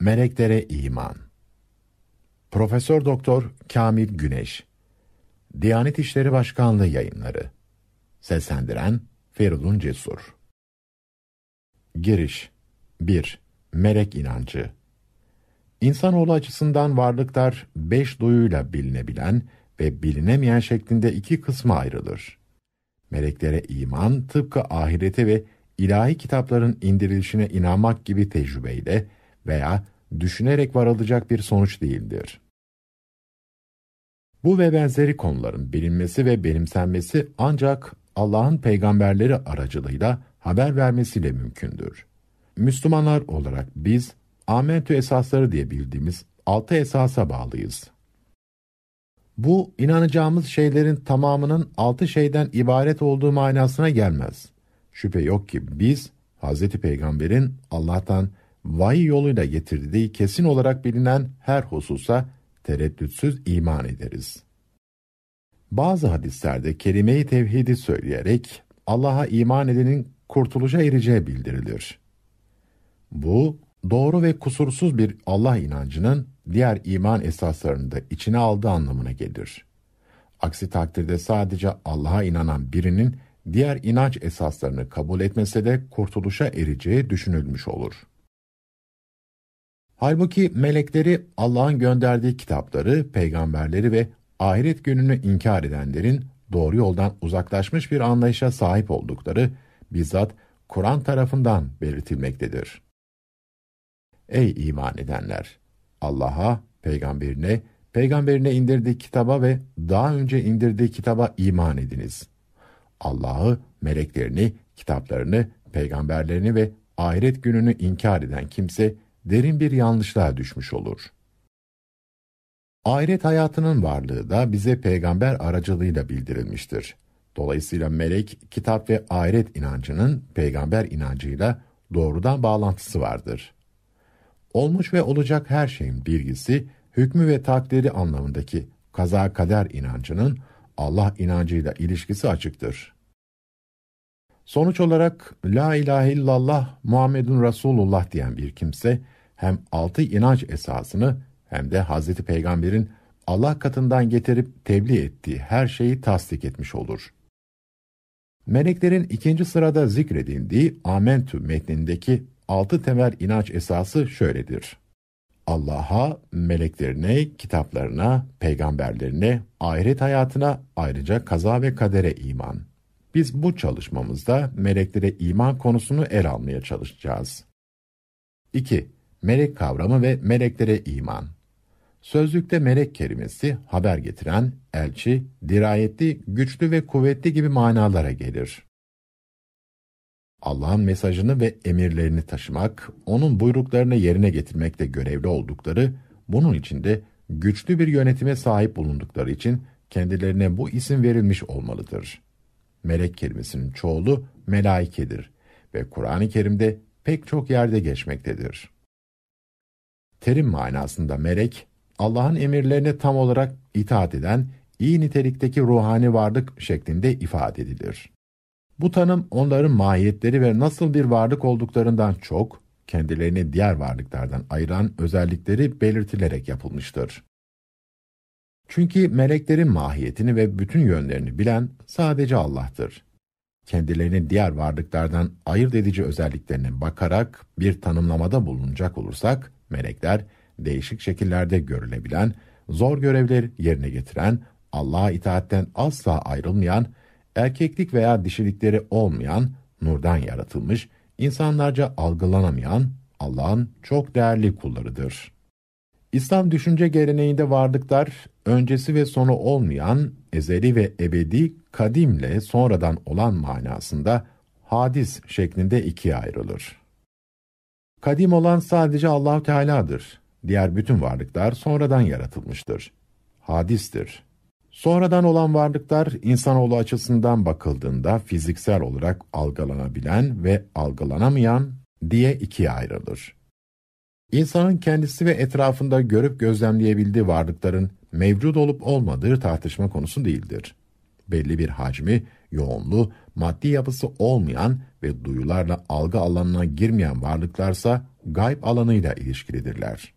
Meleklere iman. Profesör Doktor Kamil Güneş. Diyanet İşleri Başkanlığı Yayınları. Seslendiren Feridun Cesur. Giriş 1. Melek inancı. İnsanoğlu açısından varlıklar beş duyuyla bilinebilen ve bilinemeyen şeklinde iki kısma ayrılır. Meleklere iman tıpkı ahirete ve ilahi kitapların indirilişine inanmak gibi tecrübeyle veya düşünerek varılacak bir sonuç değildir. Bu ve benzeri konuların bilinmesi ve benimsenmesi ancak Allah'ın peygamberleri aracılığıyla haber vermesiyle mümkündür. Müslümanlar olarak biz Amentü esasları diye bildiğimiz altı esasa bağlıyız. Bu inanacağımız şeylerin tamamının altı şeyden ibaret olduğu manasına gelmez. Şüphe yok ki biz Hazreti Peygamber'in Allah'tan vahiy yoluyla getirdiği kesin olarak bilinen her hususa tereddütsüz iman ederiz. Bazı hadislerde kelime-i tevhidi söyleyerek Allah'a iman edenin kurtuluşa ereceği bildirilir. Bu, doğru ve kusursuz bir Allah inancının diğer iman esaslarını da içine aldığı anlamına gelir. Aksi takdirde sadece Allah'a inanan birinin diğer inanç esaslarını kabul etmese de kurtuluşa ereceği düşünülmüş olur.'' Halbuki melekleri Allah'ın gönderdiği kitapları, peygamberleri ve ahiret gününü inkar edenlerin doğru yoldan uzaklaşmış bir anlayışa sahip oldukları bizzat Kur'an tarafından belirtilmektedir. Ey iman edenler! Allah'a, peygamberine, peygamberine indirdiği kitaba ve daha önce indirdiği kitaba iman ediniz. Allah'ı, meleklerini, kitaplarını, peygamberlerini ve ahiret gününü inkar eden kimse, derin bir yanlışlığa düşmüş olur. Ahiret hayatının varlığı da bize peygamber aracılığıyla bildirilmiştir. Dolayısıyla melek, kitap ve ahiret inancının peygamber inancıyla doğrudan bağlantısı vardır. Olmuş ve olacak her şeyin bilgisi, hükmü ve takdiri anlamındaki kaza kader inancının Allah inancıyla ilişkisi açıktır. Sonuç olarak La ilahe illallah Muhammedun Resulullah diyen bir kimse, hem altı inanç esasını hem de Hazreti Peygamber'in Allah katından getirip tebliğ ettiği her şeyi tasdik etmiş olur. Meleklerin ikinci sırada zikredildiği Amentü metnindeki altı temel inanç esası şöyledir. Allah'a, meleklerine, kitaplarına, peygamberlerine, ahiret hayatına, ayrıca kaza ve kadere iman. Biz bu çalışmamızda meleklere iman konusunu ele almaya çalışacağız. 2 melek kavramı ve meleklere iman. Sözlükte melek kelimesi haber getiren, elçi, dirayetli, güçlü ve kuvvetli gibi manalara gelir. Allah'ın mesajını ve emirlerini taşımak, onun buyruklarını yerine getirmekte görevli oldukları, bunun içinde güçlü bir yönetime sahip bulundukları için kendilerine bu isim verilmiş olmalıdır. Melek kelimesinin çoğulu melaikedir ve Kur'an-ı Kerim'de pek çok yerde geçmektedir terim manasında melek, Allah'ın emirlerine tam olarak itaat eden, iyi nitelikteki ruhani varlık şeklinde ifade edilir. Bu tanım onların mahiyetleri ve nasıl bir varlık olduklarından çok, kendilerini diğer varlıklardan ayıran özellikleri belirtilerek yapılmıştır. Çünkü meleklerin mahiyetini ve bütün yönlerini bilen sadece Allah'tır. Kendilerini diğer varlıklardan ayırt edici özelliklerine bakarak bir tanımlamada bulunacak olursak, melekler değişik şekillerde görülebilen, zor görevleri yerine getiren, Allah'a itaatten asla ayrılmayan, erkeklik veya dişilikleri olmayan, nurdan yaratılmış, insanlarca algılanamayan Allah'ın çok değerli kullarıdır. İslam düşünce geleneğinde varlıklar öncesi ve sonu olmayan, ezeli ve ebedi kadimle sonradan olan manasında hadis şeklinde ikiye ayrılır. Kadim olan sadece Allahu Teala'dır. Diğer bütün varlıklar sonradan yaratılmıştır. Hadistir. Sonradan olan varlıklar insanoğlu açısından bakıldığında fiziksel olarak algılanabilen ve algılanamayan diye ikiye ayrılır. İnsanın kendisi ve etrafında görüp gözlemleyebildiği varlıkların mevcut olup olmadığı tartışma konusu değildir. Belli bir hacmi yoğunluğu, maddi yapısı olmayan ve duyularla algı alanına girmeyen varlıklarsa gayb alanıyla ilişkilidirler.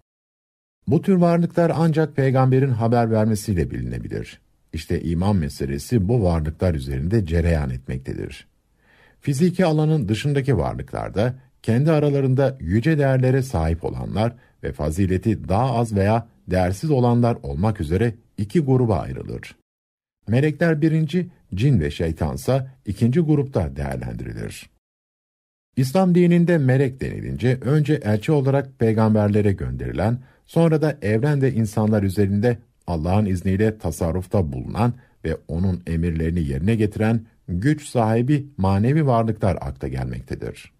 Bu tür varlıklar ancak peygamberin haber vermesiyle bilinebilir. İşte iman meselesi bu varlıklar üzerinde cereyan etmektedir. Fiziki alanın dışındaki varlıklarda kendi aralarında yüce değerlere sahip olanlar ve fazileti daha az veya değersiz olanlar olmak üzere iki gruba ayrılır. Melekler birinci, cin ve şeytansa ikinci grupta değerlendirilir. İslam dininde melek denilince önce elçi olarak peygamberlere gönderilen, sonra da evren insanlar üzerinde Allah'ın izniyle tasarrufta bulunan ve onun emirlerini yerine getiren güç sahibi manevi varlıklar akla gelmektedir.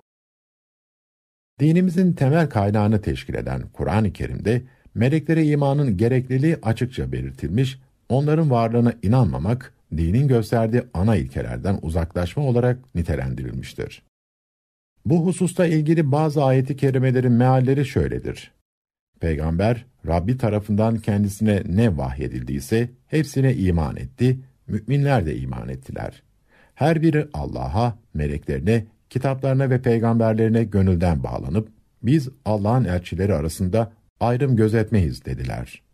Dinimizin temel kaynağını teşkil eden Kur'an-ı Kerim'de meleklere imanın gerekliliği açıkça belirtilmiş onların varlığına inanmamak, dinin gösterdiği ana ilkelerden uzaklaşma olarak nitelendirilmiştir. Bu hususta ilgili bazı ayeti kerimelerin mealleri şöyledir. Peygamber, Rabbi tarafından kendisine ne vahyedildiyse hepsine iman etti, müminler de iman ettiler. Her biri Allah'a, meleklerine, kitaplarına ve peygamberlerine gönülden bağlanıp, biz Allah'ın elçileri arasında ayrım gözetmeyiz dediler.''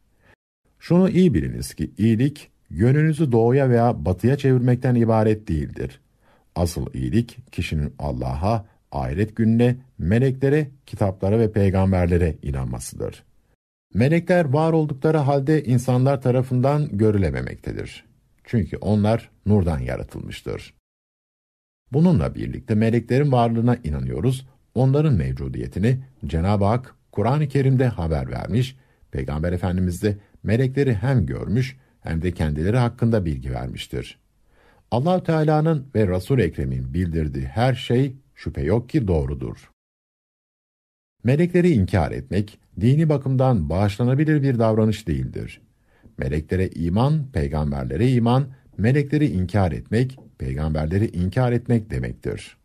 Şunu iyi biliniz ki iyilik gönlünüzü doğuya veya batıya çevirmekten ibaret değildir. Asıl iyilik kişinin Allah'a, ahiret gününe, meleklere, kitaplara ve peygamberlere inanmasıdır. Melekler var oldukları halde insanlar tarafından görülememektedir. Çünkü onlar nurdan yaratılmıştır. Bununla birlikte meleklerin varlığına inanıyoruz, onların mevcudiyetini Cenab-ı Hak Kur'an-ı Kerim'de haber vermiş, Peygamber Efendimiz de melekleri hem görmüş hem de kendileri hakkında bilgi vermiştir. Allah Teala'nın ve Resul Ekrem'in bildirdiği her şey şüphe yok ki doğrudur. Melekleri inkar etmek dini bakımdan bağışlanabilir bir davranış değildir. Meleklere iman, peygamberlere iman, melekleri inkar etmek, peygamberleri inkar etmek demektir.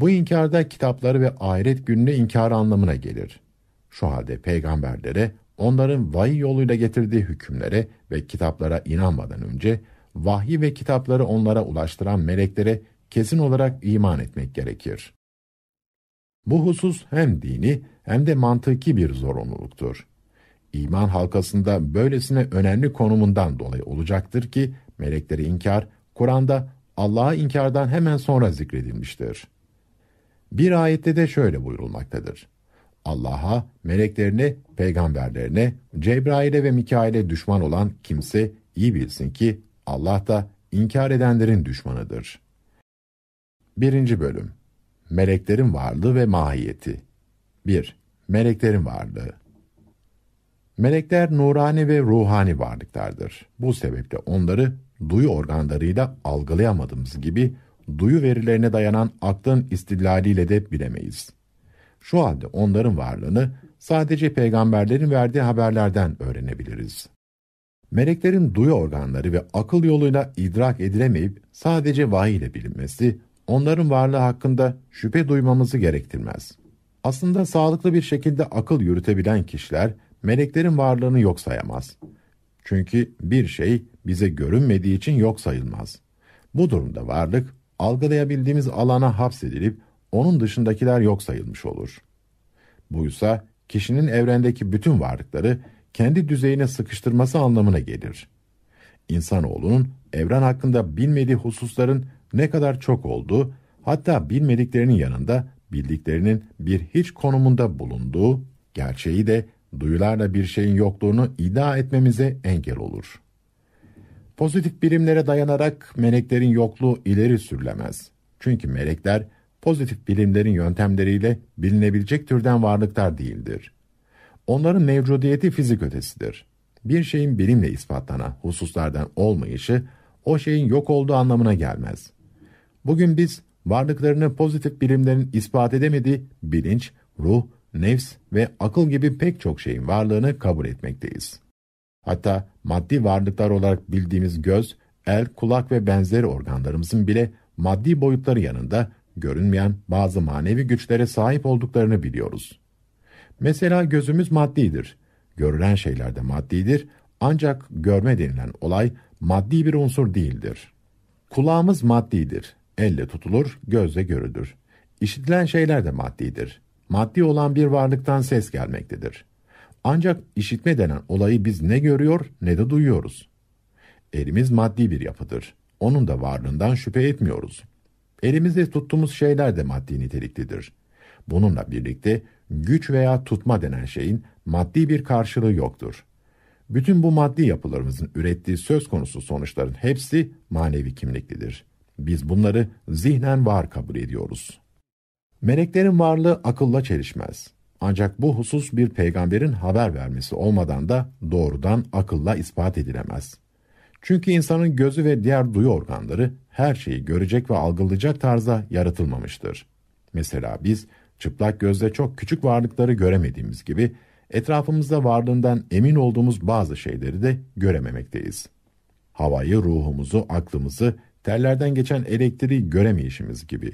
Bu inkarda kitapları ve ahiret gününü inkar anlamına gelir. Şu halde peygamberlere onların vahiy yoluyla getirdiği hükümlere ve kitaplara inanmadan önce vahiy ve kitapları onlara ulaştıran meleklere kesin olarak iman etmek gerekir. Bu husus hem dini hem de mantıki bir zorunluluktur. İman halkasında böylesine önemli konumundan dolayı olacaktır ki melekleri inkar Kur'an'da Allah'a inkardan hemen sonra zikredilmiştir. Bir ayette de şöyle buyurulmaktadır. Allah'a, meleklerine, peygamberlerine, Cebrail'e ve Mikail'e düşman olan kimse iyi bilsin ki Allah da inkar edenlerin düşmanıdır. 1. Bölüm Meleklerin Varlığı ve Mahiyeti 1. Meleklerin Varlığı Melekler nurani ve ruhani varlıklardır. Bu sebeple onları duyu organlarıyla algılayamadığımız gibi duyu verilerine dayanan aklın istidlaliyle de bilemeyiz şu halde onların varlığını sadece peygamberlerin verdiği haberlerden öğrenebiliriz. Meleklerin duyu organları ve akıl yoluyla idrak edilemeyip sadece vahiy ile bilinmesi, onların varlığı hakkında şüphe duymamızı gerektirmez. Aslında sağlıklı bir şekilde akıl yürütebilen kişiler, meleklerin varlığını yok sayamaz. Çünkü bir şey bize görünmediği için yok sayılmaz. Bu durumda varlık, algılayabildiğimiz alana hapsedilip onun dışındakiler yok sayılmış olur. Buysa kişinin evrendeki bütün varlıkları kendi düzeyine sıkıştırması anlamına gelir. İnsanoğlunun evren hakkında bilmediği hususların ne kadar çok olduğu, hatta bilmediklerinin yanında bildiklerinin bir hiç konumunda bulunduğu, gerçeği de duyularla bir şeyin yokluğunu iddia etmemize engel olur. Pozitif birimlere dayanarak meleklerin yokluğu ileri sürülemez. Çünkü melekler pozitif bilimlerin yöntemleriyle bilinebilecek türden varlıklar değildir. Onların mevcudiyeti fizik ötesidir. Bir şeyin bilimle ispatlana hususlardan olmayışı, o şeyin yok olduğu anlamına gelmez. Bugün biz, varlıklarını pozitif bilimlerin ispat edemediği bilinç, ruh, nefs ve akıl gibi pek çok şeyin varlığını kabul etmekteyiz. Hatta maddi varlıklar olarak bildiğimiz göz, el, kulak ve benzeri organlarımızın bile maddi boyutları yanında görünmeyen bazı manevi güçlere sahip olduklarını biliyoruz. Mesela gözümüz maddidir. Görülen şeyler de maddidir ancak görme denilen olay maddi bir unsur değildir. Kulağımız maddidir. Elle tutulur, gözle görülür. İşitilen şeyler de maddidir. Maddi olan bir varlıktan ses gelmektedir. Ancak işitme denen olayı biz ne görüyor ne de duyuyoruz. Elimiz maddi bir yapıdır. Onun da varlığından şüphe etmiyoruz. Elimizde tuttuğumuz şeyler de maddi niteliklidir. Bununla birlikte güç veya tutma denen şeyin maddi bir karşılığı yoktur. Bütün bu maddi yapılarımızın ürettiği söz konusu sonuçların hepsi manevi kimliklidir. Biz bunları zihnen var kabul ediyoruz. Meleklerin varlığı akılla çelişmez. Ancak bu husus bir peygamberin haber vermesi olmadan da doğrudan akılla ispat edilemez.'' Çünkü insanın gözü ve diğer duyu organları her şeyi görecek ve algılayacak tarzda yaratılmamıştır. Mesela biz çıplak gözle çok küçük varlıkları göremediğimiz gibi etrafımızda varlığından emin olduğumuz bazı şeyleri de görememekteyiz. Havayı, ruhumuzu, aklımızı, tellerden geçen elektriği göremeyişimiz gibi.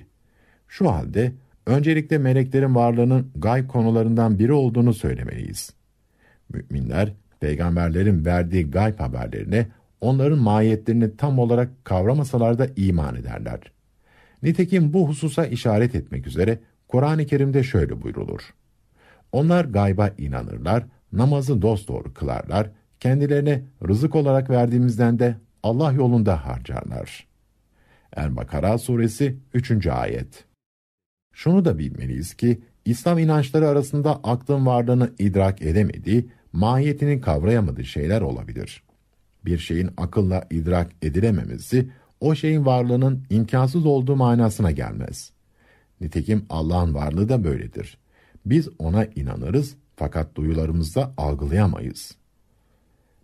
Şu halde öncelikle meleklerin varlığının gay konularından biri olduğunu söylemeliyiz. Müminler, peygamberlerin verdiği gayb haberlerine onların mahiyetlerini tam olarak kavramasalar da iman ederler. Nitekim bu hususa işaret etmek üzere Kur'an-ı Kerim'de şöyle buyrulur. Onlar gayba inanırlar, namazı dosdoğru kılarlar, kendilerine rızık olarak verdiğimizden de Allah yolunda harcarlar. El-Bakara suresi 3. ayet Şunu da bilmeliyiz ki, İslam inançları arasında aklın varlığını idrak edemediği, mahiyetini kavrayamadığı şeyler olabilir bir şeyin akılla idrak edilememesi, o şeyin varlığının imkansız olduğu manasına gelmez. Nitekim Allah'ın varlığı da böyledir. Biz ona inanırız fakat duyularımızda algılayamayız.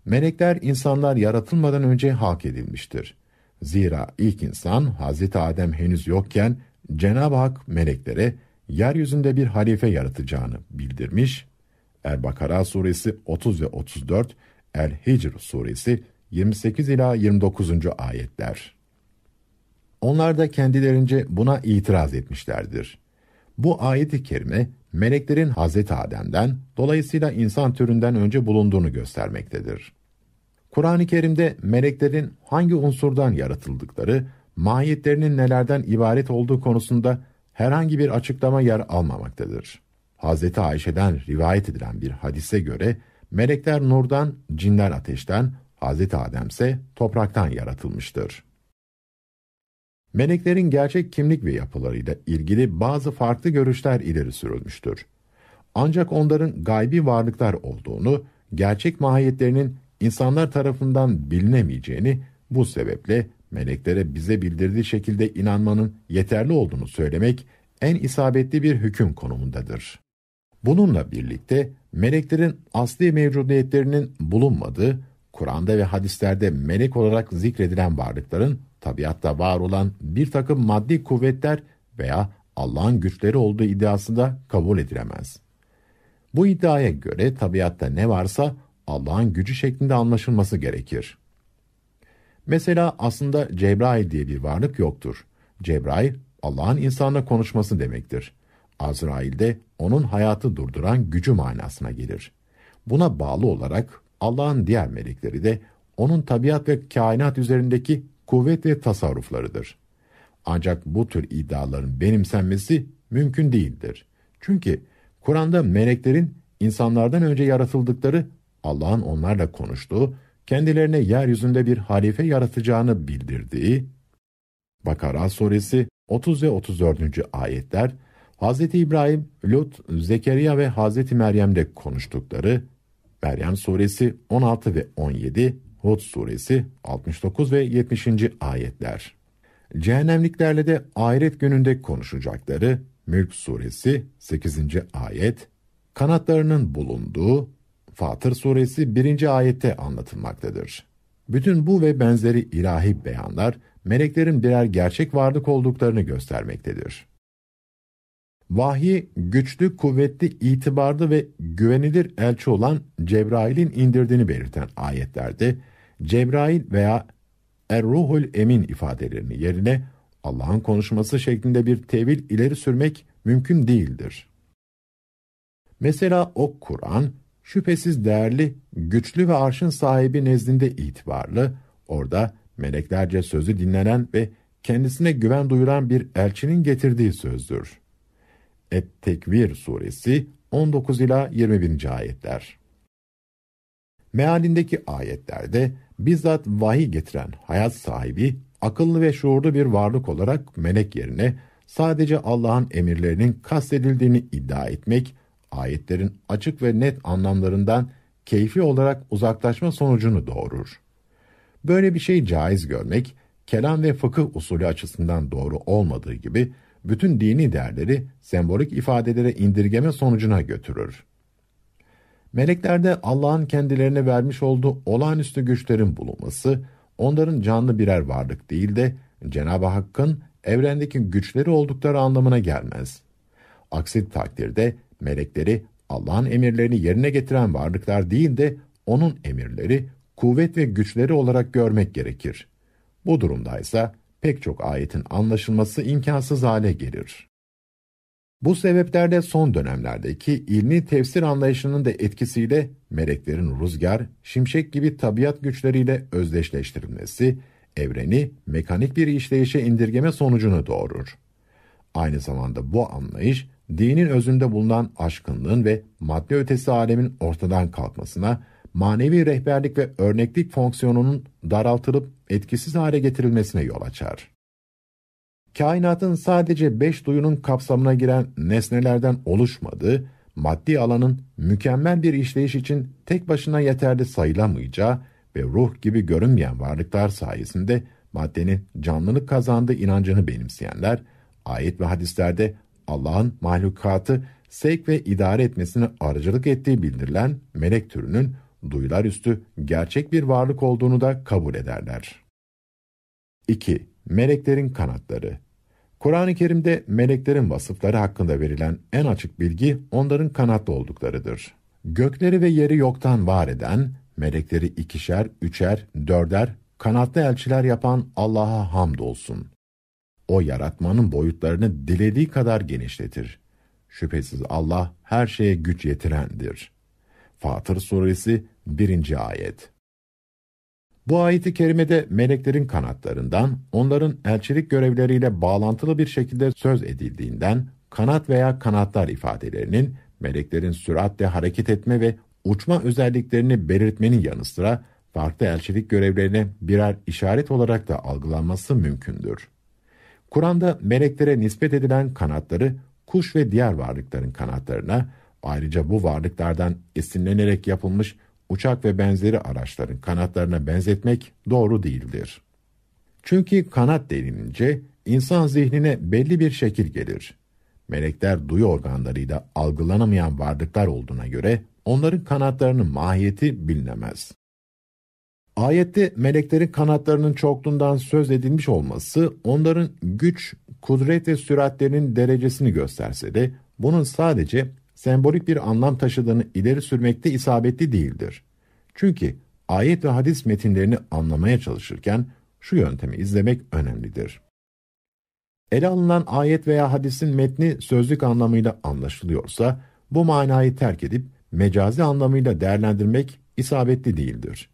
Melekler insanlar yaratılmadan önce halk edilmiştir. Zira ilk insan Hazreti Adem henüz yokken Cenab-ı Hak meleklere yeryüzünde bir halife yaratacağını bildirmiş. El-Bakara suresi 30 ve 34, El-Hicr suresi 28 ila 29. ayetler. Onlar da kendilerince buna itiraz etmişlerdir. Bu ayet-i kerime meleklerin Hazreti Adem'den dolayısıyla insan türünden önce bulunduğunu göstermektedir. Kur'an-ı Kerim'de meleklerin hangi unsurdan yaratıldıkları, mahiyetlerinin nelerden ibaret olduğu konusunda herhangi bir açıklama yer almamaktadır. Hazreti Ayşe'den rivayet edilen bir hadise göre, melekler nurdan, cinler ateşten, Hazreti Adem ise topraktan yaratılmıştır. Meleklerin gerçek kimlik ve yapılarıyla ilgili bazı farklı görüşler ileri sürülmüştür. Ancak onların gaybi varlıklar olduğunu, gerçek mahiyetlerinin insanlar tarafından bilinemeyeceğini bu sebeple meleklere bize bildirdiği şekilde inanmanın yeterli olduğunu söylemek en isabetli bir hüküm konumundadır. Bununla birlikte meleklerin asli mevcudiyetlerinin bulunmadığı Kur'an'da ve hadislerde melek olarak zikredilen varlıkların tabiatta var olan bir takım maddi kuvvetler veya Allah'ın güçleri olduğu iddiasında kabul edilemez. Bu iddiaya göre tabiatta ne varsa Allah'ın gücü şeklinde anlaşılması gerekir. Mesela aslında Cebrail diye bir varlık yoktur. Cebrail, Allah'ın insanla konuşması demektir. Azrail de onun hayatı durduran gücü manasına gelir. Buna bağlı olarak Allah'ın diğer melekleri de onun tabiat ve kainat üzerindeki kuvvet ve tasarruflarıdır. Ancak bu tür iddiaların benimsenmesi mümkün değildir. Çünkü Kur'an'da meleklerin insanlardan önce yaratıldıkları, Allah'ın onlarla konuştuğu, kendilerine yeryüzünde bir halife yaratacağını bildirdiği, Bakara suresi 30 ve 34. ayetler, Hz. İbrahim, Lut, Zekeriya ve Hz. Meryem'de konuştukları, Meryem suresi 16 ve 17, Hud suresi 69 ve 70. ayetler. Cehennemliklerle de ahiret gününde konuşacakları Mülk suresi 8. ayet, kanatlarının bulunduğu Fatır suresi 1. ayette anlatılmaktadır. Bütün bu ve benzeri ilahi beyanlar meleklerin birer gerçek varlık olduklarını göstermektedir. Vahyi güçlü, kuvvetli, itibarlı ve güvenilir elçi olan Cebrail'in indirdiğini belirten ayetlerde Cebrail veya Er-Ruhul Emin ifadelerini yerine Allah'ın konuşması şeklinde bir tevil ileri sürmek mümkün değildir. Mesela o Kur'an şüphesiz değerli, güçlü ve arşın sahibi nezdinde itibarlı, orada meleklerce sözü dinlenen ve kendisine güven duyuran bir elçinin getirdiği sözdür. Et-Tekvir suresi 19 ila 21. ayetler. Mealindeki ayetlerde bizzat vahiy getiren hayat sahibi akıllı ve şuurlu bir varlık olarak melek yerine sadece Allah'ın emirlerinin kastedildiğini iddia etmek, ayetlerin açık ve net anlamlarından keyfi olarak uzaklaşma sonucunu doğurur. Böyle bir şey caiz görmek, kelam ve fıkıh usulü açısından doğru olmadığı gibi, bütün dini değerleri sembolik ifadelere indirgeme sonucuna götürür. Meleklerde Allah'ın kendilerine vermiş olduğu olağanüstü güçlerin bulunması, onların canlı birer varlık değil de Cenab-ı Hakk'ın evrendeki güçleri oldukları anlamına gelmez. Aksi takdirde melekleri Allah'ın emirlerini yerine getiren varlıklar değil de onun emirleri, kuvvet ve güçleri olarak görmek gerekir. Bu durumda ise pek çok ayetin anlaşılması imkansız hale gelir. Bu sebeplerde son dönemlerdeki ilmi tefsir anlayışının da etkisiyle meleklerin rüzgar, şimşek gibi tabiat güçleriyle özdeşleştirilmesi, evreni mekanik bir işleyişe indirgeme sonucunu doğurur. Aynı zamanda bu anlayış, dinin özünde bulunan aşkınlığın ve madde ötesi alemin ortadan kalkmasına, manevi rehberlik ve örneklik fonksiyonunun daraltılıp etkisiz hale getirilmesine yol açar. Kainatın sadece beş duyunun kapsamına giren nesnelerden oluşmadığı, maddi alanın mükemmel bir işleyiş için tek başına yeterli sayılamayacağı ve ruh gibi görünmeyen varlıklar sayesinde maddenin canlılık kazandığı inancını benimseyenler, ayet ve hadislerde Allah'ın mahlukatı sevk ve idare etmesine aracılık ettiği bildirilen melek türünün duyular üstü gerçek bir varlık olduğunu da kabul ederler. 2. Meleklerin kanatları Kur'an-ı Kerim'de meleklerin vasıfları hakkında verilen en açık bilgi onların kanatlı olduklarıdır. Gökleri ve yeri yoktan var eden, melekleri ikişer, üçer, dörder, kanatlı elçiler yapan Allah'a hamdolsun. O yaratmanın boyutlarını dilediği kadar genişletir. Şüphesiz Allah her şeye güç yetirendir. Fatır Suresi 1. Ayet Bu ayeti kerimede meleklerin kanatlarından, onların elçilik görevleriyle bağlantılı bir şekilde söz edildiğinden, kanat veya kanatlar ifadelerinin, meleklerin süratle hareket etme ve uçma özelliklerini belirtmenin yanı sıra, farklı elçilik görevlerine birer işaret olarak da algılanması mümkündür. Kur'an'da meleklere nispet edilen kanatları, kuş ve diğer varlıkların kanatlarına, ayrıca bu varlıklardan esinlenerek yapılmış uçak ve benzeri araçların kanatlarına benzetmek doğru değildir. Çünkü kanat denilince insan zihnine belli bir şekil gelir. Melekler duyu organlarıyla algılanamayan varlıklar olduğuna göre onların kanatlarının mahiyeti bilinemez. Ayette meleklerin kanatlarının çokluğundan söz edilmiş olması onların güç, kudret ve süratlerinin derecesini gösterse de bunun sadece sembolik bir anlam taşıdığını ileri sürmekte isabetli değildir. Çünkü ayet ve hadis metinlerini anlamaya çalışırken şu yöntemi izlemek önemlidir. Ele alınan ayet veya hadisin metni sözlük anlamıyla anlaşılıyorsa, bu manayı terk edip mecazi anlamıyla değerlendirmek isabetli değildir.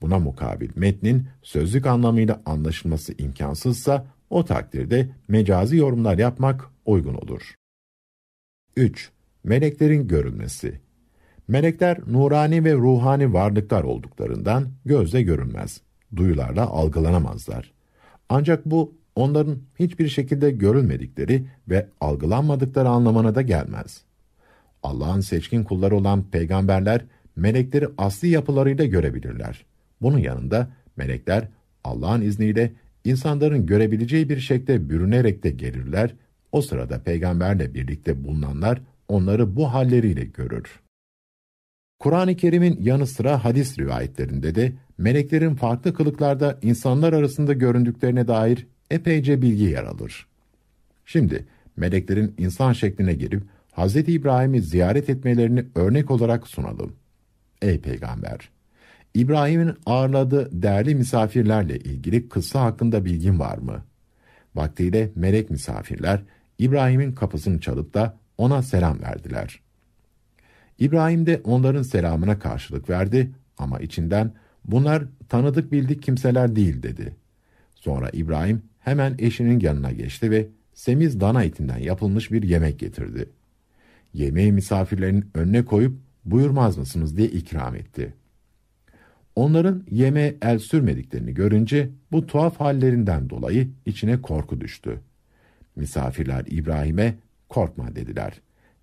Buna mukabil metnin sözlük anlamıyla anlaşılması imkansızsa o takdirde mecazi yorumlar yapmak uygun olur. 3. Meleklerin görünmesi. Melekler nurani ve ruhani varlıklar olduklarından gözle görünmez, duyularla algılanamazlar. Ancak bu onların hiçbir şekilde görülmedikleri ve algılanmadıkları anlamına da gelmez. Allah'ın seçkin kulları olan peygamberler melekleri asli yapılarıyla görebilirler. Bunun yanında melekler Allah'ın izniyle insanların görebileceği bir şekilde bürünerek de gelirler. O sırada peygamberle birlikte bulunanlar onları bu halleriyle görür. Kur'an-ı Kerim'in yanı sıra hadis rivayetlerinde de meleklerin farklı kılıklarda insanlar arasında göründüklerine dair epeyce bilgi yer alır. Şimdi meleklerin insan şekline girip Hz. İbrahim'i ziyaret etmelerini örnek olarak sunalım. Ey peygamber! İbrahim'in ağırladığı değerli misafirlerle ilgili kıssa hakkında bilgin var mı? Vaktiyle melek misafirler İbrahim'in kapısını çalıp da ona selam verdiler. İbrahim de onların selamına karşılık verdi ama içinden bunlar tanıdık bildik kimseler değil dedi. Sonra İbrahim hemen eşinin yanına geçti ve semiz dana etinden yapılmış bir yemek getirdi. Yemeği misafirlerin önüne koyup buyurmaz mısınız diye ikram etti. Onların yeme el sürmediklerini görünce bu tuhaf hallerinden dolayı içine korku düştü. Misafirler İbrahim'e korkma dediler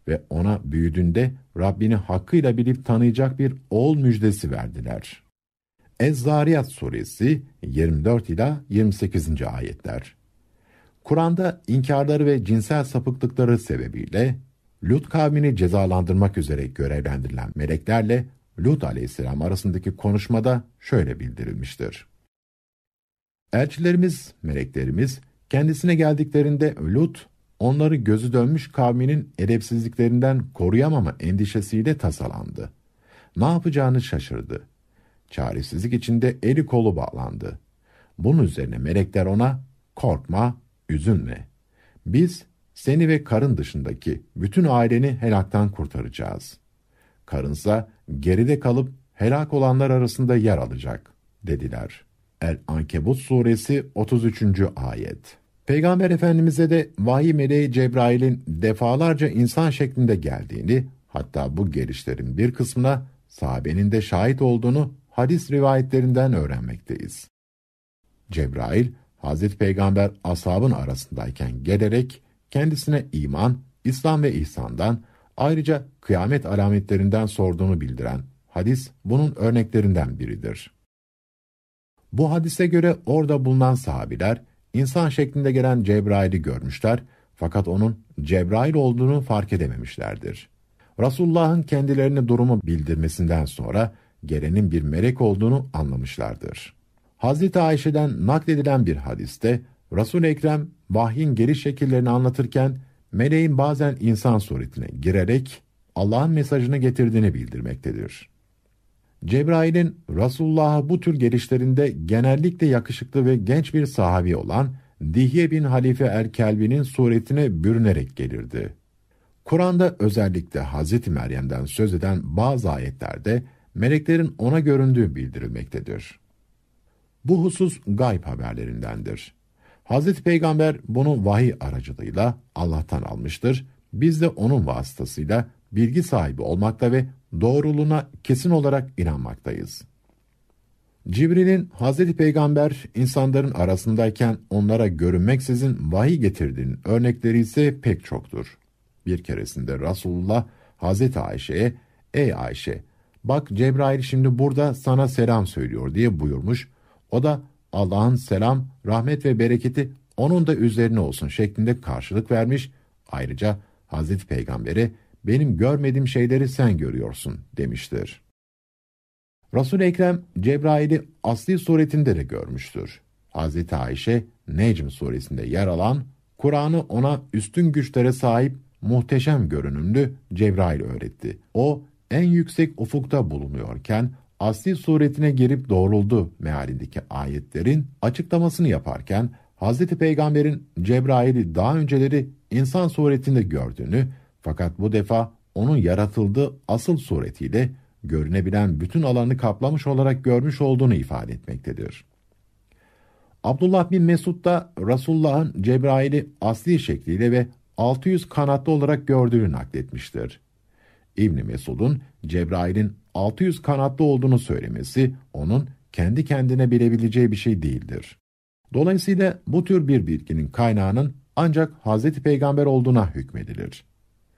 ve ona büyüdüğünde Rabbini hakkıyla bilip tanıyacak bir oğul müjdesi verdiler. Ez-Zariyat suresi 24 ila 28. ayetler. Kur'an'da inkarları ve cinsel sapıklıkları sebebiyle Lut kavmini cezalandırmak üzere görevlendirilen meleklerle Lut aleyhisselam arasındaki konuşmada şöyle bildirilmiştir. Elçilerimiz, meleklerimiz kendisine geldiklerinde Lut onları gözü dönmüş kavminin edepsizliklerinden koruyamama endişesiyle tasalandı. Ne yapacağını şaşırdı. Çaresizlik içinde eli kolu bağlandı. Bunun üzerine melekler ona korkma, üzülme. Biz seni ve karın dışındaki bütün aileni helaktan kurtaracağız. Karınsa geride kalıp helak olanlar arasında yer alacak dediler. El-Ankebut suresi 33. ayet. Peygamber Efendimiz'e de vahiy meleği Cebrail'in defalarca insan şeklinde geldiğini, hatta bu gelişlerin bir kısmına sahabenin de şahit olduğunu hadis rivayetlerinden öğrenmekteyiz. Cebrail, Hazreti Peygamber ashabın arasındayken gelerek kendisine iman, İslam ve ihsandan, ayrıca kıyamet alametlerinden sorduğunu bildiren hadis bunun örneklerinden biridir. Bu hadise göre orada bulunan sahabiler, İnsan şeklinde gelen Cebrail'i görmüşler fakat onun Cebrail olduğunu fark edememişlerdir. Resulullah'ın kendilerini durumu bildirmesinden sonra gelenin bir melek olduğunu anlamışlardır. Hazreti Ayşe'den nakledilen bir hadiste resul Ekrem vahyin geliş şekillerini anlatırken meleğin bazen insan suretine girerek Allah'ın mesajını getirdiğini bildirmektedir. Cebrail'in Resulullah'a bu tür gelişlerinde genellikle yakışıklı ve genç bir sahabi olan Dihye bin Halife Erkelbin'in suretine bürünerek gelirdi. Kur'an'da özellikle Hz. Meryem'den söz eden bazı ayetlerde meleklerin ona göründüğü bildirilmektedir. Bu husus gayb haberlerindendir. Hz. Peygamber bunu vahiy aracılığıyla Allah'tan almıştır, biz de onun vasıtasıyla bilgi sahibi olmakta ve doğruluğuna kesin olarak inanmaktayız. Cibril'in Hz. Peygamber insanların arasındayken onlara görünmeksizin vahiy getirdiğinin örnekleri ise pek çoktur. Bir keresinde Resulullah Hz. Ayşe'ye ''Ey Ayşe, bak Cebrail şimdi burada sana selam söylüyor.'' diye buyurmuş. O da Allah'ın selam, rahmet ve bereketi onun da üzerine olsun şeklinde karşılık vermiş. Ayrıca Hz. Peygamber'e benim görmediğim şeyleri sen görüyorsun demiştir. Resul-i Ekrem Cebrail'i asli suretinde de görmüştür. Hz. Ayşe Necm suresinde yer alan Kur'an'ı ona üstün güçlere sahip muhteşem görünümlü Cebrail öğretti. O en yüksek ufukta bulunuyorken asli suretine girip doğruldu mealindeki ayetlerin açıklamasını yaparken Hz. Peygamber'in Cebrail'i daha önceleri insan suretinde gördüğünü fakat bu defa onun yaratıldığı asıl suretiyle görünebilen bütün alanı kaplamış olarak görmüş olduğunu ifade etmektedir. Abdullah bin Mesud da Resulullah'ın Cebrail'i asli şekliyle ve 600 kanatlı olarak gördüğünü nakletmiştir. İbni Mesud'un Cebrail'in 600 kanatlı olduğunu söylemesi onun kendi kendine bilebileceği bir şey değildir. Dolayısıyla bu tür bir bilginin kaynağının ancak Hz. Peygamber olduğuna hükmedilir.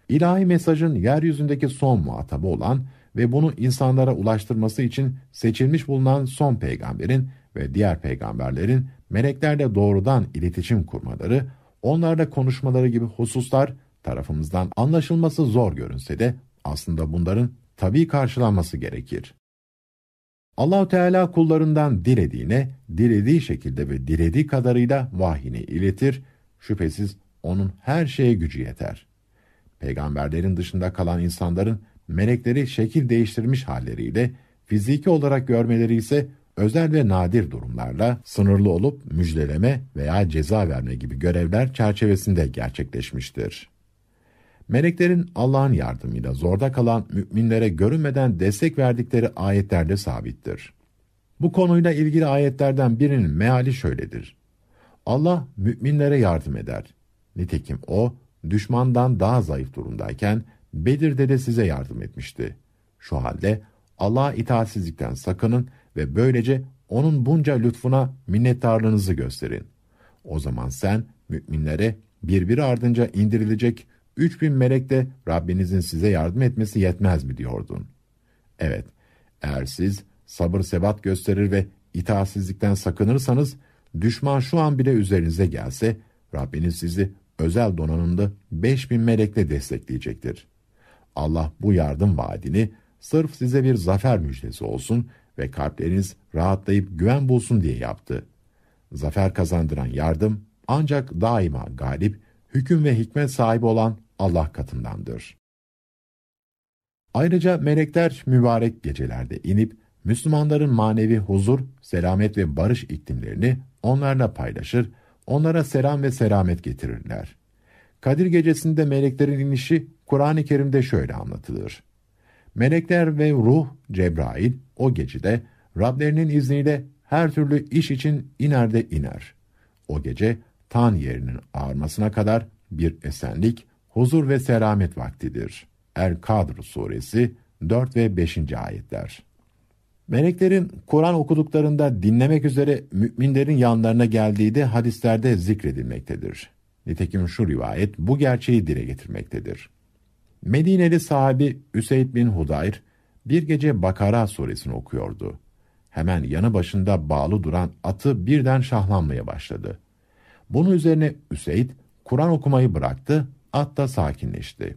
İlahi mesajın yeryüzündeki son muhatabı olan ve bunu insanlara ulaştırması için seçilmiş bulunan son peygamberin ve diğer peygamberlerin meleklerle doğrudan iletişim kurmaları, onlarla konuşmaları gibi hususlar tarafımızdan anlaşılması zor görünse de aslında bunların tabii karşılanması gerekir. Allahu Teala kullarından dilediğine, dilediği şekilde ve dilediği kadarıyla vahyini iletir. Şüphesiz onun her şeye gücü yeter peygamberlerin dışında kalan insanların melekleri şekil değiştirmiş halleriyle, fiziki olarak görmeleri ise özel ve nadir durumlarla sınırlı olup müjdeleme veya ceza verme gibi görevler çerçevesinde gerçekleşmiştir. Meleklerin Allah'ın yardımıyla zorda kalan müminlere görünmeden destek verdikleri ayetlerde sabittir. Bu konuyla ilgili ayetlerden birinin meali şöyledir. Allah müminlere yardım eder. Nitekim o düşmandan daha zayıf durumdayken Bedir'de de size yardım etmişti. Şu halde Allah'a itaatsizlikten sakının ve böylece onun bunca lütfuna minnettarlığınızı gösterin. O zaman sen müminlere birbiri ardınca indirilecek 3000 melek de Rabbinizin size yardım etmesi yetmez mi diyordun? Evet, eğer siz sabır sebat gösterir ve itaatsizlikten sakınırsanız, düşman şu an bile üzerinize gelse, Rabbiniz sizi özel donanımda 5000 melekle destekleyecektir. Allah bu yardım vaadini sırf size bir zafer müjdesi olsun ve kalpleriniz rahatlayıp güven bulsun diye yaptı. Zafer kazandıran yardım ancak daima galip, hüküm ve hikmet sahibi olan Allah katındandır. Ayrıca melekler mübarek gecelerde inip Müslümanların manevi huzur, selamet ve barış iklimlerini onlarla paylaşır onlara selam ve selamet getirirler. Kadir gecesinde meleklerin inişi Kur'an-ı Kerim'de şöyle anlatılır. Melekler ve ruh Cebrail o gecede Rablerinin izniyle her türlü iş için iner de iner. O gece tan yerinin ağarmasına kadar bir esenlik, huzur ve selamet vaktidir. El Kadr suresi 4 ve 5. ayetler. Meleklerin Kur'an okuduklarında dinlemek üzere müminlerin yanlarına geldiği de hadislerde zikredilmektedir. Nitekim şu rivayet bu gerçeği dile getirmektedir. Medineli sahibi Üseyd bin Hudayr bir gece Bakara suresini okuyordu. Hemen yanı başında bağlı duran atı birden şahlanmaya başladı. Bunun üzerine Üseyd Kur'an okumayı bıraktı, at da sakinleşti.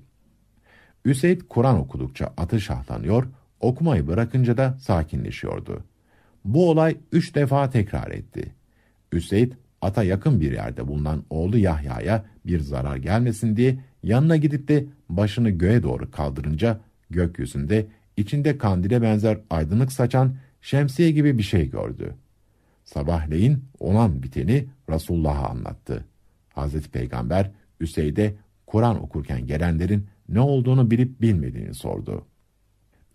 Üseyd Kur'an okudukça atı şahlanıyor, okumayı bırakınca da sakinleşiyordu. Bu olay üç defa tekrar etti. Üseyd, ata yakın bir yerde bulunan oğlu Yahya'ya bir zarar gelmesin diye yanına gidip de başını göğe doğru kaldırınca gökyüzünde içinde kandile benzer aydınlık saçan şemsiye gibi bir şey gördü. Sabahleyin olan biteni Resulullah'a anlattı. Hazreti Peygamber Üseyd'e Kur'an okurken gelenlerin ne olduğunu bilip bilmediğini sordu.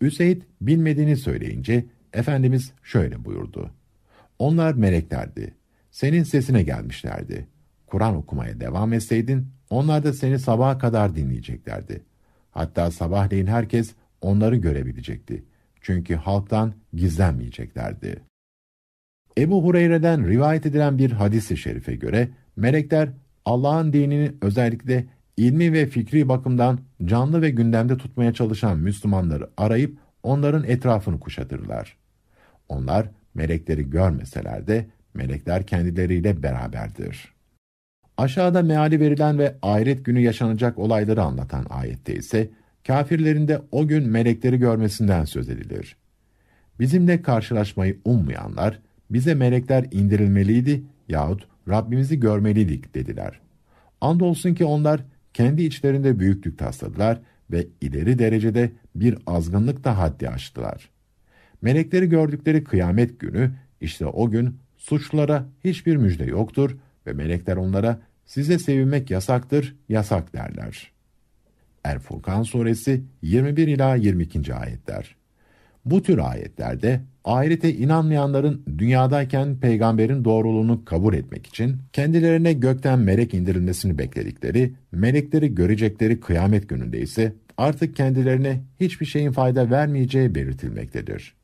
Üseyd bilmediğini söyleyince Efendimiz şöyle buyurdu. Onlar meleklerdi. Senin sesine gelmişlerdi. Kur'an okumaya devam etseydin onlar da seni sabaha kadar dinleyeceklerdi. Hatta sabahleyin herkes onları görebilecekti. Çünkü halktan gizlenmeyeceklerdi. Ebu Hureyre'den rivayet edilen bir hadis-i şerife göre melekler Allah'ın dinini özellikle ilmi ve fikri bakımdan canlı ve gündemde tutmaya çalışan Müslümanları arayıp onların etrafını kuşatırlar. Onlar melekleri görmeseler de melekler kendileriyle beraberdir. Aşağıda meali verilen ve ahiret günü yaşanacak olayları anlatan ayette ise kafirlerin de o gün melekleri görmesinden söz edilir. Bizimle karşılaşmayı ummayanlar bize melekler indirilmeliydi yahut Rabbimizi görmeliydik dediler. Andolsun ki onlar kendi içlerinde büyüklük tasladılar ve ileri derecede bir azgınlık da haddi aştılar. Melekleri gördükleri kıyamet günü, işte o gün suçlara hiçbir müjde yoktur ve melekler onlara size sevinmek yasaktır, yasak derler. Erfurkan suresi 21 ila 22. ayetler. Bu tür ayetlerde ahirete inanmayanların dünyadayken peygamberin doğruluğunu kabul etmek için kendilerine gökten melek indirilmesini bekledikleri, melekleri görecekleri kıyamet gününde ise artık kendilerine hiçbir şeyin fayda vermeyeceği belirtilmektedir.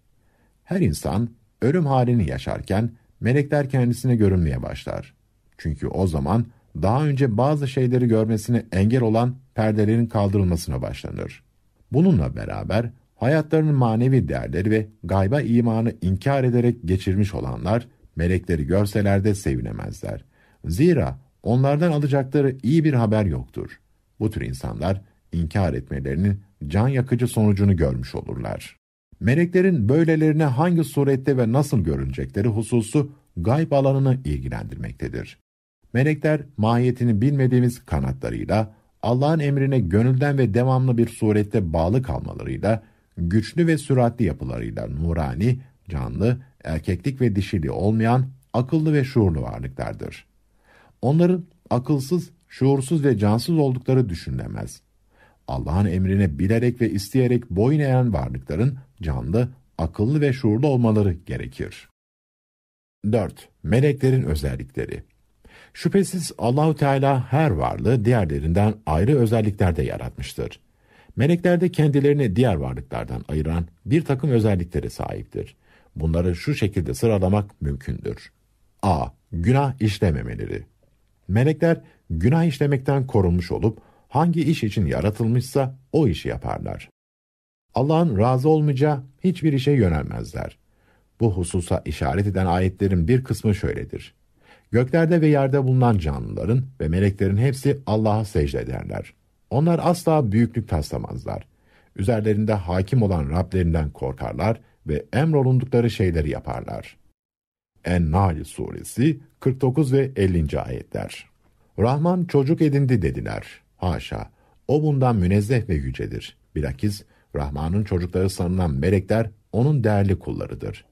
Her insan ölüm halini yaşarken melekler kendisine görünmeye başlar. Çünkü o zaman daha önce bazı şeyleri görmesine engel olan perdelerin kaldırılmasına başlanır. Bununla beraber hayatlarının manevi değerleri ve gayba imanı inkar ederek geçirmiş olanlar, melekleri görseler de sevinemezler. Zira onlardan alacakları iyi bir haber yoktur. Bu tür insanlar, inkar etmelerinin can yakıcı sonucunu görmüş olurlar. Meleklerin böylelerine hangi surette ve nasıl görünecekleri hususu gayb alanını ilgilendirmektedir. Melekler mahiyetini bilmediğimiz kanatlarıyla Allah'ın emrine gönülden ve devamlı bir surette bağlı kalmalarıyla güçlü ve süratli yapılarıyla nurani, canlı, erkeklik ve dişili olmayan akıllı ve şuurlu varlıklardır. Onların akılsız, şuursuz ve cansız oldukları düşünülemez. Allah'ın emrine bilerek ve isteyerek boyun eğen varlıkların canlı, akıllı ve şuurlu olmaları gerekir. 4. Meleklerin özellikleri Şüphesiz Allahu Teala her varlığı diğerlerinden ayrı özelliklerde yaratmıştır. Meleklerde kendilerini diğer varlıklardan ayıran bir takım özellikleri sahiptir. Bunları şu şekilde sıralamak mümkündür. A. Günah işlememeleri. Melekler günah işlemekten korunmuş olup hangi iş için yaratılmışsa o işi yaparlar. Allah'ın razı olmayacağı hiçbir işe yönelmezler. Bu hususa işaret eden ayetlerin bir kısmı şöyledir. Göklerde ve yerde bulunan canlıların ve meleklerin hepsi Allah'a secde ederler. Onlar asla büyüklük taslamazlar. Üzerlerinde hakim olan Rablerinden korkarlar ve emrolundukları şeyleri yaparlar. En-Nahl suresi 49 ve 50. ayetler. Rahman çocuk edindi dediler. Haşa! O bundan münezzeh ve yücedir. Bilakis Rahman'ın çocukları sanılan melekler onun değerli kullarıdır.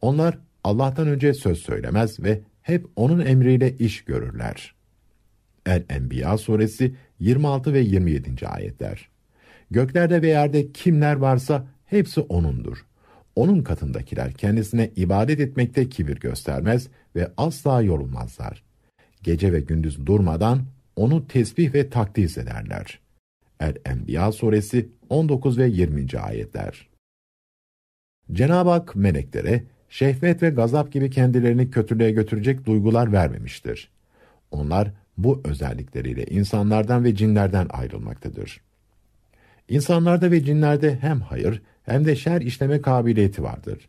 Onlar Allah'tan önce söz söylemez ve hep onun emriyle iş görürler. El-Enbiya suresi 26 ve 27. ayetler. Göklerde ve yerde kimler varsa hepsi O'nundur. O'nun katındakiler kendisine ibadet etmekte kibir göstermez ve asla yorulmazlar. Gece ve gündüz durmadan O'nu tesbih ve takdis ederler. El-Enbiya suresi 19 ve 20. ayetler. Cenab-ı Hak meleklere şehvet ve gazap gibi kendilerini kötülüğe götürecek duygular vermemiştir. Onlar bu özellikleriyle insanlardan ve cinlerden ayrılmaktadır. İnsanlarda ve cinlerde hem hayır hem de şer işleme kabiliyeti vardır.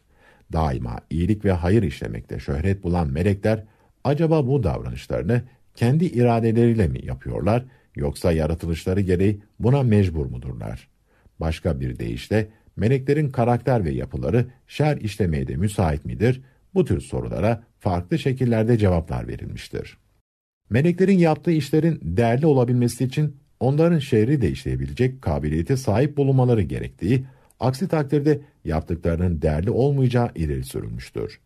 Daima iyilik ve hayır işlemekte şöhret bulan melekler acaba bu davranışlarını kendi iradeleriyle mi yapıyorlar yoksa yaratılışları gereği buna mecbur mudurlar? Başka bir deyişle meleklerin karakter ve yapıları şer işlemeye de müsait midir? Bu tür sorulara farklı şekillerde cevaplar verilmiştir. Meleklerin yaptığı işlerin değerli olabilmesi için onların şehri değiştirebilecek kabiliyete sahip bulunmaları gerektiği, aksi takdirde yaptıklarının değerli olmayacağı ileri sürülmüştür.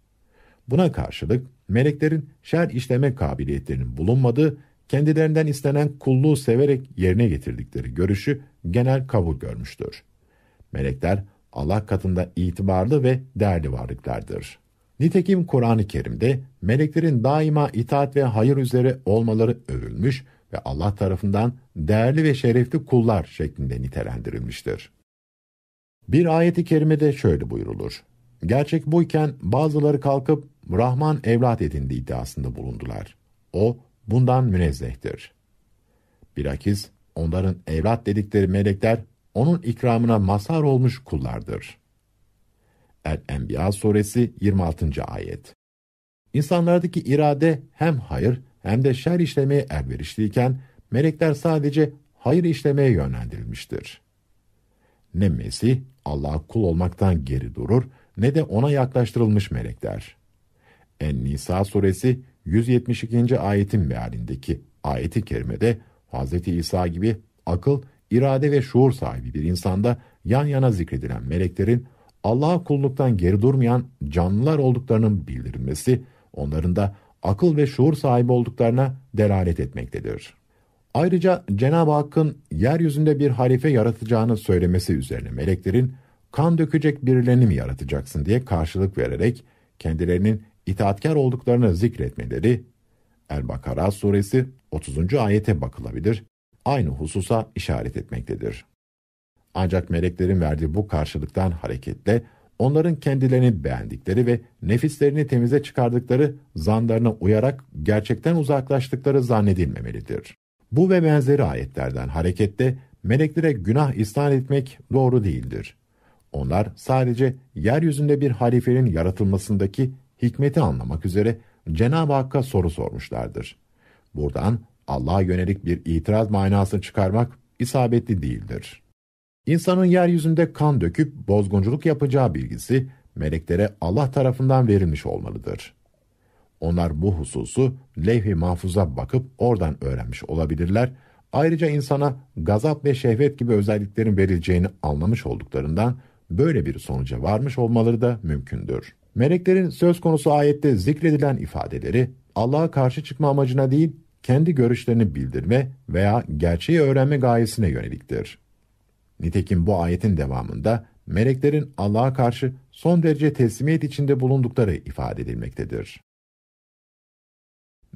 Buna karşılık meleklerin şer işleme kabiliyetlerinin bulunmadığı, kendilerinden istenen kulluğu severek yerine getirdikleri görüşü genel kabul görmüştür. Melekler Allah katında itibarlı ve değerli varlıklardır. Nitekim Kur'an-ı Kerim'de meleklerin daima itaat ve hayır üzere olmaları övülmüş ve Allah tarafından değerli ve şerefli kullar şeklinde nitelendirilmiştir. Bir ayeti kerimede şöyle buyurulur: Gerçek buyken bazıları kalkıp Rahman evlat edindi iddiasında bulundular. O bundan münezzehtir. Bilakis onların evlat dedikleri melekler onun ikramına mazhar olmuş kullardır.'' El-Enbiya suresi 26. ayet. İnsanlardaki irade hem hayır hem de şer işlemeye erverişliyken melekler sadece hayır işlemeye yönlendirilmiştir. Ne Mesih Allah'a kul olmaktan geri durur ne de ona yaklaştırılmış melekler. En-Nisa suresi 172. ayetin mealindeki ayeti kerimede Hz. İsa gibi akıl, irade ve şuur sahibi bir insanda yan yana zikredilen meleklerin Allah'a kulluktan geri durmayan canlılar olduklarının bildirilmesi, onların da akıl ve şuur sahibi olduklarına delalet etmektedir. Ayrıca Cenab-ı Hakk'ın yeryüzünde bir halife yaratacağını söylemesi üzerine meleklerin kan dökecek birilerini mi yaratacaksın diye karşılık vererek kendilerinin itaatkar olduklarını zikretmeleri El-Bakara suresi 30. ayete bakılabilir, aynı hususa işaret etmektedir. Ancak meleklerin verdiği bu karşılıktan hareketle onların kendilerini beğendikleri ve nefislerini temize çıkardıkları zanlarına uyarak gerçekten uzaklaştıkları zannedilmemelidir. Bu ve benzeri ayetlerden hareketle meleklere günah isnat etmek doğru değildir. Onlar sadece yeryüzünde bir halifenin yaratılmasındaki hikmeti anlamak üzere Cenab-ı Hakk'a soru sormuşlardır. Buradan Allah'a yönelik bir itiraz manasını çıkarmak isabetli değildir. İnsanın yeryüzünde kan döküp bozgunculuk yapacağı bilgisi meleklere Allah tarafından verilmiş olmalıdır. Onlar bu hususu levh-i mahfuza bakıp oradan öğrenmiş olabilirler. Ayrıca insana gazap ve şehvet gibi özelliklerin verileceğini anlamış olduklarından böyle bir sonuca varmış olmaları da mümkündür. Meleklerin söz konusu ayette zikredilen ifadeleri Allah'a karşı çıkma amacına değil, kendi görüşlerini bildirme veya gerçeği öğrenme gayesine yöneliktir. Nitekim bu ayetin devamında meleklerin Allah'a karşı son derece teslimiyet içinde bulundukları ifade edilmektedir.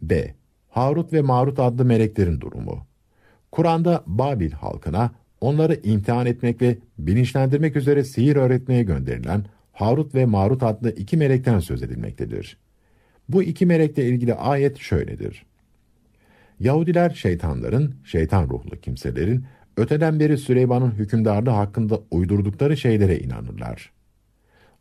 B. Harut ve Marut adlı meleklerin durumu. Kur'an'da Babil halkına onları imtihan etmek ve bilinçlendirmek üzere sihir öğretmeye gönderilen Harut ve Marut adlı iki melekten söz edilmektedir. Bu iki melekle ilgili ayet şöyledir. Yahudiler şeytanların, şeytan ruhlu kimselerin Öteden beri Süleyman'ın hükümdarlığı hakkında uydurdukları şeylere inanırlar.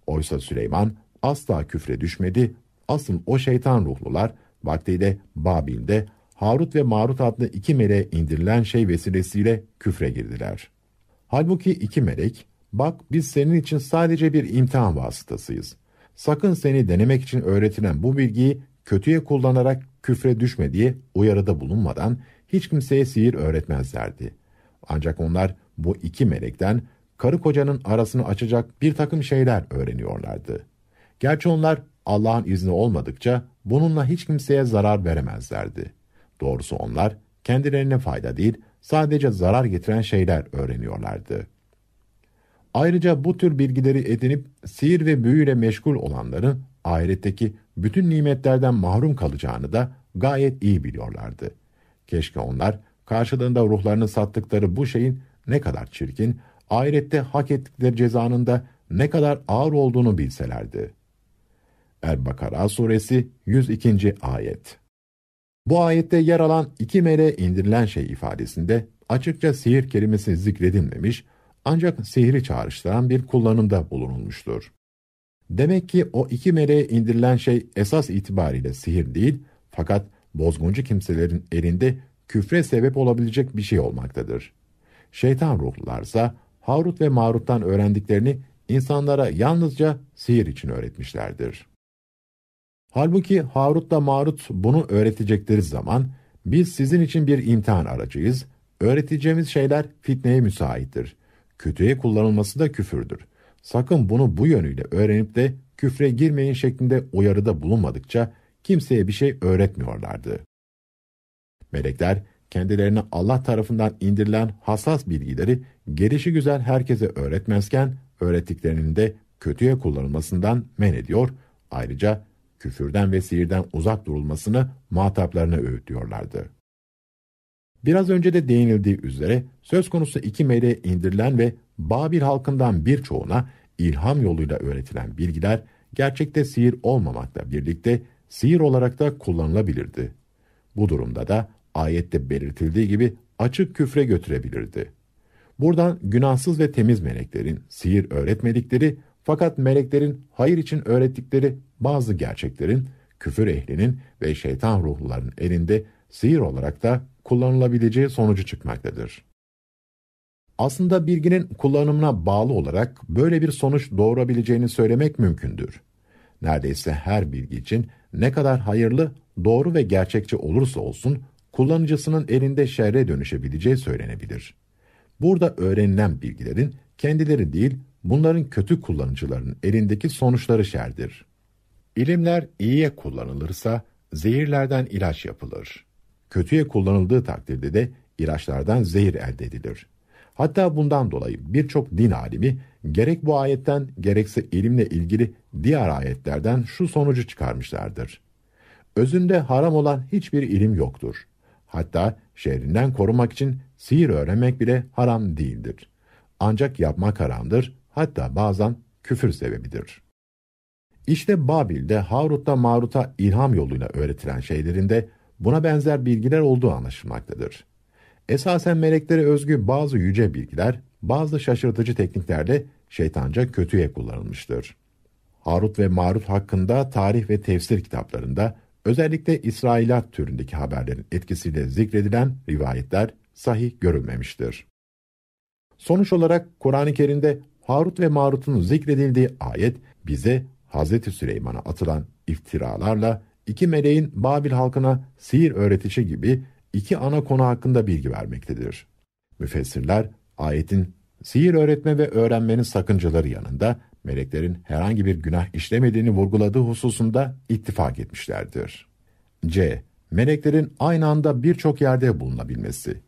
Oysa Süleyman asla küfre düşmedi, asıl o şeytan ruhlular vaktiyle Babil'de Harut ve Marut adlı iki meleğe indirilen şey vesilesiyle küfre girdiler. Halbuki iki melek, bak biz senin için sadece bir imtihan vasıtasıyız. Sakın seni denemek için öğretilen bu bilgiyi kötüye kullanarak küfre düşme diye uyarıda bulunmadan hiç kimseye sihir öğretmezlerdi. Ancak onlar bu iki melekten karı kocanın arasını açacak bir takım şeyler öğreniyorlardı. Gerçi onlar Allah'ın izni olmadıkça bununla hiç kimseye zarar veremezlerdi. Doğrusu onlar kendilerine fayda değil sadece zarar getiren şeyler öğreniyorlardı. Ayrıca bu tür bilgileri edinip sihir ve büyüyle meşgul olanların ahiretteki bütün nimetlerden mahrum kalacağını da gayet iyi biliyorlardı. Keşke onlar Karşılığında ruhlarını sattıkları bu şeyin ne kadar çirkin, ahirette hak ettikleri cezanın da ne kadar ağır olduğunu bilselerdi. El-Bakara suresi 102. ayet Bu ayette yer alan iki mele indirilen şey ifadesinde açıkça sihir kelimesi zikredilmemiş ancak sihri çağrıştıran bir kullanımda bulunulmuştur. Demek ki o iki meleğe indirilen şey esas itibariyle sihir değil fakat bozguncu kimselerin elinde küfre sebep olabilecek bir şey olmaktadır. Şeytan ruhlularsa Harut ve Marut'tan öğrendiklerini insanlara yalnızca sihir için öğretmişlerdir. Halbuki Harut da Marut bunu öğretecekleri zaman biz sizin için bir imtihan aracıyız. Öğreteceğimiz şeyler fitneye müsaittir. Kötüye kullanılması da küfürdür. Sakın bunu bu yönüyle öğrenip de küfre girmeyin şeklinde uyarıda bulunmadıkça kimseye bir şey öğretmiyorlardı. Melekler kendilerine Allah tarafından indirilen hassas bilgileri gelişi güzel herkese öğretmezken öğrettiklerinin de kötüye kullanılmasından men ediyor. Ayrıca küfürden ve sihirden uzak durulmasını muhataplarına öğütüyorlardı. Biraz önce de değinildiği üzere söz konusu iki meleğe indirilen ve Babil halkından birçoğuna ilham yoluyla öğretilen bilgiler gerçekte sihir olmamakla birlikte sihir olarak da kullanılabilirdi. Bu durumda da Ayette belirtildiği gibi açık küfre götürebilirdi. Buradan günahsız ve temiz meleklerin sihir öğretmedikleri fakat meleklerin hayır için öğrettikleri bazı gerçeklerin küfür ehlinin ve şeytan ruhluların elinde sihir olarak da kullanılabileceği sonucu çıkmaktadır. Aslında bilginin kullanımına bağlı olarak böyle bir sonuç doğurabileceğini söylemek mümkündür. Neredeyse her bilgi için ne kadar hayırlı, doğru ve gerçekçi olursa olsun kullanıcısının elinde şerre dönüşebileceği söylenebilir. Burada öğrenilen bilgilerin kendileri değil, bunların kötü kullanıcıların elindeki sonuçları şerdir. İlimler iyiye kullanılırsa zehirlerden ilaç yapılır. Kötüye kullanıldığı takdirde de ilaçlardan zehir elde edilir. Hatta bundan dolayı birçok din alimi gerek bu ayetten gerekse ilimle ilgili diğer ayetlerden şu sonucu çıkarmışlardır. Özünde haram olan hiçbir ilim yoktur. Hatta şerrinden korumak için sihir öğrenmek bile haram değildir. Ancak yapmak haramdır, hatta bazen küfür sebebidir. İşte Babil'de Harut'ta Marut'a ilham yoluyla öğretilen şeylerinde buna benzer bilgiler olduğu anlaşılmaktadır. Esasen meleklere özgü bazı yüce bilgiler, bazı şaşırtıcı tekniklerle şeytanca kötüye kullanılmıştır. Harut ve Marut hakkında tarih ve tefsir kitaplarında Özellikle İsrailat türündeki haberlerin etkisiyle zikredilen rivayetler sahih görülmemiştir. Sonuç olarak Kur'an-ı Kerim'de Harut ve Marut'un zikredildiği ayet bize Hz. Süleyman'a atılan iftiralarla iki meleğin Babil halkına sihir öğretişi gibi iki ana konu hakkında bilgi vermektedir. Müfessirler ayetin sihir öğretme ve öğrenmenin sakıncaları yanında meleklerin herhangi bir günah işlemediğini vurguladığı hususunda ittifak etmişlerdir. C. Meleklerin aynı anda birçok yerde bulunabilmesi.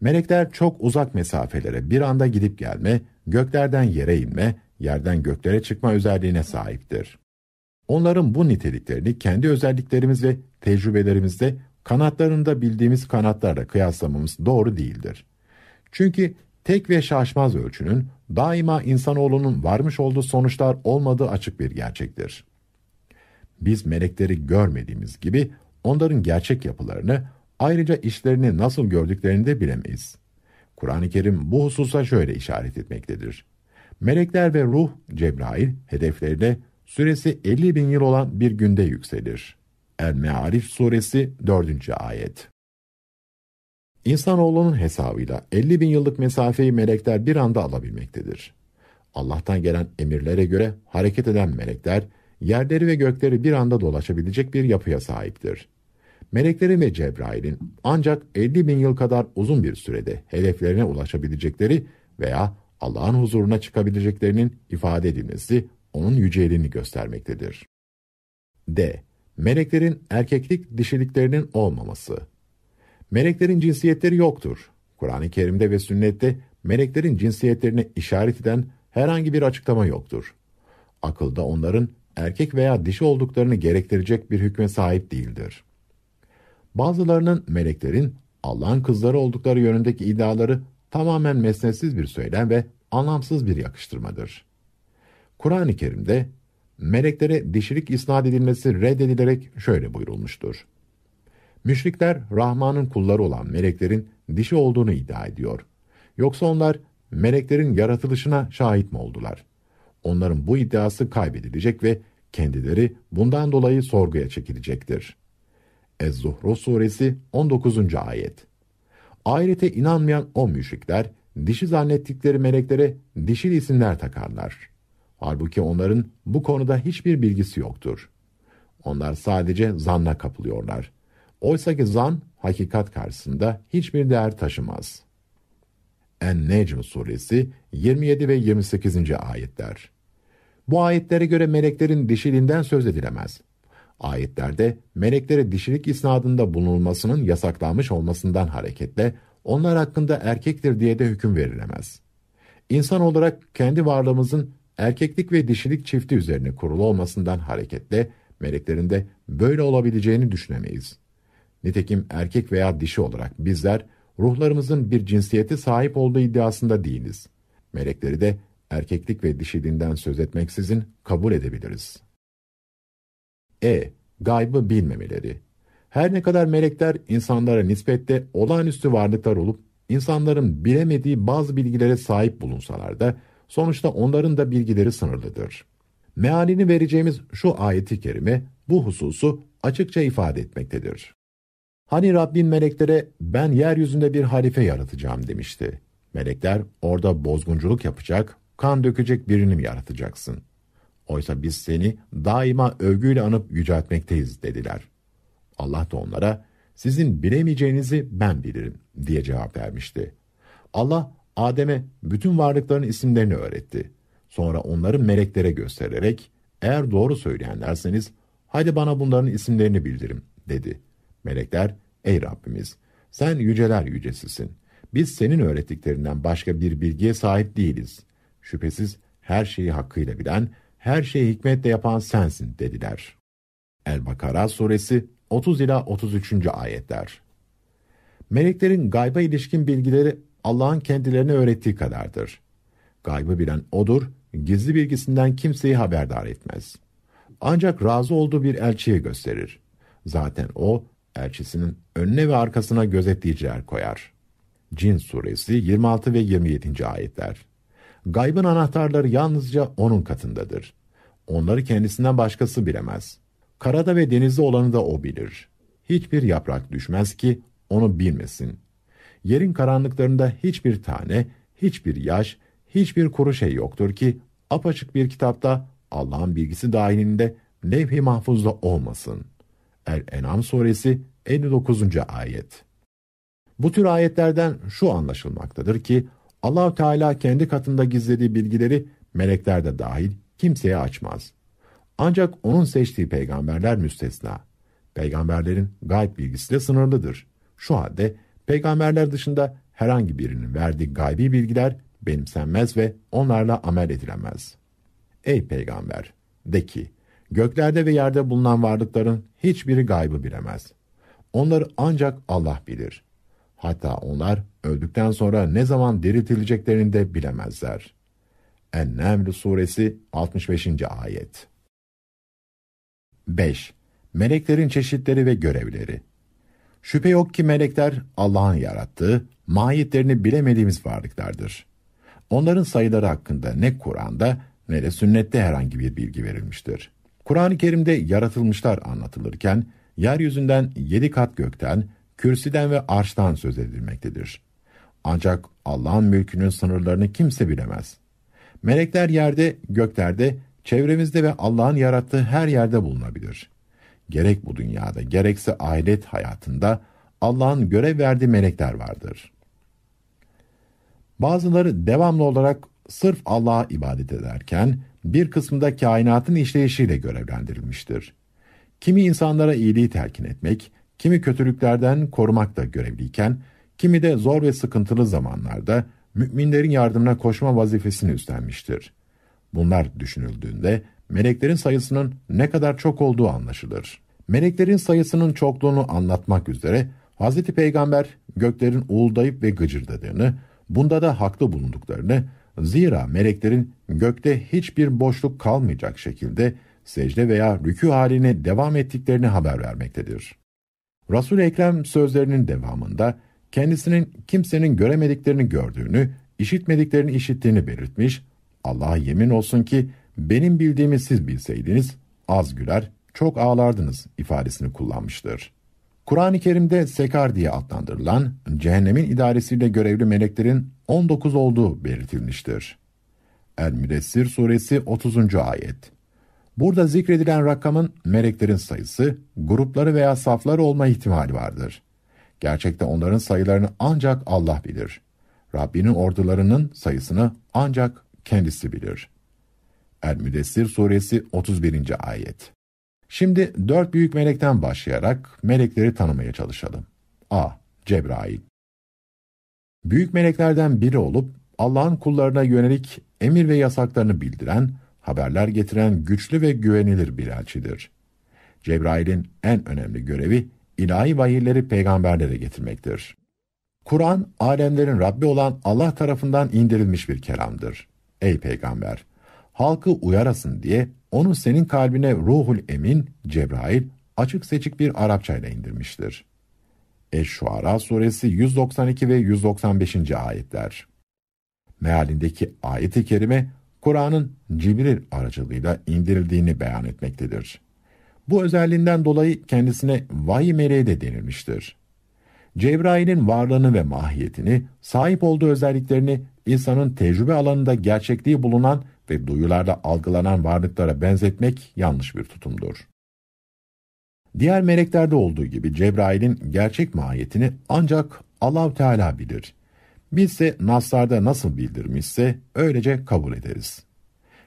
Melekler çok uzak mesafelere bir anda gidip gelme, göklerden yere inme, yerden göklere çıkma özelliğine sahiptir. Onların bu niteliklerini kendi özelliklerimiz ve tecrübelerimizde kanatlarında bildiğimiz kanatlarla kıyaslamamız doğru değildir. Çünkü tek ve şaşmaz ölçünün daima insanoğlunun varmış olduğu sonuçlar olmadığı açık bir gerçektir. Biz melekleri görmediğimiz gibi onların gerçek yapılarını, ayrıca işlerini nasıl gördüklerini de bilemeyiz. Kur'an-ı Kerim bu hususa şöyle işaret etmektedir. Melekler ve ruh, Cebrail, hedeflerine süresi 50 bin yıl olan bir günde yükselir. El-Me'arif suresi 4. ayet. İnsanoğlunun hesabıyla 50 bin yıllık mesafeyi melekler bir anda alabilmektedir. Allah'tan gelen emirlere göre hareket eden melekler, yerleri ve gökleri bir anda dolaşabilecek bir yapıya sahiptir. Meleklerin ve Cebrail'in ancak 50 bin yıl kadar uzun bir sürede hedeflerine ulaşabilecekleri veya Allah'ın huzuruna çıkabileceklerinin ifade edilmesi onun yüceliğini göstermektedir. D. Meleklerin erkeklik dişiliklerinin olmaması Meleklerin cinsiyetleri yoktur. Kur'an-ı Kerim'de ve sünnette meleklerin cinsiyetlerine işaret eden herhangi bir açıklama yoktur. Akılda onların erkek veya dişi olduklarını gerektirecek bir hükme sahip değildir. Bazılarının meleklerin Allah'ın kızları oldukları yönündeki iddiaları tamamen mesnetsiz bir söylem ve anlamsız bir yakıştırmadır. Kur'an-ı Kerim'de meleklere dişilik isnat edilmesi reddedilerek şöyle buyurulmuştur. Müşrikler Rahman'ın kulları olan meleklerin dişi olduğunu iddia ediyor. Yoksa onlar meleklerin yaratılışına şahit mi oldular? Onların bu iddiası kaybedilecek ve kendileri bundan dolayı sorguya çekilecektir. Ez-Zuhru suresi 19. ayet. Ahirete inanmayan o müşrikler dişi zannettikleri meleklere dişil isimler takarlar. Halbuki onların bu konuda hiçbir bilgisi yoktur. Onlar sadece zanna kapılıyorlar.'' Oysaki zan hakikat karşısında hiçbir değer taşımaz. En-Necm suresi 27 ve 28. ayetler. Bu ayetlere göre meleklerin dişiliğinden söz edilemez. Ayetlerde meleklere dişilik isnadında bulunulmasının yasaklanmış olmasından hareketle onlar hakkında erkektir diye de hüküm verilemez. İnsan olarak kendi varlığımızın erkeklik ve dişilik çifti üzerine kurulu olmasından hareketle meleklerin de böyle olabileceğini düşünemeyiz.'' Nitekim erkek veya dişi olarak bizler ruhlarımızın bir cinsiyeti sahip olduğu iddiasında değiliz. Melekleri de erkeklik ve dişiliğinden söz etmeksizin kabul edebiliriz. E. Gaybı bilmemeleri Her ne kadar melekler insanlara nispetle olağanüstü varlıklar olup insanların bilemediği bazı bilgilere sahip bulunsalar da sonuçta onların da bilgileri sınırlıdır. Mealini vereceğimiz şu ayeti kerime bu hususu açıkça ifade etmektedir. Hani Rabbim meleklere ben yeryüzünde bir halife yaratacağım demişti. Melekler orada bozgunculuk yapacak, kan dökecek birini mi yaratacaksın? Oysa biz seni daima övgüyle anıp yüceltmekteyiz dediler. Allah da onlara sizin bilemeyeceğinizi ben bilirim diye cevap vermişti. Allah Adem'e bütün varlıkların isimlerini öğretti. Sonra onları meleklere göstererek eğer doğru söyleyenlerseniz hadi bana bunların isimlerini bildirim dedi. Melekler Ey Rabbimiz! Sen yüceler yücesisin. Biz senin öğrettiklerinden başka bir bilgiye sahip değiliz. Şüphesiz her şeyi hakkıyla bilen, her şeyi hikmetle yapan sensin dediler. El-Bakara suresi 30 ila 33. ayetler. Meleklerin gayba ilişkin bilgileri Allah'ın kendilerine öğrettiği kadardır. Gaybı bilen odur, gizli bilgisinden kimseyi haberdar etmez. Ancak razı olduğu bir elçiye gösterir. Zaten o elçisinin önüne ve arkasına gözetleyiciler koyar. Cin suresi 26 ve 27. ayetler. Gaybın anahtarları yalnızca onun katındadır. Onları kendisinden başkası bilemez. Karada ve denizde olanı da o bilir. Hiçbir yaprak düşmez ki onu bilmesin. Yerin karanlıklarında hiçbir tane, hiçbir yaş, hiçbir kuru şey yoktur ki apaçık bir kitapta Allah'ın bilgisi dahilinde levh-i mahfuzda olmasın.'' El-En'am suresi 59. ayet. Bu tür ayetlerden şu anlaşılmaktadır ki Allahü Teala kendi katında gizlediği bilgileri melekler de dahil kimseye açmaz. Ancak onun seçtiği peygamberler müstesna. Peygamberlerin gayb bilgisi de sınırlıdır. Şu halde peygamberler dışında herhangi birinin verdiği gaybi bilgiler benimsenmez ve onlarla amel edilemez. Ey peygamber! De ki, Göklerde ve yerde bulunan varlıkların hiçbiri gaybı bilemez. Onları ancak Allah bilir. Hatta onlar öldükten sonra ne zaman diriltileceklerini de bilemezler. En-Neml suresi 65. ayet. 5. Meleklerin çeşitleri ve görevleri. Şüphe yok ki melekler Allah'ın yarattığı, mahiyetlerini bilemediğimiz varlıklardır. Onların sayıları hakkında ne Kur'an'da ne de sünnette herhangi bir bilgi verilmiştir. Kur'an-ı Kerim'de yaratılmışlar anlatılırken, yeryüzünden yedi kat gökten, kürsiden ve arştan söz edilmektedir. Ancak Allah'ın mülkünün sınırlarını kimse bilemez. Melekler yerde, göklerde, çevremizde ve Allah'ın yarattığı her yerde bulunabilir. Gerek bu dünyada, gerekse ahiret hayatında Allah'ın görev verdiği melekler vardır. Bazıları devamlı olarak sırf Allah'a ibadet ederken, bir kısmı da kainatın işleyişiyle görevlendirilmiştir. Kimi insanlara iyiliği telkin etmek, kimi kötülüklerden korumak da görevliyken, kimi de zor ve sıkıntılı zamanlarda müminlerin yardımına koşma vazifesini üstlenmiştir. Bunlar düşünüldüğünde meleklerin sayısının ne kadar çok olduğu anlaşılır. Meleklerin sayısının çokluğunu anlatmak üzere Hz. Peygamber göklerin uğuldayıp ve gıcırdadığını, bunda da haklı bulunduklarını, Zira meleklerin gökte hiçbir boşluk kalmayacak şekilde secde veya rükû haline devam ettiklerini haber vermektedir. Resul Ekrem sözlerinin devamında kendisinin kimsenin göremediklerini gördüğünü, işitmediklerini işittiğini belirtmiş, Allah'a yemin olsun ki benim bildiğimi siz bilseydiniz az güler, çok ağlardınız ifadesini kullanmıştır. Kur'an-ı Kerim'de Sekar diye adlandırılan cehennemin idaresiyle görevli meleklerin 19 olduğu belirtilmiştir. El-Müdessir suresi 30. ayet Burada zikredilen rakamın meleklerin sayısı, grupları veya safları olma ihtimali vardır. Gerçekte onların sayılarını ancak Allah bilir. Rabbinin ordularının sayısını ancak kendisi bilir. El-Müdessir suresi 31. ayet Şimdi dört büyük melekten başlayarak melekleri tanımaya çalışalım. A. Cebrail Büyük meleklerden biri olup Allah'ın kullarına yönelik emir ve yasaklarını bildiren, haberler getiren güçlü ve güvenilir bir elçidir. Cebrail'in en önemli görevi ilahi vahiyleri peygamberlere getirmektir. Kur'an, alemlerin Rabbi olan Allah tarafından indirilmiş bir kelamdır. Ey peygamber! halkı uyarasın diye onu senin kalbine ruhul emin Cebrail açık seçik bir Arapçayla indirmiştir. Eş-Şuara suresi 192 ve 195. ayetler. Mealindeki ayeti kerime Kur'an'ın Cibril aracılığıyla indirildiğini beyan etmektedir. Bu özelliğinden dolayı kendisine vahiy meleği de denilmiştir. Cebrail'in varlığını ve mahiyetini, sahip olduğu özelliklerini insanın tecrübe alanında gerçekliği bulunan ve duyularla algılanan varlıklara benzetmek yanlış bir tutumdur. Diğer meleklerde olduğu gibi Cebrail'in gerçek mahiyetini ancak Allah Teala bilir. Biz de naslarda nasıl bildirmişse öylece kabul ederiz.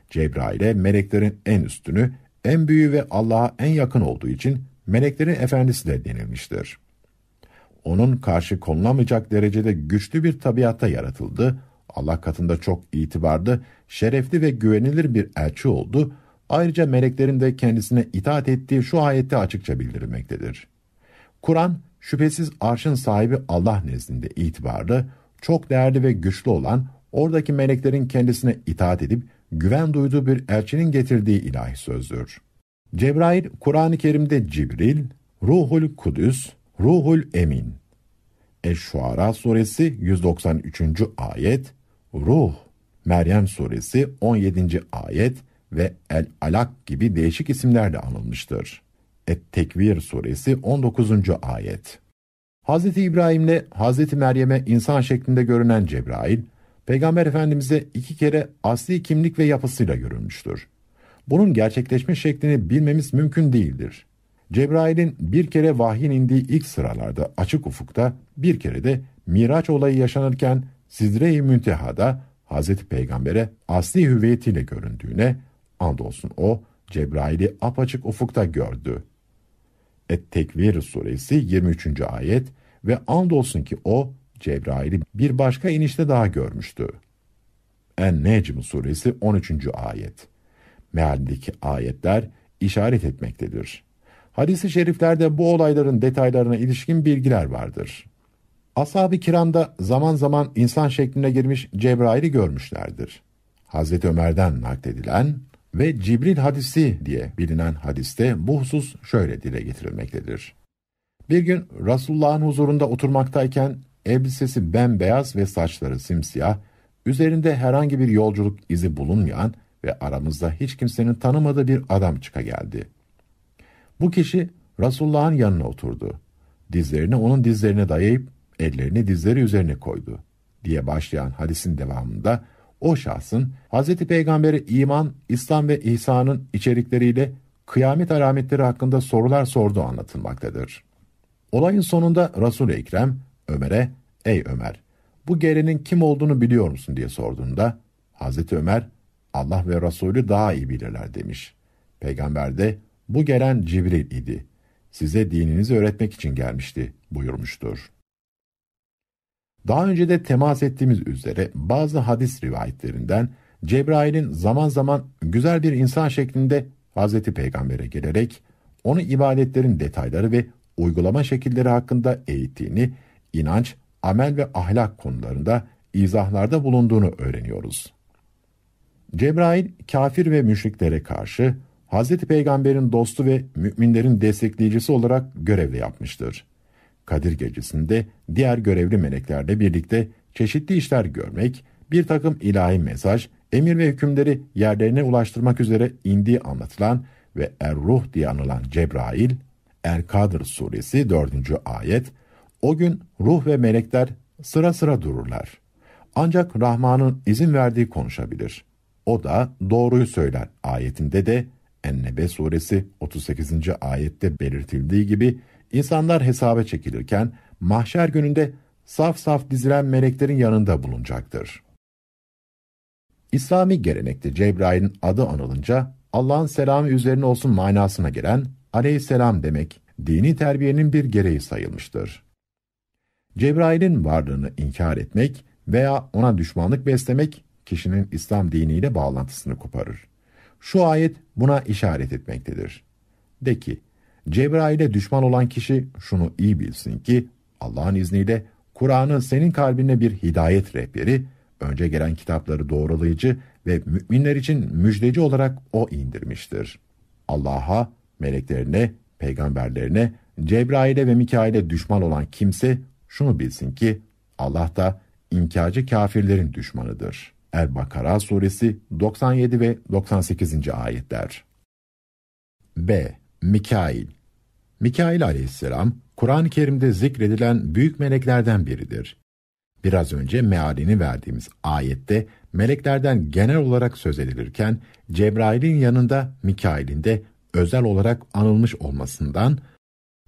Cebrail'e meleklerin en üstünü, en büyüğü ve Allah'a en yakın olduğu için meleklerin efendisi de denilmiştir. Onun karşı konulamayacak derecede güçlü bir tabiatta yaratıldı, Allah katında çok itibarlı, şerefli ve güvenilir bir elçi oldu. Ayrıca meleklerin de kendisine itaat ettiği şu ayette açıkça bildirilmektedir. Kur'an, şüphesiz arşın sahibi Allah nezdinde itibarlı, çok değerli ve güçlü olan, oradaki meleklerin kendisine itaat edip güven duyduğu bir elçinin getirdiği ilahi sözdür. Cebrail, Kur'an-ı Kerim'de Cibril, Ruhul Kudüs, Ruhul Emin, Eş-Şuara suresi 193. ayet ruh. Meryem suresi 17. ayet ve El Alak gibi değişik isimlerle anılmıştır. Et-Tekvir suresi 19. ayet. Hz. ile Hz. Meryem'e insan şeklinde görünen Cebrail, Peygamber Efendimiz'e iki kere asli kimlik ve yapısıyla görülmüştür. Bunun gerçekleşme şeklini bilmemiz mümkün değildir. Cebrail'in bir kere vahyin indiği ilk sıralarda açık ufukta, bir kere de Miraç olayı yaşanırken Sidre-i Münteha'da Hz. Peygamber'e asli hüviyetiyle göründüğüne, andolsun o Cebrail'i apaçık ufukta gördü. Et-Tekvir suresi 23. ayet ve andolsun ki o Cebrail'i bir başka inişte daha görmüştü. En-Necm suresi 13. ayet. Mealindeki ayetler işaret etmektedir. Hadis-i şeriflerde bu olayların detaylarına ilişkin bilgiler vardır. Ashab-ı kiramda zaman zaman insan şekline girmiş Cebrail'i görmüşlerdir. Hazreti Ömer'den nakledilen ve Cibril hadisi diye bilinen hadiste bu husus şöyle dile getirilmektedir. Bir gün Resulullah'ın huzurunda oturmaktayken elbisesi bembeyaz ve saçları simsiyah, üzerinde herhangi bir yolculuk izi bulunmayan ve aramızda hiç kimsenin tanımadığı bir adam çıka geldi. Bu kişi Resulullah'ın yanına oturdu. Dizlerini onun dizlerine dayayıp ellerini dizleri üzerine koydu diye başlayan hadisin devamında o şahsın Hz. Peygamber'e iman, İslam ve İsa'nın içerikleriyle kıyamet alametleri hakkında sorular sorduğu anlatılmaktadır. Olayın sonunda Resul-i Ekrem Ömer'e "Ey Ömer, bu gelenin kim olduğunu biliyor musun?" diye sorduğunda Hazreti Ömer Allah ve Resulü daha iyi bilirler demiş. Peygamber de bu gelen Cibril idi. Size dininizi öğretmek için gelmişti buyurmuştur. Daha önce de temas ettiğimiz üzere bazı hadis rivayetlerinden Cebrail'in zaman zaman güzel bir insan şeklinde Hz. Peygamber'e gelerek onu ibadetlerin detayları ve uygulama şekilleri hakkında eğittiğini, inanç, amel ve ahlak konularında izahlarda bulunduğunu öğreniyoruz. Cebrail kafir ve müşriklere karşı Hz. Peygamber'in dostu ve müminlerin destekleyicisi olarak görevle yapmıştır. Kadir Gecesi'nde diğer görevli meleklerle birlikte çeşitli işler görmek, bir takım ilahi mesaj, emir ve hükümleri yerlerine ulaştırmak üzere indiği anlatılan ve Er-Ruh diye anılan Cebrail, Er-Kadr suresi 4. ayet, o gün ruh ve melekler sıra sıra dururlar. Ancak Rahman'ın izin verdiği konuşabilir. O da doğruyu söyler ayetinde de Ennebe suresi 38. ayette belirtildiği gibi İnsanlar hesaba çekilirken mahşer gününde saf saf dizilen meleklerin yanında bulunacaktır. İslami gelenekte Cebrail'in adı anılınca Allah'ın selamı üzerine olsun manasına gelen aleyhisselam demek dini terbiyenin bir gereği sayılmıştır. Cebrail'in varlığını inkar etmek veya ona düşmanlık beslemek kişinin İslam diniyle bağlantısını koparır. Şu ayet buna işaret etmektedir. De ki, Cebrail'e düşman olan kişi şunu iyi bilsin ki Allah'ın izniyle Kur'an'ın senin kalbine bir hidayet rehberi, önce gelen kitapları doğrulayıcı ve müminler için müjdeci olarak o indirmiştir. Allah'a, meleklerine, peygamberlerine, Cebrail'e ve Mikail'e düşman olan kimse şunu bilsin ki Allah da inkarcı kafirlerin düşmanıdır. El-Bakara suresi 97 ve 98. ayetler. B. Mikail Mikail aleyhisselam, Kur'an-ı Kerim'de zikredilen büyük meleklerden biridir. Biraz önce mealini verdiğimiz ayette meleklerden genel olarak söz edilirken Cebrail'in yanında Mikail'in de özel olarak anılmış olmasından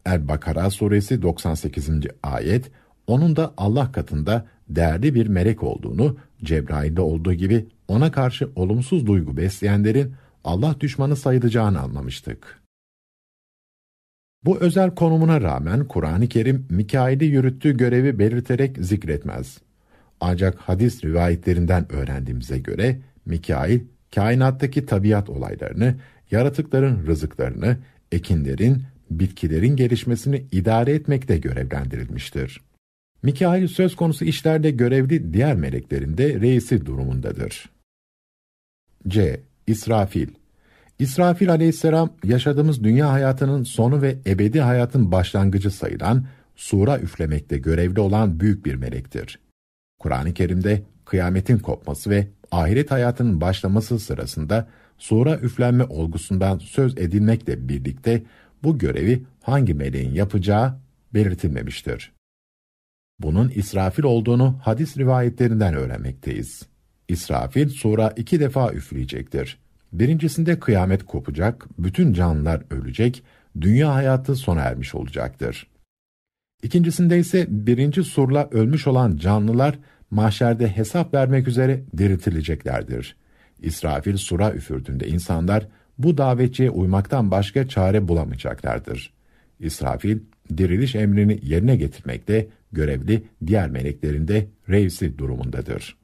El-Bakara suresi 98. ayet onun da Allah katında değerli bir melek olduğunu Cebrail'de olduğu gibi ona karşı olumsuz duygu besleyenlerin Allah düşmanı sayılacağını anlamıştık. Bu özel konumuna rağmen Kur'an-ı Kerim Mikail'i yürüttüğü görevi belirterek zikretmez. Ancak hadis rivayetlerinden öğrendiğimize göre Mikail, kainattaki tabiat olaylarını, yaratıkların rızıklarını, ekinlerin, bitkilerin gelişmesini idare etmekte görevlendirilmiştir. Mikail söz konusu işlerde görevli diğer meleklerin de reisi durumundadır. C. İsrafil İsrafil aleyhisselam yaşadığımız dünya hayatının sonu ve ebedi hayatın başlangıcı sayılan sura üflemekte görevli olan büyük bir melektir. Kur'an-ı Kerim'de kıyametin kopması ve ahiret hayatının başlaması sırasında sura üflenme olgusundan söz edilmekle birlikte bu görevi hangi meleğin yapacağı belirtilmemiştir. Bunun İsrafil olduğunu hadis rivayetlerinden öğrenmekteyiz. İsrafil sura iki defa üfleyecektir. Birincisinde kıyamet kopacak, bütün canlılar ölecek, dünya hayatı sona ermiş olacaktır. İkincisinde ise birinci surla ölmüş olan canlılar mahşerde hesap vermek üzere diriltileceklerdir. İsrafil sura üfürdüğünde insanlar bu davetçiye uymaktan başka çare bulamayacaklardır. İsrafil diriliş emrini yerine getirmekte görevli diğer meleklerinde reisi durumundadır.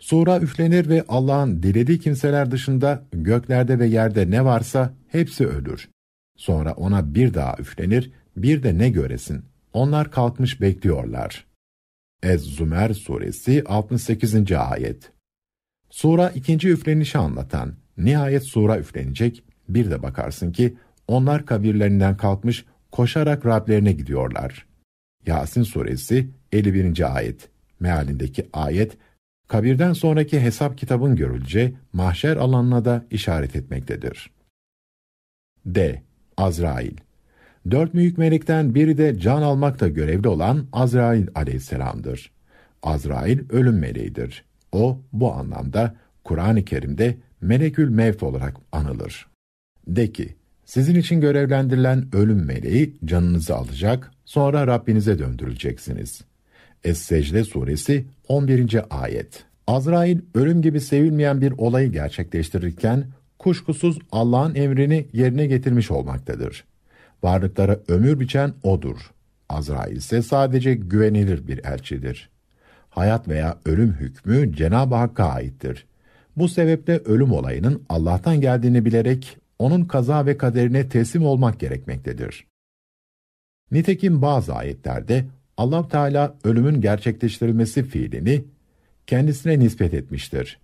Sura üflenir ve Allah'ın dilediği kimseler dışında göklerde ve yerde ne varsa hepsi ölür. Sonra ona bir daha üflenir, bir de ne göresin. Onlar kalkmış bekliyorlar. Ez-Zümer suresi 68. ayet Sura ikinci üflenişi anlatan, nihayet sura üflenecek, bir de bakarsın ki onlar kabirlerinden kalkmış koşarak Rablerine gidiyorlar. Yasin suresi 51. ayet Mealindeki ayet kabirden sonraki hesap kitabın görülce mahşer alanına da işaret etmektedir. D. Azrail Dört büyük melekten biri de can almakta görevli olan Azrail aleyhisselamdır. Azrail ölüm meleğidir. O bu anlamda Kur'an-ı Kerim'de melekül mevt olarak anılır. De ki, sizin için görevlendirilen ölüm meleği canınızı alacak, sonra Rabbinize döndürüleceksiniz. Es-Secde suresi 11. ayet. Azrail ölüm gibi sevilmeyen bir olayı gerçekleştirirken kuşkusuz Allah'ın emrini yerine getirmiş olmaktadır. Varlıklara ömür biçen odur. Azrail ise sadece güvenilir bir elçidir. Hayat veya ölüm hükmü Cenab-ı Hakk'a aittir. Bu sebeple ölüm olayının Allah'tan geldiğini bilerek onun kaza ve kaderine teslim olmak gerekmektedir. Nitekim bazı ayetlerde allah Teala ölümün gerçekleştirilmesi fiilini kendisine nispet etmiştir.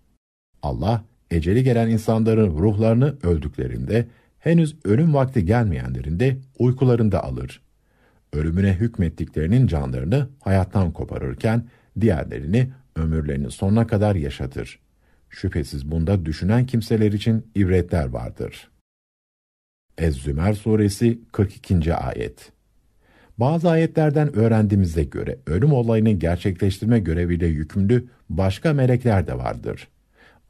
Allah, eceli gelen insanların ruhlarını öldüklerinde, henüz ölüm vakti gelmeyenlerinde uykularında alır. Ölümüne hükmettiklerinin canlarını hayattan koparırken, diğerlerini ömürlerinin sonuna kadar yaşatır. Şüphesiz bunda düşünen kimseler için ibretler vardır. Ez-Zümer suresi 42. ayet bazı ayetlerden öğrendiğimize göre ölüm olayını gerçekleştirme göreviyle yükümlü başka melekler de vardır.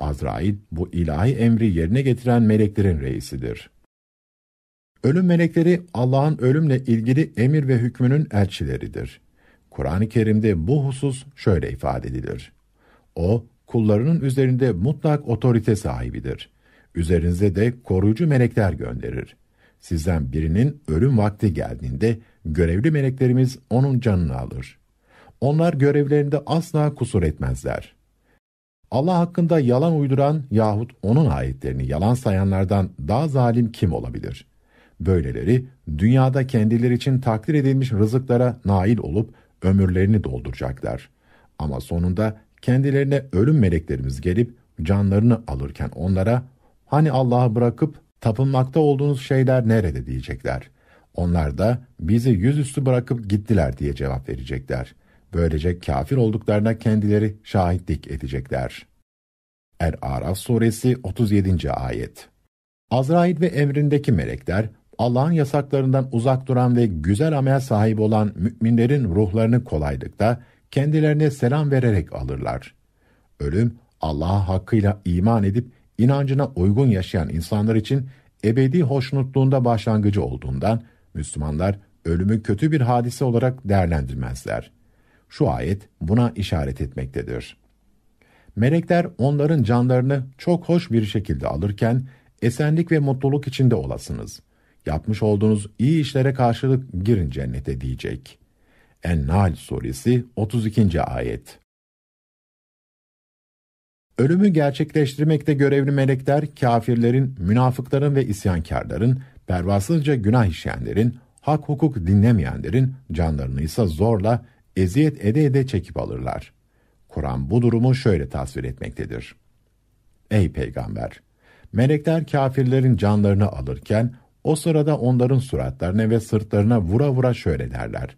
Azrail bu ilahi emri yerine getiren meleklerin reisidir. Ölüm melekleri Allah'ın ölümle ilgili emir ve hükmünün elçileridir. Kur'an-ı Kerim'de bu husus şöyle ifade edilir. O, kullarının üzerinde mutlak otorite sahibidir. Üzerinize de koruyucu melekler gönderir. Sizden birinin ölüm vakti geldiğinde görevli meleklerimiz onun canını alır. Onlar görevlerinde asla kusur etmezler. Allah hakkında yalan uyduran yahut onun ayetlerini yalan sayanlardan daha zalim kim olabilir? Böyleleri dünyada kendileri için takdir edilmiş rızıklara nail olup ömürlerini dolduracaklar. Ama sonunda kendilerine ölüm meleklerimiz gelip canlarını alırken onlara hani Allah'ı bırakıp tapınmakta olduğunuz şeyler nerede diyecekler. Onlar da bizi yüzüstü bırakıp gittiler diye cevap verecekler. Böylece kafir olduklarına kendileri şahitlik edecekler. Er-Araf suresi 37. ayet Azrail ve emrindeki melekler, Allah'ın yasaklarından uzak duran ve güzel amel sahibi olan müminlerin ruhlarını kolaylıkla kendilerine selam vererek alırlar. Ölüm, Allah'a hakkıyla iman edip inancına uygun yaşayan insanlar için ebedi hoşnutluğunda başlangıcı olduğundan Müslümanlar ölümü kötü bir hadise olarak değerlendirmezler. Şu ayet buna işaret etmektedir. Melekler onların canlarını çok hoş bir şekilde alırken esenlik ve mutluluk içinde olasınız. Yapmış olduğunuz iyi işlere karşılık girin cennete diyecek. En-Nal suresi 32. ayet. Ölümü gerçekleştirmekte görevli melekler kafirlerin, münafıkların ve isyankarların pervasızca günah işleyenlerin, hak hukuk dinlemeyenlerin canlarını ise zorla eziyet ede ede çekip alırlar. Kur'an bu durumu şöyle tasvir etmektedir. Ey peygamber! Melekler kafirlerin canlarını alırken o sırada onların suratlarına ve sırtlarına vura vura şöyle derler.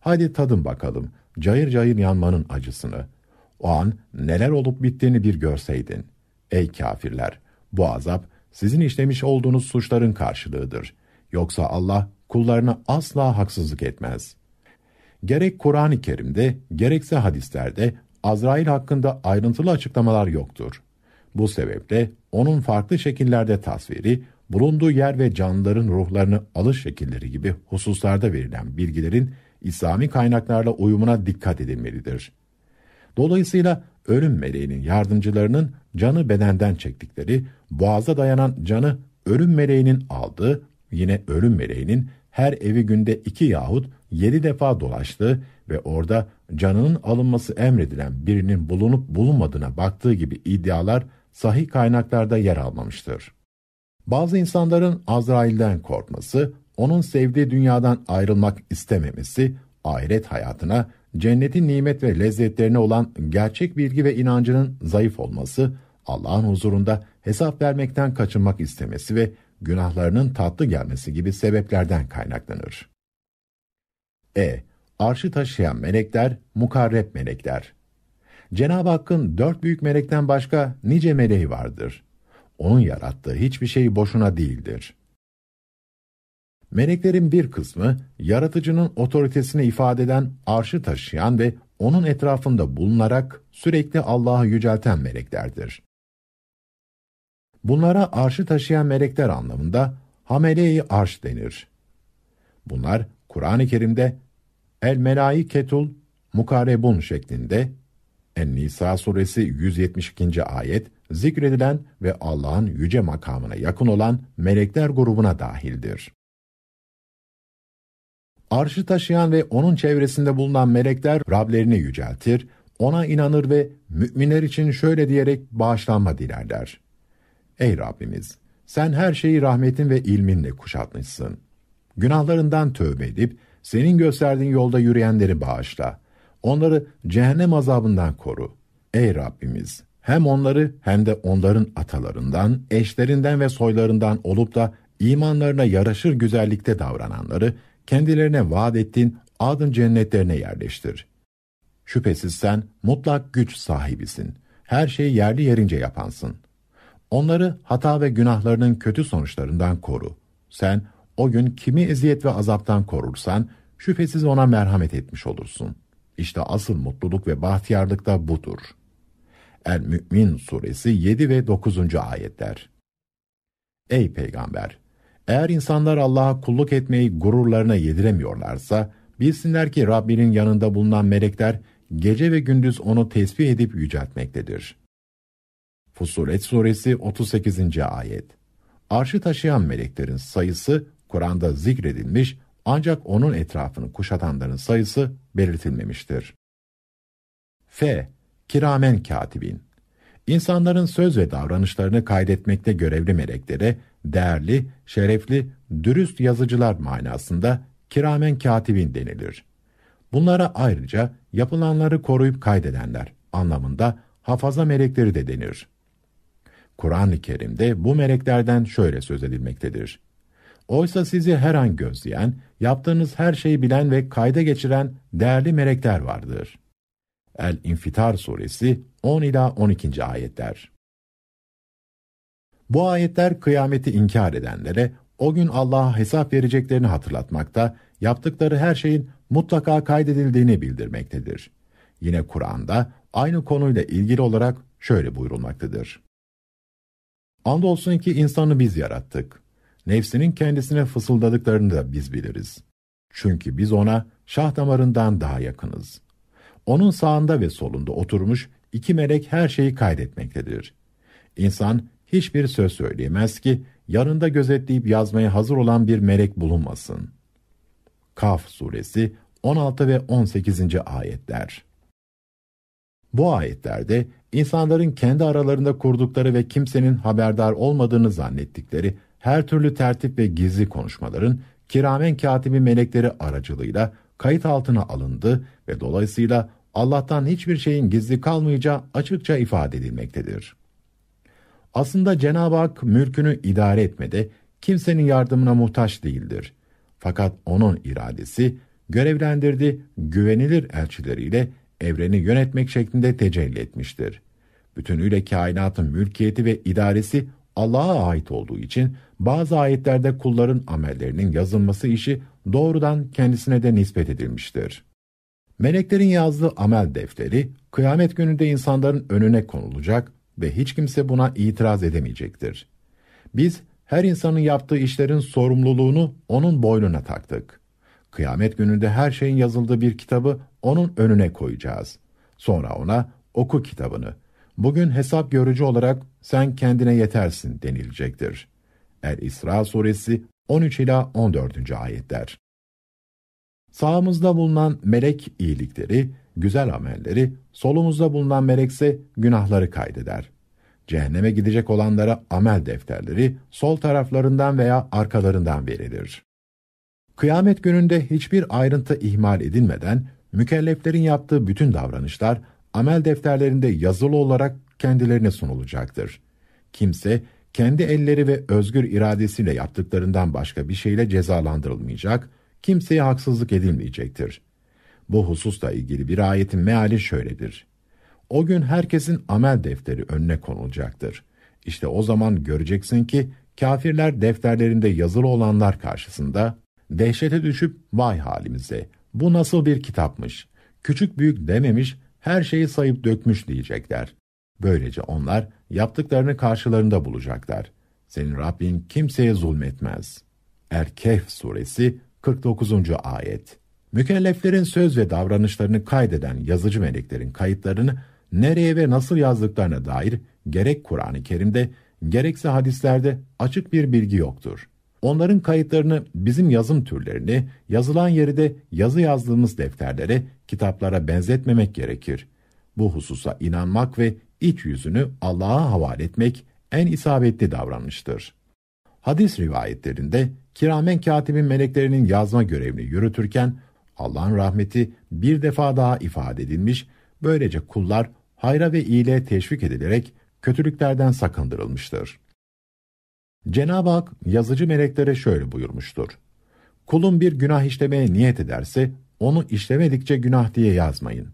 Hadi tadın bakalım cayır cayır yanmanın acısını. O an neler olup bittiğini bir görseydin. Ey kafirler! Bu azap sizin işlemiş olduğunuz suçların karşılığıdır. Yoksa Allah kullarına asla haksızlık etmez. Gerek Kur'an-ı Kerim'de gerekse hadislerde Azrail hakkında ayrıntılı açıklamalar yoktur. Bu sebeple onun farklı şekillerde tasviri, bulunduğu yer ve canlıların ruhlarını alış şekilleri gibi hususlarda verilen bilgilerin İslami kaynaklarla uyumuna dikkat edilmelidir. Dolayısıyla ölüm meleğinin yardımcılarının canı bedenden çektikleri, boğaza dayanan canı ölüm meleğinin aldığı, yine ölüm meleğinin her evi günde iki yahut yedi defa dolaştığı ve orada canının alınması emredilen birinin bulunup bulunmadığına baktığı gibi iddialar sahih kaynaklarda yer almamıştır. Bazı insanların Azrail'den korkması, onun sevdiği dünyadan ayrılmak istememesi, ahiret hayatına cennetin nimet ve lezzetlerine olan gerçek bilgi ve inancının zayıf olması, Allah'ın huzurunda hesap vermekten kaçınmak istemesi ve günahlarının tatlı gelmesi gibi sebeplerden kaynaklanır. E. Arşı taşıyan melekler, mukarreb melekler. Cenab-ı Hakk'ın dört büyük melekten başka nice meleği vardır. Onun yarattığı hiçbir şey boşuna değildir. Meleklerin bir kısmı yaratıcının otoritesini ifade eden arşı taşıyan ve onun etrafında bulunarak sürekli Allah'ı yücelten meleklerdir. Bunlara arşı taşıyan melekler anlamında hamele-i arş denir. Bunlar Kur'an-ı Kerim'de el melaiketul mukarebun şeklinde En-Nisa suresi 172. ayet zikredilen ve Allah'ın yüce makamına yakın olan melekler grubuna dahildir. Arşı taşıyan ve onun çevresinde bulunan melekler Rablerini yüceltir, ona inanır ve müminler için şöyle diyerek bağışlanma dilerler. Ey Rabbimiz! Sen her şeyi rahmetin ve ilminle kuşatmışsın. Günahlarından tövbe edip, senin gösterdiğin yolda yürüyenleri bağışla. Onları cehennem azabından koru. Ey Rabbimiz! Hem onları hem de onların atalarından, eşlerinden ve soylarından olup da imanlarına yaraşır güzellikte davrananları, kendilerine vaat ettiğin adın cennetlerine yerleştir. Şüphesiz sen mutlak güç sahibisin. Her şeyi yerli yerince yapansın. Onları hata ve günahlarının kötü sonuçlarından koru. Sen o gün kimi eziyet ve azaptan korursan, şüphesiz ona merhamet etmiş olursun. İşte asıl mutluluk ve bahtiyarlık da budur. El-Mü'min suresi 7 ve 9. ayetler Ey Peygamber! Eğer insanlar Allah'a kulluk etmeyi gururlarına yediremiyorlarsa, bilsinler ki Rabbinin yanında bulunan melekler, gece ve gündüz onu tesbih edip yüceltmektedir. Fusulet Suresi 38. Ayet Arşı taşıyan meleklerin sayısı Kur'an'da zikredilmiş ancak onun etrafını kuşatanların sayısı belirtilmemiştir. F. Kiramen Katibin İnsanların söz ve davranışlarını kaydetmekte görevli meleklere değerli, şerefli, dürüst yazıcılar manasında kiramen katibin denilir. Bunlara ayrıca yapılanları koruyup kaydedenler anlamında hafaza melekleri de denir. Kur'an-ı Kerim'de bu meleklerden şöyle söz edilmektedir. Oysa sizi her an gözleyen, yaptığınız her şeyi bilen ve kayda geçiren değerli melekler vardır. El-İnfitar suresi 10 ila 12. ayetler. Bu ayetler kıyameti inkar edenlere o gün Allah'a hesap vereceklerini hatırlatmakta, yaptıkları her şeyin mutlaka kaydedildiğini bildirmektedir. Yine Kur'an'da aynı konuyla ilgili olarak şöyle buyurulmaktadır. Andolsun ki insanı biz yarattık. Nefsinin kendisine fısıldadıklarını da biz biliriz. Çünkü biz ona şah damarından daha yakınız. Onun sağında ve solunda oturmuş iki melek her şeyi kaydetmektedir. İnsan hiçbir söz söyleyemez ki yanında gözetleyip yazmaya hazır olan bir melek bulunmasın. Kaf suresi 16 ve 18. ayetler. Bu ayetlerde insanların kendi aralarında kurdukları ve kimsenin haberdar olmadığını zannettikleri her türlü tertip ve gizli konuşmaların kiramen katibi melekleri aracılığıyla kayıt altına alındı ve dolayısıyla Allah'tan hiçbir şeyin gizli kalmayacağı açıkça ifade edilmektedir. Aslında Cenab-ı Hak mülkünü idare etmede kimsenin yardımına muhtaç değildir. Fakat onun iradesi görevlendirdi güvenilir elçileriyle evreni yönetmek şeklinde tecelli etmiştir. Bütünüyle kainatın mülkiyeti ve idaresi Allah'a ait olduğu için bazı ayetlerde kulların amellerinin yazılması işi doğrudan kendisine de nispet edilmiştir. Meleklerin yazdığı amel defteri, kıyamet gününde insanların önüne konulacak ve hiç kimse buna itiraz edemeyecektir. Biz her insanın yaptığı işlerin sorumluluğunu onun boynuna taktık. Kıyamet gününde her şeyin yazıldığı bir kitabı onun önüne koyacağız. Sonra ona oku kitabını. Bugün hesap görücü olarak sen kendine yetersin denilecektir. El-İsra er suresi 13 ila 14. ayetler. Sağımızda bulunan melek iyilikleri güzel amelleri, solumuzda bulunan melek ise günahları kaydeder. Cehenneme gidecek olanlara amel defterleri sol taraflarından veya arkalarından verilir. Kıyamet gününde hiçbir ayrıntı ihmal edilmeden mükelleflerin yaptığı bütün davranışlar amel defterlerinde yazılı olarak kendilerine sunulacaktır. Kimse kendi elleri ve özgür iradesiyle yaptıklarından başka bir şeyle cezalandırılmayacak, kimseye haksızlık edilmeyecektir. Bu hususta ilgili bir ayetin meali şöyledir. O gün herkesin amel defteri önüne konulacaktır. İşte o zaman göreceksin ki kafirler defterlerinde yazılı olanlar karşısında dehşete düşüp vay halimize bu nasıl bir kitapmış, küçük büyük dememiş her şeyi sayıp dökmüş diyecekler. Böylece onlar yaptıklarını karşılarında bulacaklar. Senin Rabbin kimseye zulmetmez. Erkef suresi 49. ayet Mükelleflerin söz ve davranışlarını kaydeden yazıcı meleklerin kayıtlarını nereye ve nasıl yazdıklarına dair gerek Kur'an-ı Kerim'de gerekse hadislerde açık bir bilgi yoktur. Onların kayıtlarını bizim yazım türlerini, yazılan yeri de yazı yazdığımız defterlere, kitaplara benzetmemek gerekir. Bu hususa inanmak ve iç yüzünü Allah'a havale etmek en isabetli davranıştır. Hadis rivayetlerinde kiramen katibin meleklerinin yazma görevini yürütürken Allah'ın rahmeti bir defa daha ifade edilmiş, böylece kullar hayra ve iyiliğe teşvik edilerek kötülüklerden sakındırılmıştır. Cenab-ı Hak yazıcı meleklere şöyle buyurmuştur. Kulun bir günah işlemeye niyet ederse onu işlemedikçe günah diye yazmayın.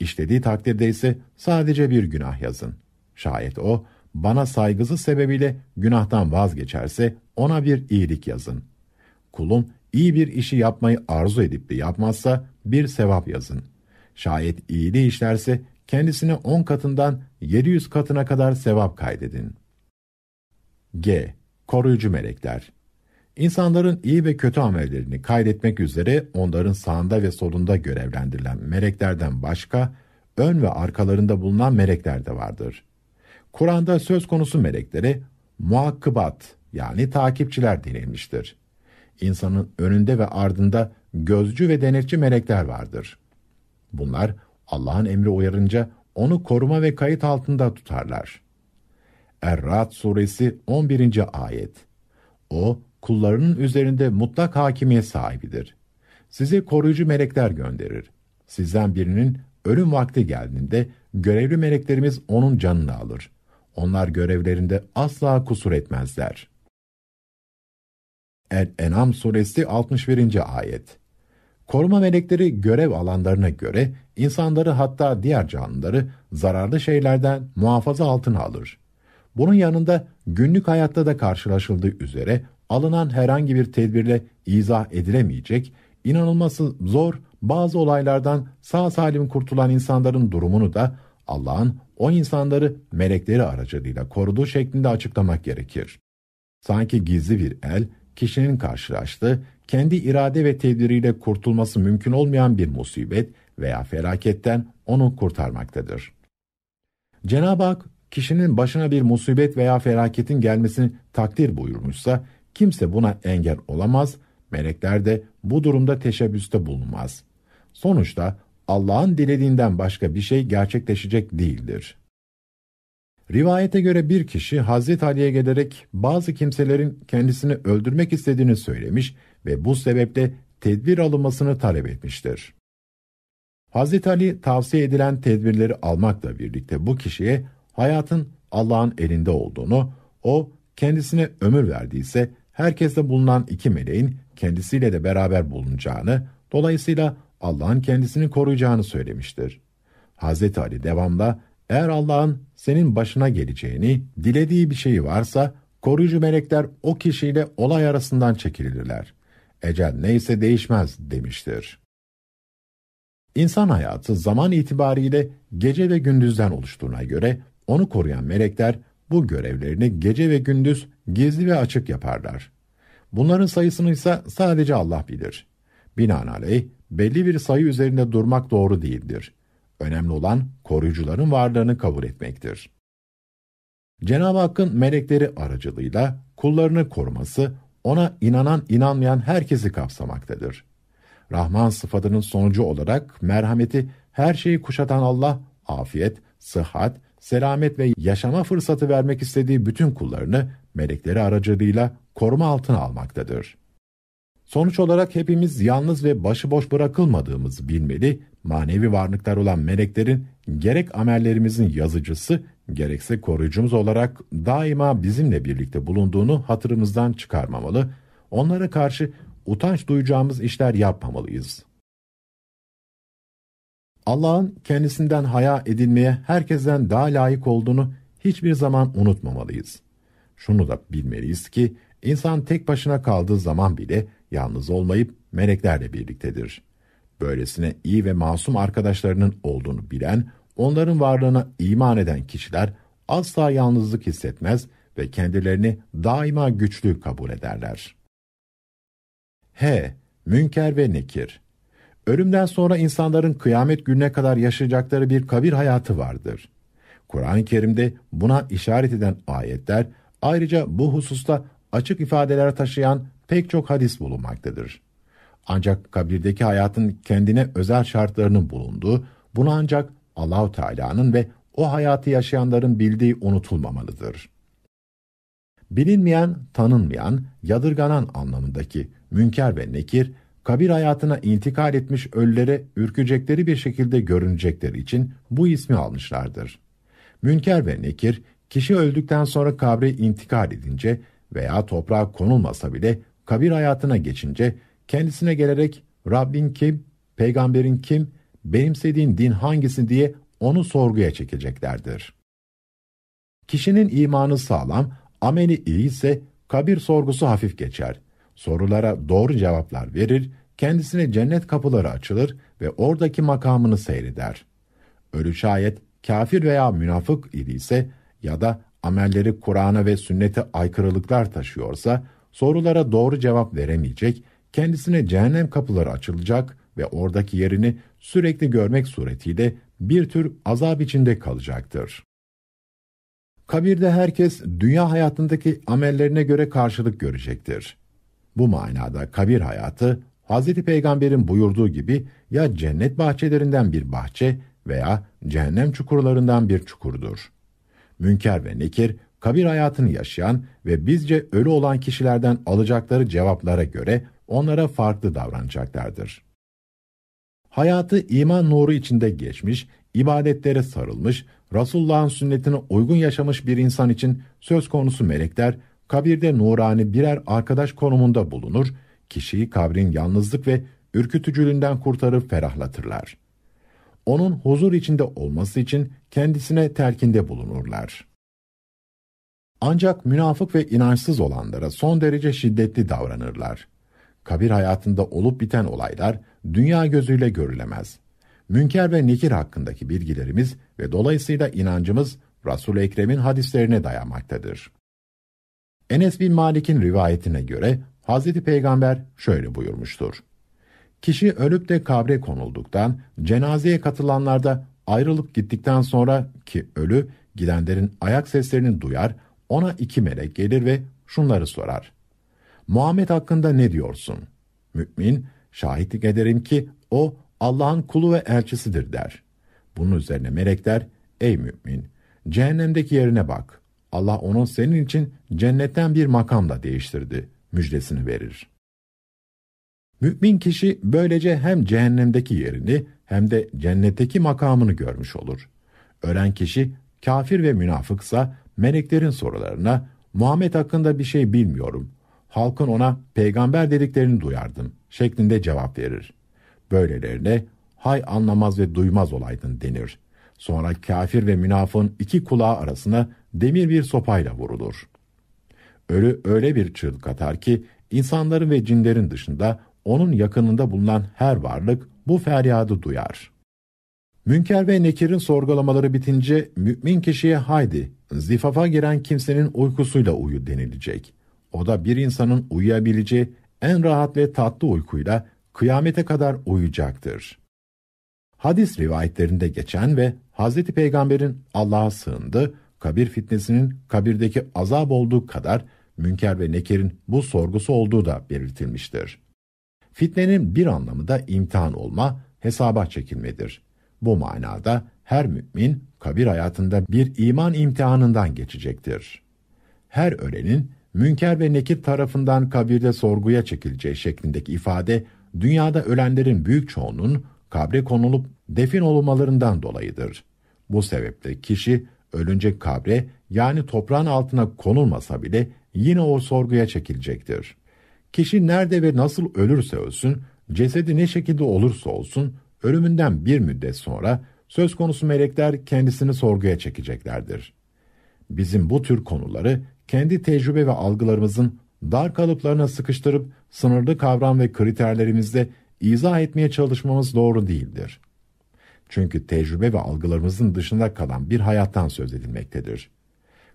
İşlediği takdirde ise sadece bir günah yazın. Şayet o bana saygısı sebebiyle günahtan vazgeçerse ona bir iyilik yazın. Kulun İyi bir işi yapmayı arzu edip de yapmazsa bir sevap yazın. Şayet iyiliği işlerse kendisine 10 katından 700 katına kadar sevap kaydedin. G. Koruyucu melekler İnsanların iyi ve kötü amellerini kaydetmek üzere onların sağında ve solunda görevlendirilen meleklerden başka, ön ve arkalarında bulunan melekler de vardır. Kur'an'da söz konusu meleklere muakkıbat yani takipçiler denilmiştir insanın önünde ve ardında gözcü ve denetçi melekler vardır. Bunlar Allah'ın emri uyarınca onu koruma ve kayıt altında tutarlar. Errat suresi 11. ayet. O kullarının üzerinde mutlak hakimiyet sahibidir. Sizi koruyucu melekler gönderir. Sizden birinin ölüm vakti geldiğinde görevli meleklerimiz onun canını alır. Onlar görevlerinde asla kusur etmezler.'' El-Enam suresi 61. ayet. Koruma melekleri görev alanlarına göre insanları hatta diğer canlıları zararlı şeylerden muhafaza altına alır. Bunun yanında günlük hayatta da karşılaşıldığı üzere alınan herhangi bir tedbirle izah edilemeyecek, inanılması zor bazı olaylardan sağ salim kurtulan insanların durumunu da Allah'ın o insanları melekleri aracılığıyla koruduğu şeklinde açıklamak gerekir. Sanki gizli bir el kişinin karşılaştığı, kendi irade ve tedbiriyle kurtulması mümkün olmayan bir musibet veya felaketten onu kurtarmaktadır. Cenab-ı Hak, kişinin başına bir musibet veya felaketin gelmesini takdir buyurmuşsa, kimse buna engel olamaz, melekler de bu durumda teşebbüste bulunmaz. Sonuçta Allah'ın dilediğinden başka bir şey gerçekleşecek değildir. Rivayete göre bir kişi Hazreti Ali'ye gelerek bazı kimselerin kendisini öldürmek istediğini söylemiş ve bu sebeple tedbir alınmasını talep etmiştir. Hazreti Ali tavsiye edilen tedbirleri almakla birlikte bu kişiye hayatın Allah'ın elinde olduğunu, o kendisine ömür verdiyse herkeste bulunan iki meleğin kendisiyle de beraber bulunacağını, dolayısıyla Allah'ın kendisini koruyacağını söylemiştir. Hazreti Ali devamla eğer Allah'ın senin başına geleceğini, dilediği bir şeyi varsa koruyucu melekler o kişiyle olay arasından çekilirler. Ecel neyse değişmez demiştir. İnsan hayatı zaman itibariyle gece ve gündüzden oluştuğuna göre onu koruyan melekler bu görevlerini gece ve gündüz gizli ve açık yaparlar. Bunların sayısını ise sadece Allah bilir. Binaenaleyh belli bir sayı üzerinde durmak doğru değildir. Önemli olan koruyucuların varlığını kabul etmektir. Cenab-ı Hakk'ın melekleri aracılığıyla kullarını koruması, ona inanan inanmayan herkesi kapsamaktadır. Rahman sıfatının sonucu olarak merhameti her şeyi kuşatan Allah, afiyet, sıhhat, selamet ve yaşama fırsatı vermek istediği bütün kullarını melekleri aracılığıyla koruma altına almaktadır. Sonuç olarak hepimiz yalnız ve başıboş bırakılmadığımızı bilmeli, manevi varlıklar olan meleklerin gerek amellerimizin yazıcısı gerekse koruyucumuz olarak daima bizimle birlikte bulunduğunu hatırımızdan çıkarmamalı, onlara karşı utanç duyacağımız işler yapmamalıyız. Allah'ın kendisinden haya edilmeye herkesten daha layık olduğunu hiçbir zaman unutmamalıyız. Şunu da bilmeliyiz ki insan tek başına kaldığı zaman bile yalnız olmayıp meleklerle birliktedir böylesine iyi ve masum arkadaşlarının olduğunu bilen, onların varlığına iman eden kişiler asla yalnızlık hissetmez ve kendilerini daima güçlü kabul ederler. H. Münker ve Nekir Ölümden sonra insanların kıyamet gününe kadar yaşayacakları bir kabir hayatı vardır. Kur'an-ı Kerim'de buna işaret eden ayetler, ayrıca bu hususta açık ifadeler taşıyan pek çok hadis bulunmaktadır. Ancak kabirdeki hayatın kendine özel şartlarının bulunduğu, bunu ancak Allahu Teala'nın ve o hayatı yaşayanların bildiği unutulmamalıdır. Bilinmeyen, tanınmayan, yadırganan anlamındaki münker ve nekir, kabir hayatına intikal etmiş ölülere ürkecekleri bir şekilde görünecekleri için bu ismi almışlardır. Münker ve nekir, kişi öldükten sonra kabre intikal edince veya toprağa konulmasa bile kabir hayatına geçince Kendisine gelerek Rabbin kim, peygamberin kim, benimsediğin din hangisi diye onu sorguya çekeceklerdir. Kişinin imanı sağlam, ameli iyi ise kabir sorgusu hafif geçer. Sorulara doğru cevaplar verir, kendisine cennet kapıları açılır ve oradaki makamını seyreder. Ölü şayet kafir veya münafık idiyse ya da amelleri Kur'an'a ve sünnete aykırılıklar taşıyorsa, sorulara doğru cevap veremeyecek kendisine cehennem kapıları açılacak ve oradaki yerini sürekli görmek suretiyle bir tür azap içinde kalacaktır. Kabirde herkes dünya hayatındaki amellerine göre karşılık görecektir. Bu manada kabir hayatı Hz. Peygamber'in buyurduğu gibi ya cennet bahçelerinden bir bahçe veya cehennem çukurlarından bir çukurdur. Münker ve Nekir kabir hayatını yaşayan ve bizce ölü olan kişilerden alacakları cevaplara göre onlara farklı davranacaklardır. Hayatı iman nuru içinde geçmiş, ibadetlere sarılmış, Resulullah'ın sünnetine uygun yaşamış bir insan için söz konusu melekler, kabirde nurani birer arkadaş konumunda bulunur, kişiyi kabrin yalnızlık ve ürkütücülüğünden kurtarıp ferahlatırlar. Onun huzur içinde olması için kendisine terkinde bulunurlar. Ancak münafık ve inançsız olanlara son derece şiddetli davranırlar kabir hayatında olup biten olaylar dünya gözüyle görülemez. Münker ve nekir hakkındaki bilgilerimiz ve dolayısıyla inancımız resul Ekrem'in hadislerine dayanmaktadır. Enes bin Malik'in rivayetine göre Hazreti Peygamber şöyle buyurmuştur. Kişi ölüp de kabre konulduktan, cenazeye katılanlarda ayrılıp gittikten sonra ki ölü gidenlerin ayak seslerini duyar, ona iki melek gelir ve şunları sorar. Muhammed hakkında ne diyorsun? Mü'min, şahitlik ederim ki o Allah'ın kulu ve elçisidir der. Bunun üzerine melekler, ey mü'min, cehennemdeki yerine bak. Allah onun senin için cennetten bir makamla değiştirdi, müjdesini verir. Mü'min kişi böylece hem cehennemdeki yerini hem de cennetteki makamını görmüş olur. Ölen kişi kafir ve münafıksa meleklerin sorularına Muhammed hakkında bir şey bilmiyorum halkın ona peygamber dediklerini duyardım şeklinde cevap verir. Böylelerine hay anlamaz ve duymaz olaydın denir. Sonra kafir ve münafığın iki kulağı arasına demir bir sopayla vurulur. Ölü öyle bir çığlık atar ki insanların ve cinlerin dışında onun yakınında bulunan her varlık bu feryadı duyar. Münker ve Nekir'in sorgulamaları bitince mümin kişiye haydi, zifafa giren kimsenin uykusuyla uyu denilecek. O da bir insanın uyuyabileceği en rahat ve tatlı uykuyla kıyamete kadar uyuyacaktır. Hadis rivayetlerinde geçen ve Hazreti Peygamber'in Allah'a sığındı, kabir fitnesinin kabirdeki azap olduğu kadar Münker ve Neker'in bu sorgusu olduğu da belirtilmiştir. Fitnenin bir anlamı da imtihan olma, hesaba çekilmedir. Bu manada her mümin kabir hayatında bir iman imtihanından geçecektir. Her ölenin Münker ve nekit tarafından kabirde sorguya çekileceği şeklindeki ifade, dünyada ölenlerin büyük çoğunun kabre konulup defin olmalarından dolayıdır. Bu sebeple kişi ölünce kabre yani toprağın altına konulmasa bile yine o sorguya çekilecektir. Kişi nerede ve nasıl ölürse ölsün, cesedi ne şekilde olursa olsun, ölümünden bir müddet sonra söz konusu melekler kendisini sorguya çekeceklerdir. Bizim bu tür konuları kendi tecrübe ve algılarımızın dar kalıplarına sıkıştırıp sınırlı kavram ve kriterlerimizle izah etmeye çalışmamız doğru değildir. Çünkü tecrübe ve algılarımızın dışında kalan bir hayattan söz edilmektedir.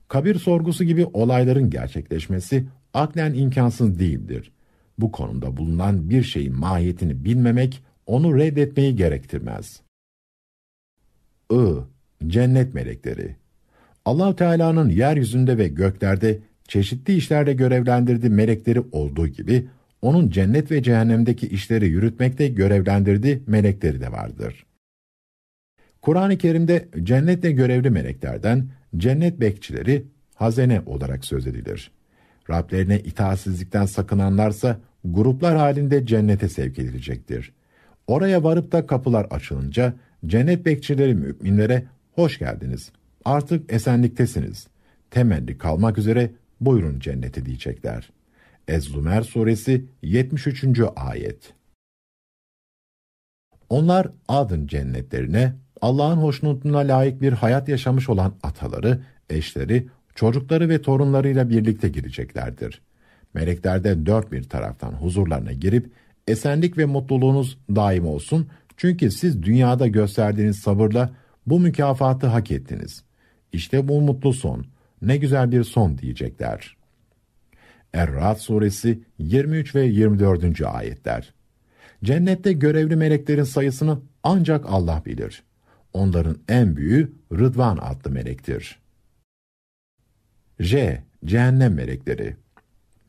Kabir sorgusu gibi olayların gerçekleşmesi aklen imkansız değildir. Bu konuda bulunan bir şeyin mahiyetini bilmemek onu reddetmeyi gerektirmez. I. Cennet melekleri allah Teala'nın yeryüzünde ve göklerde çeşitli işlerde görevlendirdiği melekleri olduğu gibi, onun cennet ve cehennemdeki işleri yürütmekte görevlendirdiği melekleri de vardır. Kur'an-ı Kerim'de cennetle görevli meleklerden cennet bekçileri hazene olarak söz edilir. Rablerine itaatsizlikten sakınanlarsa gruplar halinde cennete sevk edilecektir. Oraya varıp da kapılar açılınca cennet bekçileri müminlere hoş geldiniz Artık esenliktesiniz. Temelli kalmak üzere buyurun cennete diyecekler. Ezlumer suresi 73. ayet. Onlar adın cennetlerine, Allah'ın hoşnutluğuna layık bir hayat yaşamış olan ataları, eşleri, çocukları ve torunlarıyla birlikte gireceklerdir. Melekler de dört bir taraftan huzurlarına girip, esenlik ve mutluluğunuz daim olsun, çünkü siz dünyada gösterdiğiniz sabırla bu mükafatı hak ettiniz. İşte bu mutlu son. Ne güzel bir son diyecekler. Errat suresi 23 ve 24. ayetler. Cennette görevli meleklerin sayısını ancak Allah bilir. Onların en büyüğü Rıdvan adlı melektir. J. Cehennem melekleri.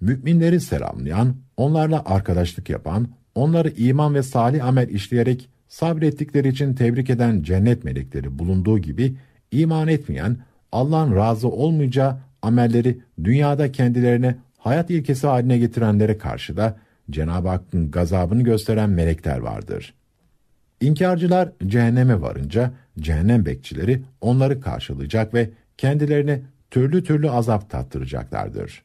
Müminleri selamlayan, onlarla arkadaşlık yapan, onları iman ve salih amel işleyerek sabrettikleri için tebrik eden cennet melekleri bulunduğu gibi iman etmeyen, Allah'ın razı olmayacağı amelleri dünyada kendilerine hayat ilkesi haline getirenlere karşı da Cenab-ı Hakk'ın gazabını gösteren melekler vardır. İnkarcılar cehenneme varınca cehennem bekçileri onları karşılayacak ve kendilerine türlü türlü azap tattıracaklardır.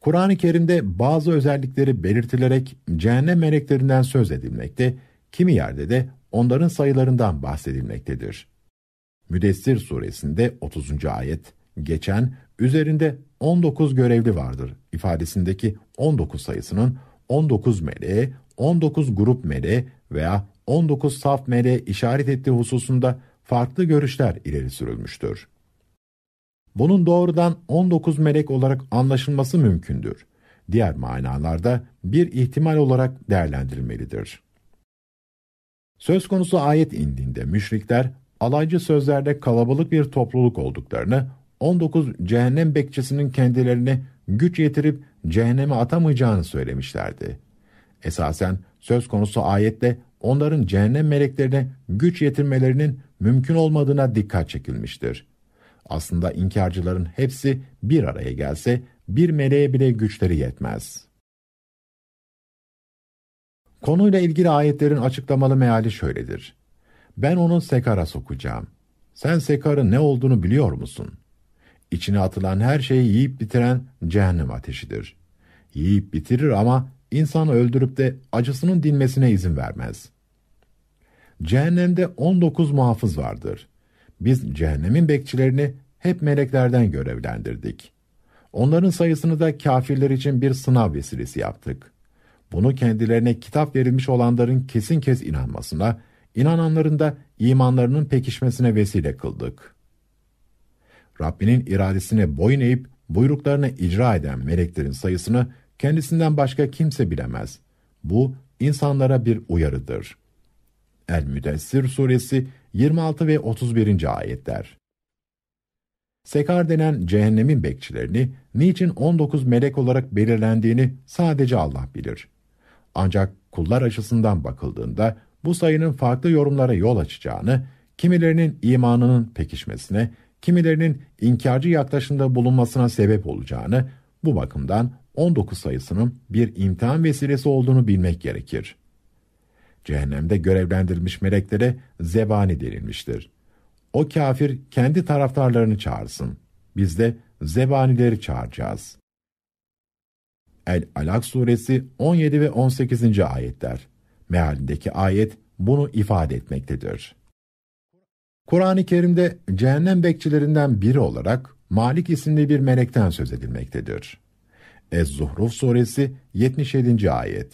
Kur'an-ı Kerim'de bazı özellikleri belirtilerek cehennem meleklerinden söz edilmekte, kimi yerde de onların sayılarından bahsedilmektedir. Müdessir suresinde 30. ayet geçen üzerinde 19 görevli vardır ifadesindeki 19 sayısının 19 meleğe, 19 grup meleğe veya 19 saf meleğe işaret ettiği hususunda farklı görüşler ileri sürülmüştür. Bunun doğrudan 19 melek olarak anlaşılması mümkündür. Diğer manalarda bir ihtimal olarak değerlendirilmelidir. Söz konusu ayet indiğinde müşrikler alaycı sözlerde kalabalık bir topluluk olduklarını, 19 cehennem bekçisinin kendilerini güç yetirip cehenneme atamayacağını söylemişlerdi. Esasen söz konusu ayette onların cehennem meleklerine güç yetirmelerinin mümkün olmadığına dikkat çekilmiştir. Aslında inkarcıların hepsi bir araya gelse bir meleğe bile güçleri yetmez. Konuyla ilgili ayetlerin açıklamalı meali şöyledir. Ben onu Sekar'a sokacağım. Sen Sekar'ın ne olduğunu biliyor musun? İçine atılan her şeyi yiyip bitiren cehennem ateşidir. Yiyip bitirir ama insanı öldürüp de acısının dinmesine izin vermez. Cehennemde 19 muhafız vardır. Biz cehennemin bekçilerini hep meleklerden görevlendirdik. Onların sayısını da kafirler için bir sınav vesilesi yaptık. Bunu kendilerine kitap verilmiş olanların kesin kez inanmasına İnananların da imanlarının pekişmesine vesile kıldık. Rabbinin iradesine boyun eğip buyruklarını icra eden meleklerin sayısını kendisinden başka kimse bilemez. Bu insanlara bir uyarıdır. El Müdessir suresi 26 ve 31. ayetler. Sekar denen cehennemin bekçilerini niçin 19 melek olarak belirlendiğini sadece Allah bilir. Ancak kullar açısından bakıldığında bu sayının farklı yorumlara yol açacağını, kimilerinin imanının pekişmesine, kimilerinin inkarcı yaklaşımda bulunmasına sebep olacağını, bu bakımdan 19 sayısının bir imtihan vesilesi olduğunu bilmek gerekir. Cehennemde görevlendirilmiş meleklere zebani denilmiştir. O kafir kendi taraftarlarını çağırsın. Biz de zebanileri çağıracağız. El-Alak suresi 17 ve 18. ayetler Mealindeki ayet bunu ifade etmektedir. Kur'an-ı Kerim'de cehennem bekçilerinden biri olarak Malik isimli bir melekten söz edilmektedir. Ez-Zuhruf suresi 77. ayet.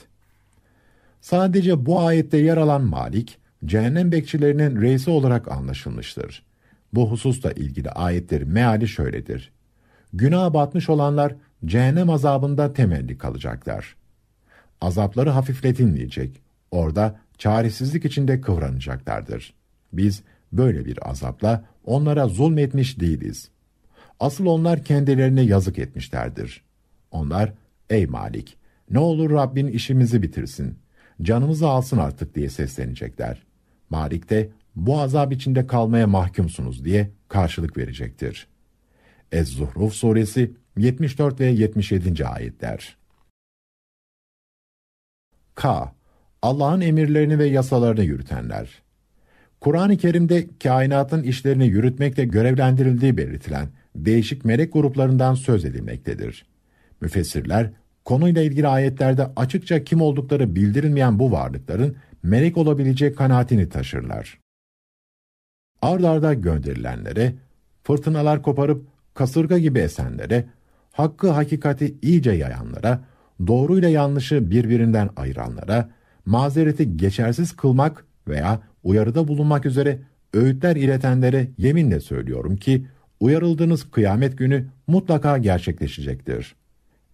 Sadece bu ayette yer alan Malik, cehennem bekçilerinin reisi olarak anlaşılmıştır. Bu hususla ilgili ayetlerin meali şöyledir. Günah batmış olanlar cehennem azabında temelli kalacaklar. Azapları hafifletilmeyecek orada çaresizlik içinde kıvranacaklardır. Biz böyle bir azapla onlara zulmetmiş değiliz. Asıl onlar kendilerine yazık etmişlerdir. Onlar, ey Malik, ne olur Rabbin işimizi bitirsin, canımızı alsın artık diye seslenecekler. Malik de bu azap içinde kalmaya mahkumsunuz diye karşılık verecektir. Ez-Zuhruf suresi 74 ve 77. ayetler. K. Allah'ın emirlerini ve yasalarını yürütenler. Kur'an-ı Kerim'de kainatın işlerini yürütmekle görevlendirildiği belirtilen değişik melek gruplarından söz edilmektedir. Müfessirler, konuyla ilgili ayetlerde açıkça kim oldukları bildirilmeyen bu varlıkların melek olabileceği kanaatini taşırlar. Ard arda gönderilenlere, fırtınalar koparıp kasırga gibi esenlere, hakkı hakikati iyice yayanlara, doğruyla yanlışı birbirinden ayıranlara, mazereti geçersiz kılmak veya uyarıda bulunmak üzere öğütler iletenlere yeminle söylüyorum ki uyarıldığınız kıyamet günü mutlaka gerçekleşecektir.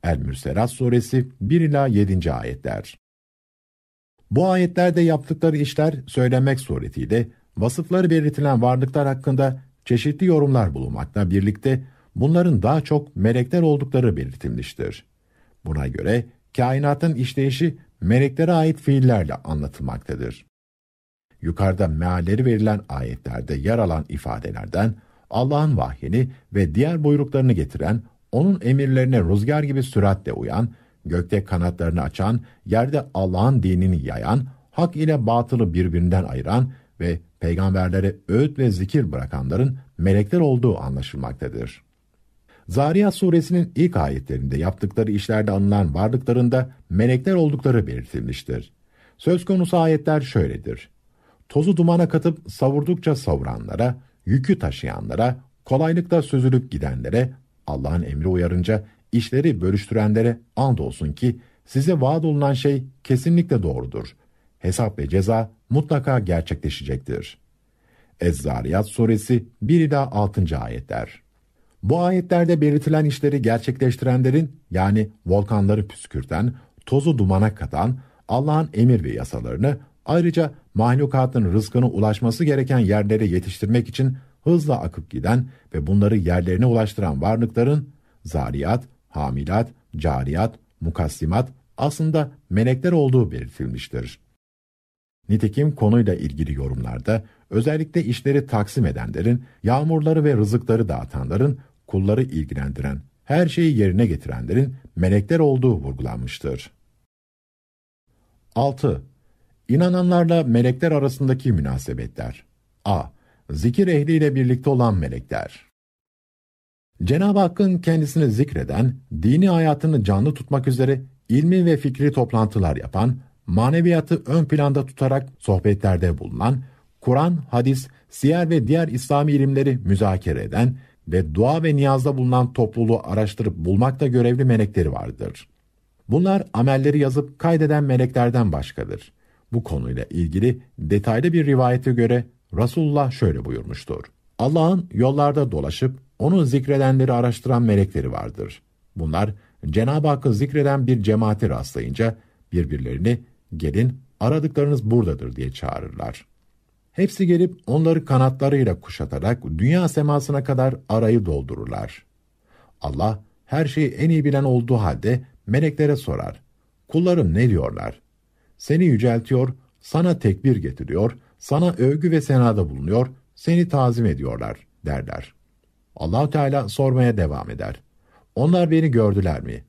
El-Mürserat suresi 1 ila 7. ayetler. Bu ayetlerde yaptıkları işler söylemek suretiyle vasıfları belirtilen varlıklar hakkında çeşitli yorumlar bulunmakla birlikte bunların daha çok melekler oldukları belirtilmiştir. Buna göre kainatın işleyişi meleklere ait fiillerle anlatılmaktadır. Yukarıda mealleri verilen ayetlerde yer alan ifadelerden Allah'ın vahyini ve diğer buyruklarını getiren, onun emirlerine rüzgar gibi süratle uyan, gökte kanatlarını açan, yerde Allah'ın dinini yayan, hak ile batılı birbirinden ayıran ve peygamberlere öğüt ve zikir bırakanların melekler olduğu anlaşılmaktadır. Zariyat suresinin ilk ayetlerinde yaptıkları işlerde anılan varlıklarında melekler oldukları belirtilmiştir. Söz konusu ayetler şöyledir. Tozu dumana katıp savurdukça savuranlara, yükü taşıyanlara, kolaylıkla süzülüp gidenlere, Allah'ın emri uyarınca işleri bölüştürenlere and olsun ki size vaat olunan şey kesinlikle doğrudur. Hesap ve ceza mutlaka gerçekleşecektir. ez suresi 1 ila 6. ayetler. Bu ayetlerde belirtilen işleri gerçekleştirenlerin yani volkanları püskürten, tozu dumana katan, Allah'ın emir ve yasalarını ayrıca mahlukatın rızkını ulaşması gereken yerlere yetiştirmek için hızla akıp giden ve bunları yerlerine ulaştıran varlıkların zariyat, hamilat, cariyat, mukassimat aslında melekler olduğu belirtilmiştir. Nitekim konuyla ilgili yorumlarda özellikle işleri taksim edenlerin, yağmurları ve rızıkları dağıtanların kulları ilgilendiren, her şeyi yerine getirenlerin melekler olduğu vurgulanmıştır. 6. İnananlarla melekler arasındaki münasebetler. A. Zikir ehliyle birlikte olan melekler. Cenab-ı Hakk'ın kendisini zikreden, dini hayatını canlı tutmak üzere ilmi ve fikri toplantılar yapan, maneviyatı ön planda tutarak sohbetlerde bulunan, Kur'an, hadis, siyer ve diğer İslami ilimleri müzakere eden, ve dua ve niyazda bulunan topluluğu araştırıp bulmakta görevli melekleri vardır. Bunlar amelleri yazıp kaydeden meleklerden başkadır. Bu konuyla ilgili detaylı bir rivayete göre Resulullah şöyle buyurmuştur. Allah'ın yollarda dolaşıp onu zikredenleri araştıran melekleri vardır. Bunlar Cenab-ı Hakk'ı zikreden bir cemaati rastlayınca birbirlerini gelin aradıklarınız buradadır diye çağırırlar. Hepsi gelip onları kanatlarıyla kuşatarak dünya semasına kadar arayı doldururlar. Allah her şeyi en iyi bilen olduğu halde meleklere sorar. Kullarım ne diyorlar? Seni yüceltiyor, sana tekbir getiriyor, sana övgü ve senada bulunuyor, seni tazim ediyorlar derler. Allahu Teala sormaya devam eder. Onlar beni gördüler mi?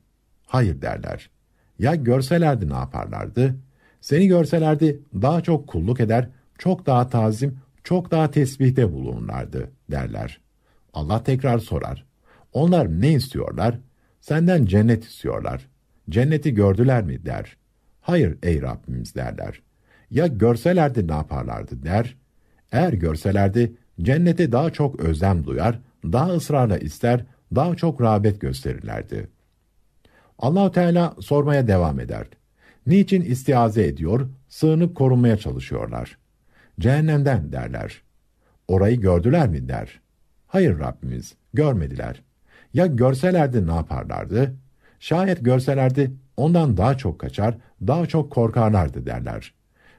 Hayır derler. Ya görselerdi ne yaparlardı? Seni görselerdi daha çok kulluk eder, çok daha tazim, çok daha tesbihde bulunurlardı derler. Allah tekrar sorar. Onlar ne istiyorlar? Senden cennet istiyorlar. Cenneti gördüler mi der. Hayır ey Rabbimiz derler. Ya görselerdi ne yaparlardı der. Eğer görselerdi cennete daha çok özlem duyar, daha ısrarla ister, daha çok rağbet gösterirlerdi. Allahu Teala sormaya devam eder. Niçin istiaze ediyor, sığınıp korunmaya çalışıyorlar? cehennemden derler. Orayı gördüler mi der. Hayır Rabbimiz, görmediler. Ya görselerdi ne yaparlardı? Şayet görselerdi ondan daha çok kaçar, daha çok korkarlardı derler.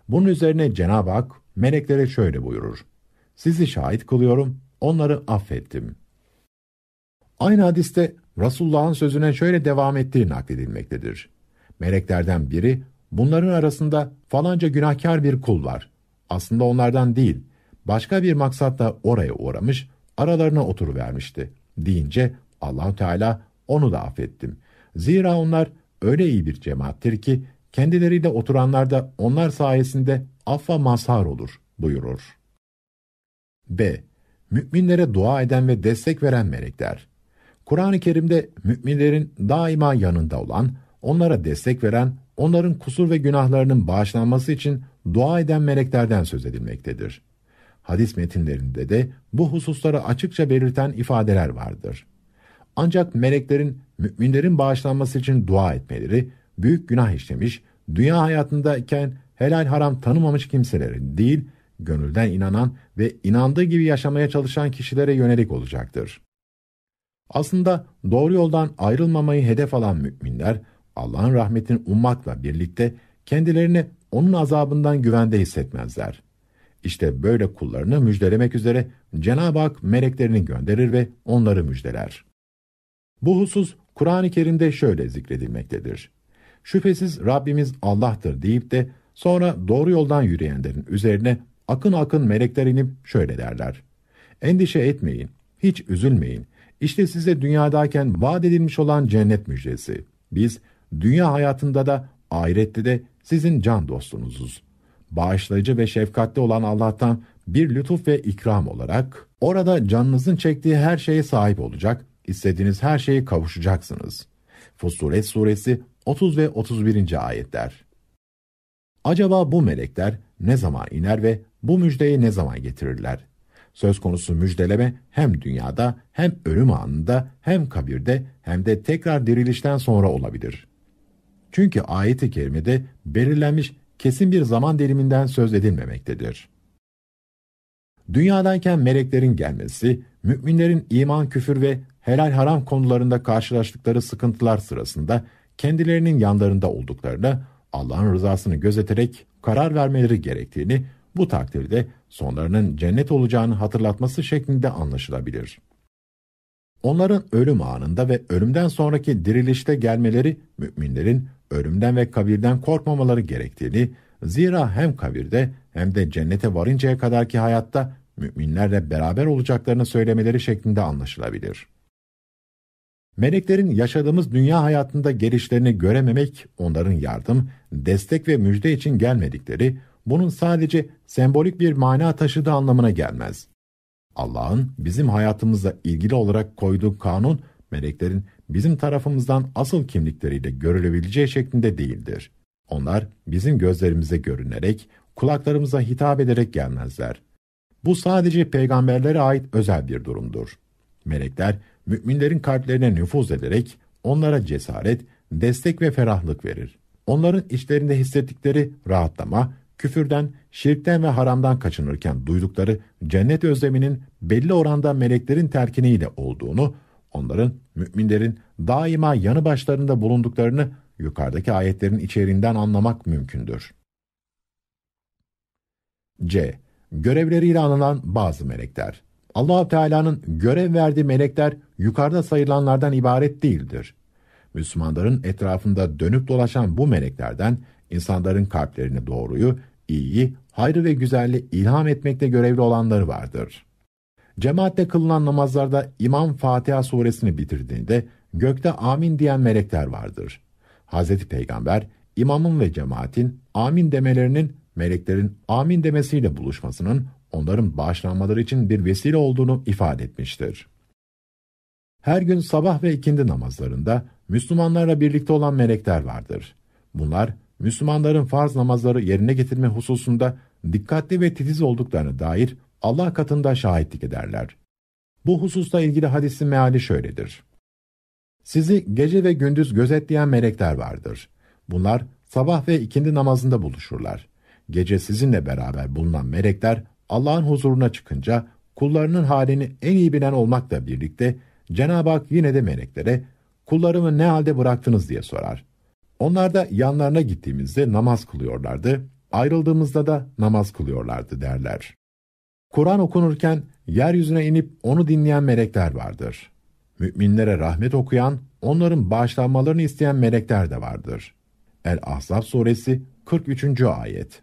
Bunun üzerine Cenab-ı Hak meleklere şöyle buyurur. Sizi şahit kılıyorum, onları affettim. Aynı hadiste Resulullah'ın sözüne şöyle devam ettiği nakledilmektedir. Meleklerden biri, bunların arasında falanca günahkar bir kul var. Aslında onlardan değil, başka bir maksatla oraya uğramış, aralarına oturuvermişti. Deyince Allahu Teala onu da affettim. Zira onlar öyle iyi bir cemaattir ki kendileriyle oturanlar da onlar sayesinde affa mazhar olur buyurur. B. Müminlere dua eden ve destek veren melekler. Kur'an-ı Kerim'de müminlerin daima yanında olan, onlara destek veren, onların kusur ve günahlarının bağışlanması için dua eden meleklerden söz edilmektedir. Hadis metinlerinde de bu hususları açıkça belirten ifadeler vardır. Ancak meleklerin müminlerin bağışlanması için dua etmeleri, büyük günah işlemiş, dünya hayatındayken helal haram tanımamış kimselerin değil, gönülden inanan ve inandığı gibi yaşamaya çalışan kişilere yönelik olacaktır. Aslında doğru yoldan ayrılmamayı hedef alan müminler, Allah'ın rahmetini ummakla birlikte kendilerini onun azabından güvende hissetmezler. İşte böyle kullarını müjdelemek üzere Cenab-ı Hak meleklerini gönderir ve onları müjdeler. Bu husus Kur'an-ı Kerim'de şöyle zikredilmektedir. Şüphesiz Rabbimiz Allah'tır deyip de sonra doğru yoldan yürüyenlerin üzerine akın akın melekler inip şöyle derler. Endişe etmeyin, hiç üzülmeyin. İşte size dünyadayken vaat edilmiş olan cennet müjdesi. Biz dünya hayatında da ahirette de sizin can dostunuzuz. Bağışlayıcı ve şefkatli olan Allah'tan bir lütuf ve ikram olarak orada canınızın çektiği her şeye sahip olacak, istediğiniz her şeye kavuşacaksınız. Fussilet suresi 30 ve 31. ayetler. Acaba bu melekler ne zaman iner ve bu müjdeyi ne zaman getirirler? Söz konusu müjdeleme hem dünyada hem ölüm anında hem kabirde hem de tekrar dirilişten sonra olabilir.'' Çünkü ayet-i kerimede belirlenmiş kesin bir zaman diliminden söz edilmemektedir. Dünyadayken meleklerin gelmesi, müminlerin iman, küfür ve helal haram konularında karşılaştıkları sıkıntılar sırasında kendilerinin yanlarında olduklarını, Allah'ın rızasını gözeterek karar vermeleri gerektiğini, bu takdirde sonlarının cennet olacağını hatırlatması şeklinde anlaşılabilir. Onların ölüm anında ve ölümden sonraki dirilişte gelmeleri müminlerin ölümden ve kabirden korkmamaları gerektiğini, zira hem kabirde hem de cennete varıncaya kadarki hayatta müminlerle beraber olacaklarını söylemeleri şeklinde anlaşılabilir. Meleklerin yaşadığımız dünya hayatında gelişlerini görememek, onların yardım, destek ve müjde için gelmedikleri, bunun sadece sembolik bir mana taşıdığı anlamına gelmez. Allah'ın bizim hayatımızla ilgili olarak koyduğu kanun, meleklerin bizim tarafımızdan asıl kimlikleriyle görülebileceği şeklinde değildir. Onlar bizim gözlerimize görünerek, kulaklarımıza hitap ederek gelmezler. Bu sadece peygamberlere ait özel bir durumdur. Melekler, müminlerin kalplerine nüfuz ederek onlara cesaret, destek ve ferahlık verir. Onların içlerinde hissettikleri rahatlama, küfürden, şirkten ve haramdan kaçınırken duydukları cennet özleminin belli oranda meleklerin terkiniyle olduğunu onların, müminlerin daima yanı başlarında bulunduklarını yukarıdaki ayetlerin içeriğinden anlamak mümkündür. C. Görevleriyle anılan bazı melekler. allah Teala'nın görev verdiği melekler yukarıda sayılanlardan ibaret değildir. Müslümanların etrafında dönüp dolaşan bu meleklerden insanların kalplerini doğruyu, iyiyi, hayrı ve güzelliği ilham etmekte görevli olanları vardır.'' Cemaatle kılınan namazlarda İmam Fatiha suresini bitirdiğinde gökte amin diyen melekler vardır. Hazreti Peygamber imamın ve cemaatin amin demelerinin meleklerin amin demesiyle buluşmasının onların bağışlanmaları için bir vesile olduğunu ifade etmiştir. Her gün sabah ve ikindi namazlarında Müslümanlarla birlikte olan melekler vardır. Bunlar Müslümanların farz namazları yerine getirme hususunda dikkatli ve titiz olduklarını dair Allah katında şahitlik ederler. Bu hususta ilgili hadisin meali şöyledir. Sizi gece ve gündüz gözetleyen melekler vardır. Bunlar sabah ve ikindi namazında buluşurlar. Gece sizinle beraber bulunan melekler Allah'ın huzuruna çıkınca kullarının halini en iyi bilen olmakla birlikte Cenab-ı Hak yine de meleklere kullarımı ne halde bıraktınız diye sorar. Onlar da yanlarına gittiğimizde namaz kılıyorlardı, ayrıldığımızda da namaz kılıyorlardı derler. Kur'an okunurken yeryüzüne inip onu dinleyen melekler vardır. Müminlere rahmet okuyan, onların bağışlanmalarını isteyen melekler de vardır. El-Ahzab suresi 43. ayet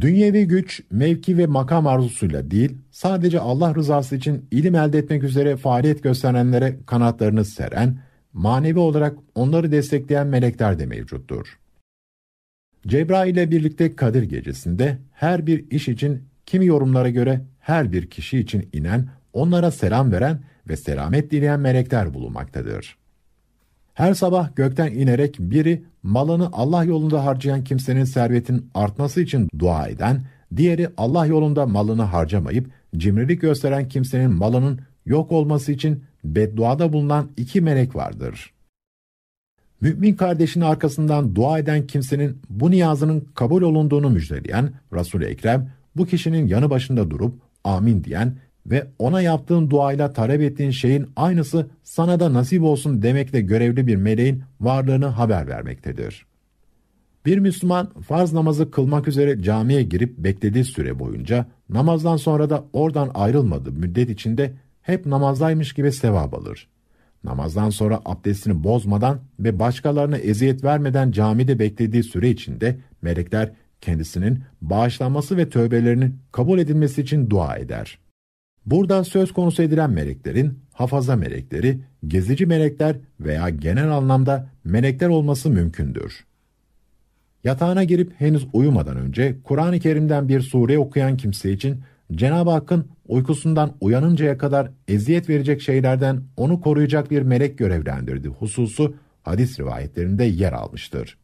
Dünyevi güç, mevki ve makam arzusuyla değil, sadece Allah rızası için ilim elde etmek üzere faaliyet gösterenlere kanatlarını seren, manevi olarak onları destekleyen melekler de mevcuttur. Cebrail ile birlikte Kadir gecesinde her bir iş için Kimi yorumlara göre her bir kişi için inen, onlara selam veren ve selamet dileyen melekler bulunmaktadır. Her sabah gökten inerek biri malını Allah yolunda harcayan kimsenin servetin artması için dua eden, diğeri Allah yolunda malını harcamayıp cimrilik gösteren kimsenin malının yok olması için bedduada bulunan iki melek vardır. Mümin kardeşinin arkasından dua eden kimsenin bu niyazının kabul olunduğunu müjdeleyen Resul-i Ekrem bu kişinin yanı başında durup amin diyen ve ona yaptığın duayla talep ettiğin şeyin aynısı sana da nasip olsun demekle görevli bir meleğin varlığını haber vermektedir. Bir Müslüman farz namazı kılmak üzere camiye girip beklediği süre boyunca namazdan sonra da oradan ayrılmadığı müddet içinde hep namazdaymış gibi sevap alır. Namazdan sonra abdestini bozmadan ve başkalarına eziyet vermeden camide beklediği süre içinde melekler kendisinin bağışlanması ve tövbelerinin kabul edilmesi için dua eder. Burada söz konusu edilen meleklerin hafaza melekleri, gezici melekler veya genel anlamda melekler olması mümkündür. Yatağına girip henüz uyumadan önce Kur'an-ı Kerim'den bir sure okuyan kimse için Cenab-ı Hakk'ın uykusundan uyanıncaya kadar eziyet verecek şeylerden onu koruyacak bir melek görevlendirdi hususu hadis rivayetlerinde yer almıştır.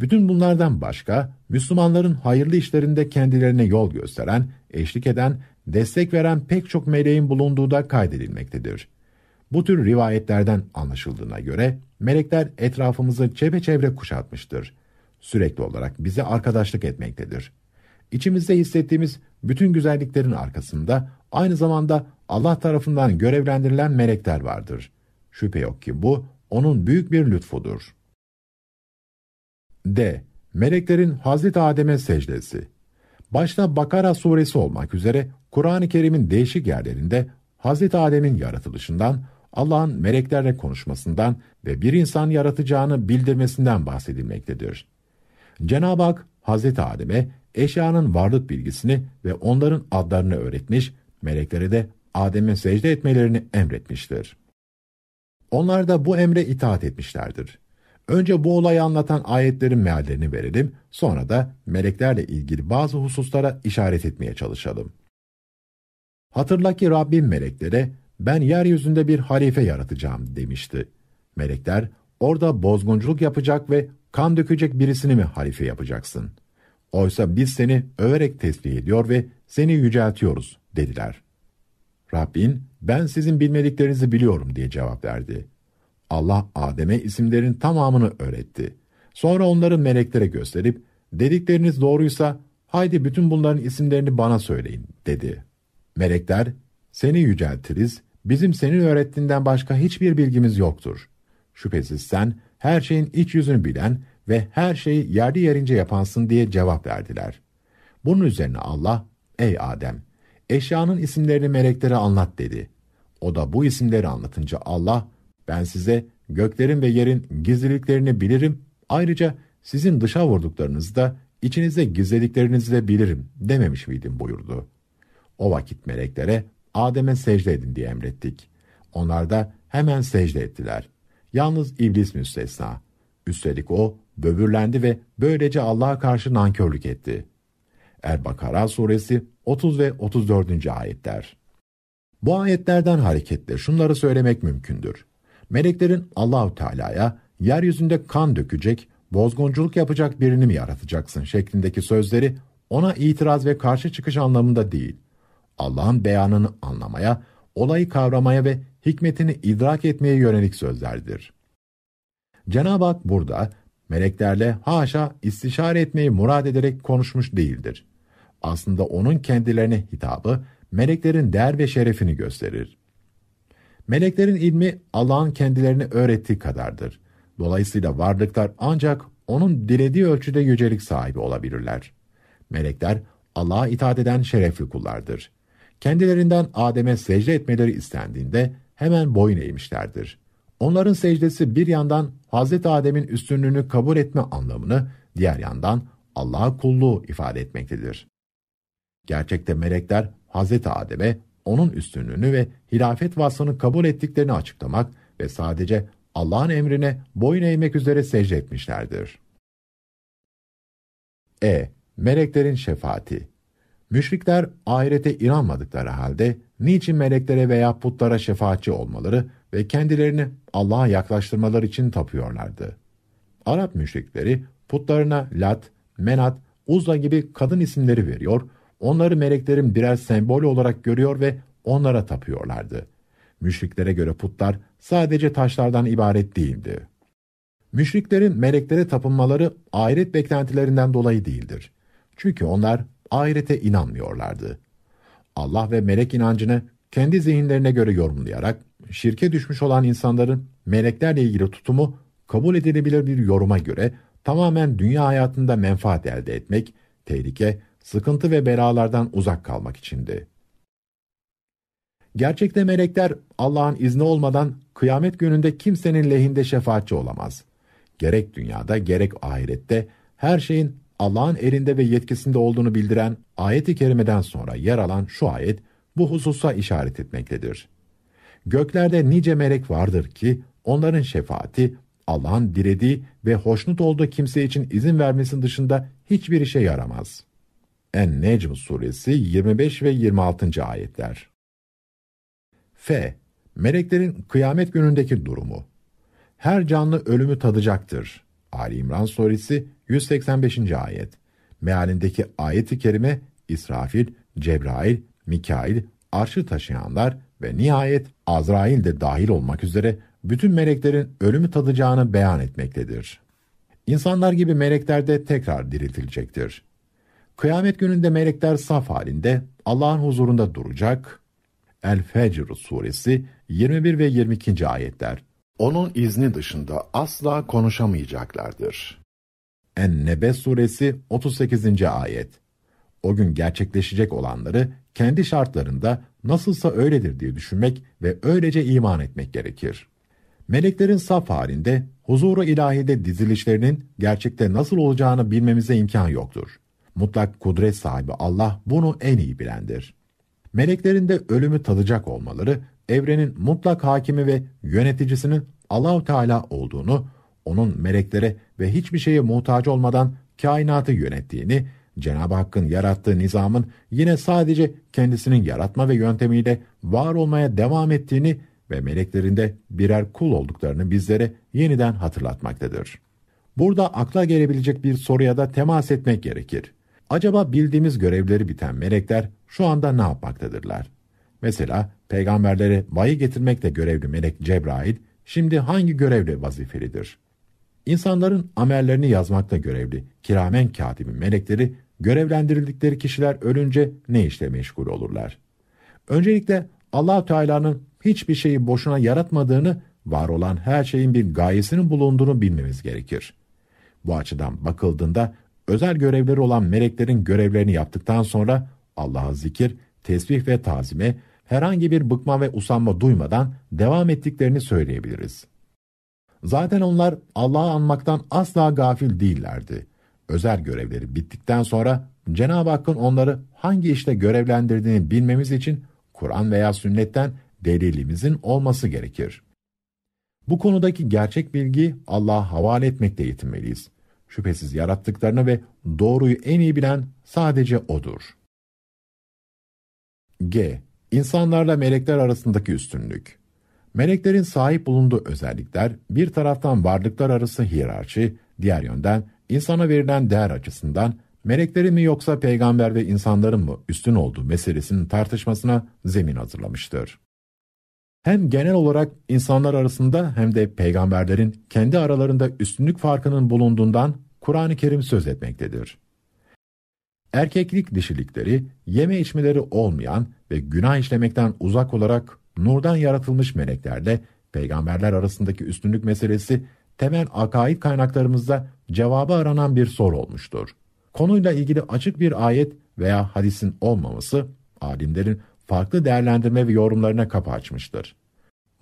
Bütün bunlardan başka, Müslümanların hayırlı işlerinde kendilerine yol gösteren, eşlik eden, destek veren pek çok meleğin bulunduğu da kaydedilmektedir. Bu tür rivayetlerden anlaşıldığına göre, melekler etrafımızı çepeçevre kuşatmıştır. Sürekli olarak bize arkadaşlık etmektedir. İçimizde hissettiğimiz bütün güzelliklerin arkasında, aynı zamanda Allah tarafından görevlendirilen melekler vardır. Şüphe yok ki bu, onun büyük bir lütfudur.'' D. Meleklerin Hazreti Adem'e secdesi. Başta Bakara suresi olmak üzere Kur'an-ı Kerim'in değişik yerlerinde Hazreti Adem'in yaratılışından, Allah'ın meleklerle konuşmasından ve bir insan yaratacağını bildirmesinden bahsedilmektedir. Cenab-ı Hak Hazreti Adem'e eşyanın varlık bilgisini ve onların adlarını öğretmiş, meleklere de Adem'e secde etmelerini emretmiştir. Onlar da bu emre itaat etmişlerdir. Önce bu olayı anlatan ayetlerin meallerini verelim, sonra da meleklerle ilgili bazı hususlara işaret etmeye çalışalım. Hatırla ki Rabbim meleklere, ben yeryüzünde bir halife yaratacağım demişti. Melekler, orada bozgunculuk yapacak ve kan dökecek birisini mi halife yapacaksın? Oysa biz seni överek tesbih ediyor ve seni yüceltiyoruz dediler. Rabbin, ben sizin bilmediklerinizi biliyorum diye cevap verdi. Allah Adem'e isimlerin tamamını öğretti. Sonra onları meleklere gösterip, dedikleriniz doğruysa, haydi bütün bunların isimlerini bana söyleyin, dedi. Melekler, seni yüceltiriz, bizim senin öğrettiğinden başka hiçbir bilgimiz yoktur. Şüphesiz sen, her şeyin iç yüzünü bilen ve her şeyi yerli yerince yapansın diye cevap verdiler. Bunun üzerine Allah, ey Adem, eşyanın isimlerini meleklere anlat dedi. O da bu isimleri anlatınca Allah, ben size göklerin ve yerin gizliliklerini bilirim. Ayrıca sizin dışa vurduklarınızı da içinizde gizlediklerinizi de bilirim dememiş miydim buyurdu. O vakit meleklere Adem'e secde edin diye emrettik. Onlar da hemen secde ettiler. Yalnız iblis müstesna. Üstelik o böbürlendi ve böylece Allah'a karşı nankörlük etti. Er-Bakara suresi 30 ve 34. ayetler. Bu ayetlerden hareketle şunları söylemek mümkündür. Meleklerin Allahu Teala'ya yeryüzünde kan dökecek, bozgunculuk yapacak birini mi yaratacaksın şeklindeki sözleri ona itiraz ve karşı çıkış anlamında değil. Allah'ın beyanını anlamaya, olayı kavramaya ve hikmetini idrak etmeye yönelik sözlerdir. Cenab-ı Hak burada meleklerle haşa istişare etmeyi murad ederek konuşmuş değildir. Aslında onun kendilerine hitabı meleklerin değer ve şerefini gösterir. Meleklerin ilmi Allah'ın kendilerini öğrettiği kadardır. Dolayısıyla varlıklar ancak onun dilediği ölçüde yücelik sahibi olabilirler. Melekler Allah'a itaat eden şerefli kullardır. Kendilerinden Adem'e secde etmeleri istendiğinde hemen boyun eğmişlerdir. Onların secdesi bir yandan Hz. Adem'in üstünlüğünü kabul etme anlamını, diğer yandan Allah'a kulluğu ifade etmektedir. Gerçekte melekler Hz. Adem'e onun üstünlüğünü ve hilafet vasfını kabul ettiklerini açıklamak ve sadece Allah'ın emrine boyun eğmek üzere secde etmişlerdir. E. Meleklerin şefaati Müşrikler ahirete inanmadıkları halde niçin meleklere veya putlara şefaatçi olmaları ve kendilerini Allah'a yaklaştırmaları için tapıyorlardı. Arap müşrikleri putlarına Lat, Menat, Uzla gibi kadın isimleri veriyor Onları meleklerin birer sembol olarak görüyor ve onlara tapıyorlardı. Müşriklere göre putlar sadece taşlardan ibaret değildi. Müşriklerin meleklere tapınmaları ahiret beklentilerinden dolayı değildir. Çünkü onlar ahirete inanmıyorlardı. Allah ve melek inancını kendi zihinlerine göre yorumlayarak şirke düşmüş olan insanların meleklerle ilgili tutumu kabul edilebilir bir yoruma göre tamamen dünya hayatında menfaat elde etmek, tehlike sıkıntı ve belalardan uzak kalmak içindi. Gerçekte melekler Allah'ın izni olmadan kıyamet gününde kimsenin lehinde şefaatçi olamaz. Gerek dünyada gerek ahirette her şeyin Allah'ın elinde ve yetkisinde olduğunu bildiren ayet-i kerimeden sonra yer alan şu ayet bu hususa işaret etmektedir. Göklerde nice melek vardır ki onların şefaati Allah'ın dilediği ve hoşnut olduğu kimse için izin vermesinin dışında hiçbir işe yaramaz.'' En-Necm suresi 25 ve 26. ayetler. F. Meleklerin kıyamet günündeki durumu. Her canlı ölümü tadacaktır. Ali İmran suresi 185. ayet. Mealindeki ayeti kerime İsrafil, Cebrail, Mikail, arşı taşıyanlar ve nihayet Azrail de dahil olmak üzere bütün meleklerin ölümü tadacağını beyan etmektedir. İnsanlar gibi melekler de tekrar diriltilecektir. Kıyamet gününde melekler saf halinde Allah'ın huzurunda duracak. El-Fecr suresi 21 ve 22. ayetler. Onun izni dışında asla konuşamayacaklardır. En-Nebe suresi 38. ayet. O gün gerçekleşecek olanları kendi şartlarında nasılsa öyledir diye düşünmek ve öylece iman etmek gerekir. Meleklerin saf halinde huzuru ilahide dizilişlerinin gerçekte nasıl olacağını bilmemize imkan yoktur mutlak kudret sahibi Allah bunu en iyi bilendir. Meleklerin de ölümü tadacak olmaları, evrenin mutlak hakimi ve yöneticisinin Allahu Teala olduğunu, onun meleklere ve hiçbir şeye muhtaç olmadan kainatı yönettiğini, Cenab-ı Hakk'ın yarattığı nizamın yine sadece kendisinin yaratma ve yöntemiyle var olmaya devam ettiğini ve meleklerinde birer kul olduklarını bizlere yeniden hatırlatmaktadır. Burada akla gelebilecek bir soruya da temas etmek gerekir. Acaba bildiğimiz görevleri biten melekler şu anda ne yapmaktadırlar? Mesela peygamberlere vahiy getirmekle görevli melek Cebrail şimdi hangi görevle vazifelidir? İnsanların amellerini yazmakla görevli kiramen katibi melekleri görevlendirildikleri kişiler ölünce ne işle meşgul olurlar? Öncelikle allah Teala'nın hiçbir şeyi boşuna yaratmadığını, var olan her şeyin bir gayesinin bulunduğunu bilmemiz gerekir. Bu açıdan bakıldığında Özel görevleri olan meleklerin görevlerini yaptıktan sonra Allah'a zikir, tesbih ve tazime herhangi bir bıkma ve usanma duymadan devam ettiklerini söyleyebiliriz. Zaten onlar Allah'ı anmaktan asla gafil değillerdi. Özel görevleri bittikten sonra Cenab-ı Hakk'ın onları hangi işte görevlendirdiğini bilmemiz için Kur'an veya sünnetten delilimizin olması gerekir. Bu konudaki gerçek bilgi Allah'a havale etmekle yetinmeliyiz. Şüphesiz yarattıklarını ve doğruyu en iyi bilen sadece O'dur. G. İnsanlarla melekler arasındaki üstünlük Meleklerin sahip bulunduğu özellikler, bir taraftan varlıklar arası hiyerarşi, diğer yönden insana verilen değer açısından meleklerin mi yoksa peygamber ve insanların mı üstün olduğu meselesinin tartışmasına zemin hazırlamıştır hem genel olarak insanlar arasında hem de peygamberlerin kendi aralarında üstünlük farkının bulunduğundan Kur'an-ı Kerim söz etmektedir. Erkeklik dişilikleri, yeme içmeleri olmayan ve günah işlemekten uzak olarak nurdan yaratılmış meleklerde peygamberler arasındaki üstünlük meselesi temel akaid kaynaklarımızda cevabı aranan bir soru olmuştur. Konuyla ilgili açık bir ayet veya hadisin olmaması alimlerin farklı değerlendirme ve yorumlarına kapı açmıştır.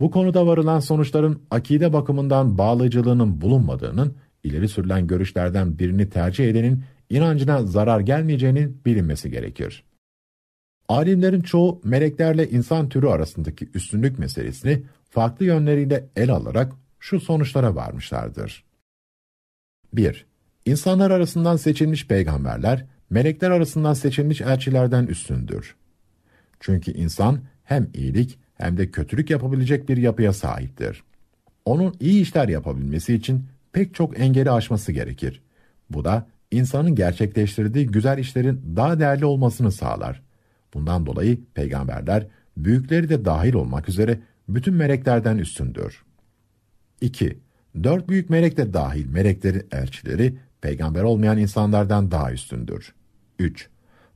Bu konuda varılan sonuçların akide bakımından bağlıcılığının bulunmadığının, ileri sürülen görüşlerden birini tercih edenin inancına zarar gelmeyeceğinin bilinmesi gerekir. Alimlerin çoğu meleklerle insan türü arasındaki üstünlük meselesini farklı yönleriyle el alarak şu sonuçlara varmışlardır. 1. İnsanlar arasından seçilmiş peygamberler, melekler arasından seçilmiş elçilerden üstündür. Çünkü insan hem iyilik hem de kötülük yapabilecek bir yapıya sahiptir. Onun iyi işler yapabilmesi için pek çok engeli aşması gerekir. Bu da insanın gerçekleştirdiği güzel işlerin daha değerli olmasını sağlar. Bundan dolayı peygamberler, büyükleri de dahil olmak üzere bütün meleklerden üstündür. 2. Dört büyük melek de dahil meleklerin elçileri, peygamber olmayan insanlardan daha üstündür. 3.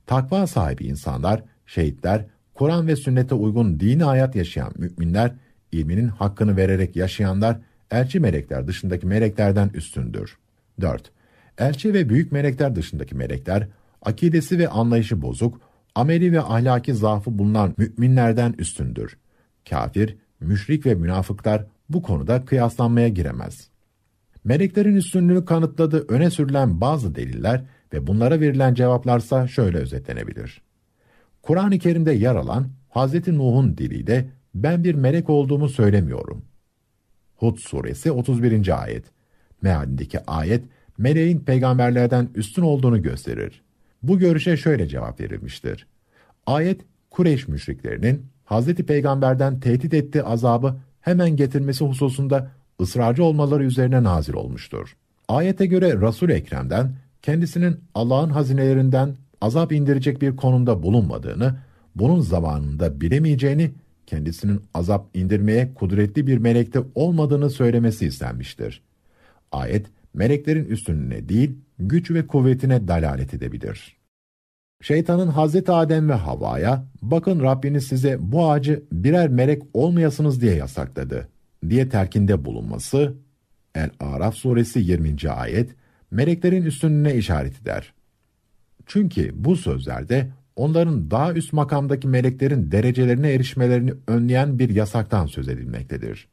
Takva sahibi insanlar, şehitler, Kur'an ve sünnete uygun dini hayat yaşayan müminler, ilminin hakkını vererek yaşayanlar, elçi melekler dışındaki meleklerden üstündür. 4. Elçi ve büyük melekler dışındaki melekler, akidesi ve anlayışı bozuk, ameli ve ahlaki zaafı bulunan müminlerden üstündür. Kafir, müşrik ve münafıklar bu konuda kıyaslanmaya giremez. Meleklerin üstünlüğü kanıtladığı öne sürülen bazı deliller ve bunlara verilen cevaplarsa şöyle özetlenebilir. Kur'an-ı Kerim'de yer alan Hz. Nuh'un diliyle ben bir melek olduğumu söylemiyorum. Hud suresi 31. ayet. Mealindeki ayet, meleğin peygamberlerden üstün olduğunu gösterir. Bu görüşe şöyle cevap verilmiştir. Ayet, Kureyş müşriklerinin Hz. Peygamber'den tehdit ettiği azabı hemen getirmesi hususunda ısrarcı olmaları üzerine nazil olmuştur. Ayete göre Resul Ekrem'den kendisinin Allah'ın hazinelerinden azap indirecek bir konumda bulunmadığını, bunun zamanında bilemeyeceğini, kendisinin azap indirmeye kudretli bir melekte olmadığını söylemesi istenmiştir. Ayet, meleklerin üstünlüğüne değil, güç ve kuvvetine dalalet edebilir. Şeytanın Hazreti Adem ve Havva'ya, bakın Rabbiniz size bu ağacı birer melek olmayasınız diye yasakladı, diye terkinde bulunması, El-Araf suresi 20. ayet, meleklerin üstünlüğüne işaret eder. Çünkü bu sözlerde onların daha üst makamdaki meleklerin derecelerine erişmelerini önleyen bir yasaktan söz edilmektedir.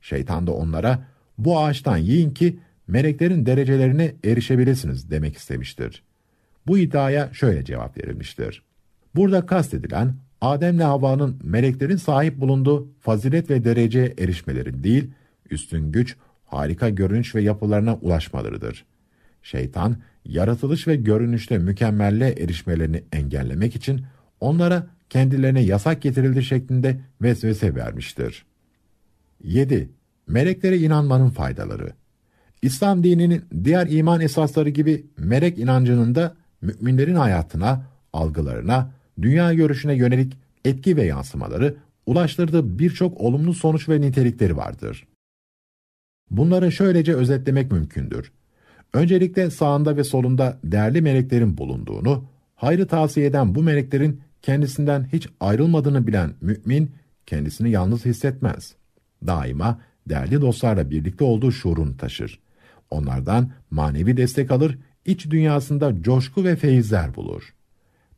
Şeytan da onlara bu ağaçtan yiyin ki meleklerin derecelerine erişebilirsiniz demek istemiştir. Bu iddiaya şöyle cevap verilmiştir. Burada kastedilen Adem'le Havva'nın meleklerin sahip bulunduğu fazilet ve dereceye erişmeleri değil, üstün güç, harika görünüş ve yapılarına ulaşmalarıdır.'' Şeytan, yaratılış ve görünüşte mükemmelle erişmelerini engellemek için onlara kendilerine yasak getirildi şeklinde vesvese vermiştir. 7. Meleklere inanmanın faydaları İslam dininin diğer iman esasları gibi melek inancının da müminlerin hayatına, algılarına, dünya görüşüne yönelik etki ve yansımaları ulaştırdığı birçok olumlu sonuç ve nitelikleri vardır. Bunları şöylece özetlemek mümkündür. Öncelikle sağında ve solunda değerli meleklerin bulunduğunu, hayrı tavsiye eden bu meleklerin kendisinden hiç ayrılmadığını bilen mümin, kendisini yalnız hissetmez. Daima değerli dostlarla birlikte olduğu şuurunu taşır. Onlardan manevi destek alır, iç dünyasında coşku ve feyizler bulur.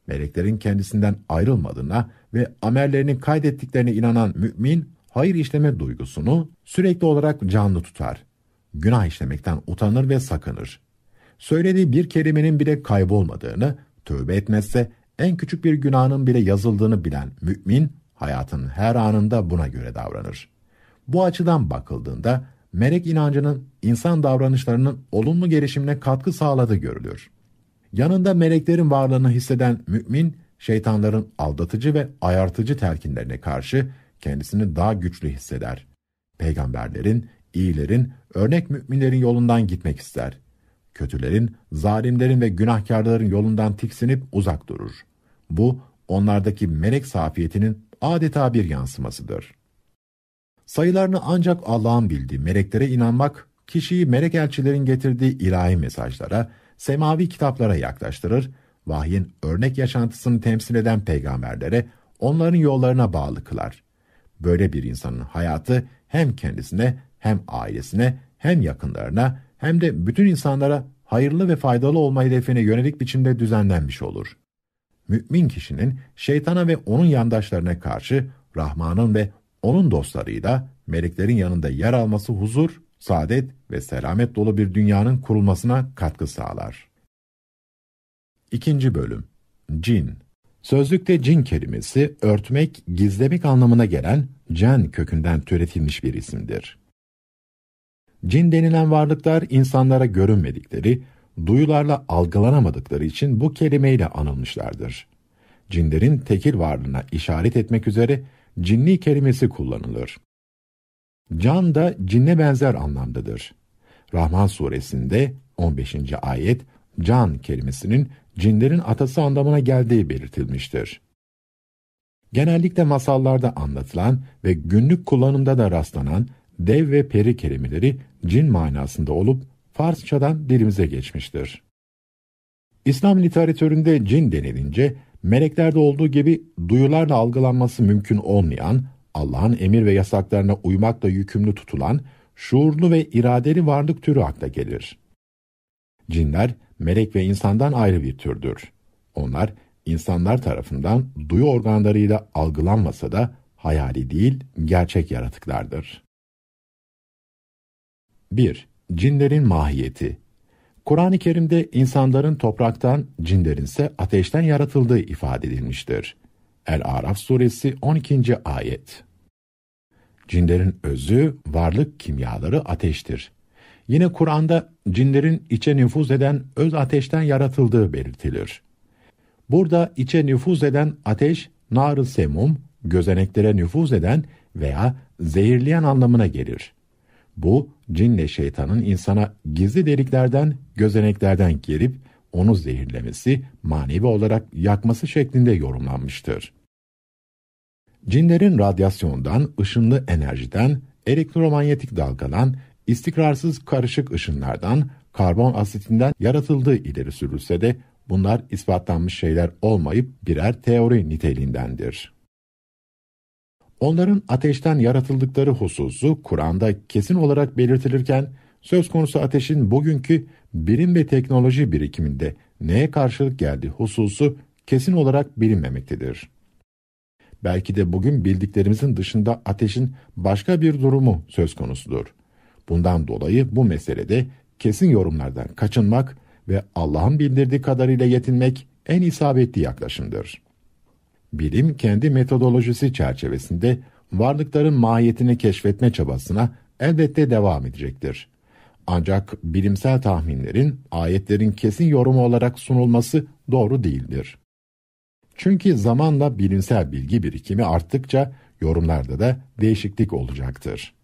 Meleklerin kendisinden ayrılmadığına ve amellerini kaydettiklerine inanan mümin, hayır işleme duygusunu sürekli olarak canlı tutar günah işlemekten utanır ve sakınır. Söylediği bir kelimenin bile kaybolmadığını, tövbe etmezse en küçük bir günahının bile yazıldığını bilen mümin, hayatın her anında buna göre davranır. Bu açıdan bakıldığında, melek inancının insan davranışlarının olumlu gelişimine katkı sağladığı görülür. Yanında meleklerin varlığını hisseden mümin, şeytanların aldatıcı ve ayartıcı telkinlerine karşı kendisini daha güçlü hisseder. Peygamberlerin İyilerin, örnek müminlerin yolundan gitmek ister. Kötülerin, zalimlerin ve günahkarların yolundan tiksinip uzak durur. Bu, onlardaki melek safiyetinin adeta bir yansımasıdır. Sayılarını ancak Allah'ın bildiği meleklere inanmak, kişiyi melek elçilerin getirdiği ilahi mesajlara, semavi kitaplara yaklaştırır, vahyin örnek yaşantısını temsil eden peygamberlere, onların yollarına bağlı kılar. Böyle bir insanın hayatı hem kendisine hem ailesine hem yakınlarına hem de bütün insanlara hayırlı ve faydalı olma hedefine yönelik biçimde düzenlenmiş olur. Mümin kişinin şeytana ve onun yandaşlarına karşı Rahman'ın ve onun dostlarıyla meleklerin yanında yer alması huzur, saadet ve selamet dolu bir dünyanın kurulmasına katkı sağlar. İkinci bölüm Cin Sözlükte cin kelimesi örtmek, gizlemek anlamına gelen cen kökünden türetilmiş bir isimdir. Cin denilen varlıklar insanlara görünmedikleri, duyularla algılanamadıkları için bu kelimeyle anılmışlardır. Cinlerin tekil varlığına işaret etmek üzere "cinni" kelimesi kullanılır. Can da cinne benzer anlamdadır. Rahman suresinde 15. ayet can kelimesinin cinlerin atası anlamına geldiği belirtilmiştir. Genellikle masallarda anlatılan ve günlük kullanımda da rastlanan dev ve peri kelimeleri cin manasında olup Farsçadan dilimize geçmiştir. İslam literatüründe cin denilince meleklerde olduğu gibi duyularla algılanması mümkün olmayan, Allah'ın emir ve yasaklarına uymakla yükümlü tutulan, şuurlu ve iradeli varlık türü akla gelir. Cinler, melek ve insandan ayrı bir türdür. Onlar, insanlar tarafından duyu organlarıyla algılanmasa da hayali değil, gerçek yaratıklardır. 1. Cinlerin mahiyeti Kur'an-ı Kerim'de insanların topraktan, cinlerin ise ateşten yaratıldığı ifade edilmiştir. El-Araf suresi 12. ayet. Cinlerin özü, varlık kimyaları ateştir. Yine Kur'an'da cinlerin içe nüfuz eden öz ateşten yaratıldığı belirtilir. Burada içe nüfuz eden ateş, nar semum, gözeneklere nüfuz eden veya zehirleyen anlamına gelir. Bu cinle şeytanın insana gizli deliklerden, gözeneklerden girip onu zehirlemesi, manevi olarak yakması şeklinde yorumlanmıştır. Cinlerin radyasyondan, ışınlı enerjiden, elektromanyetik dalgadan, istikrarsız karışık ışınlardan, karbon asitinden yaratıldığı ileri sürülse de bunlar ispatlanmış şeyler olmayıp birer teori niteliğindendir. Onların ateşten yaratıldıkları hususu Kur'an'da kesin olarak belirtilirken, söz konusu ateşin bugünkü bilim ve teknoloji birikiminde neye karşılık geldiği hususu kesin olarak bilinmemektedir. Belki de bugün bildiklerimizin dışında ateşin başka bir durumu söz konusudur. Bundan dolayı bu meselede kesin yorumlardan kaçınmak ve Allah'ın bildirdiği kadarıyla yetinmek en isabetli yaklaşımdır bilim kendi metodolojisi çerçevesinde varlıkların mahiyetini keşfetme çabasına elbette devam edecektir. Ancak bilimsel tahminlerin ayetlerin kesin yorumu olarak sunulması doğru değildir. Çünkü zamanla bilimsel bilgi birikimi arttıkça yorumlarda da değişiklik olacaktır.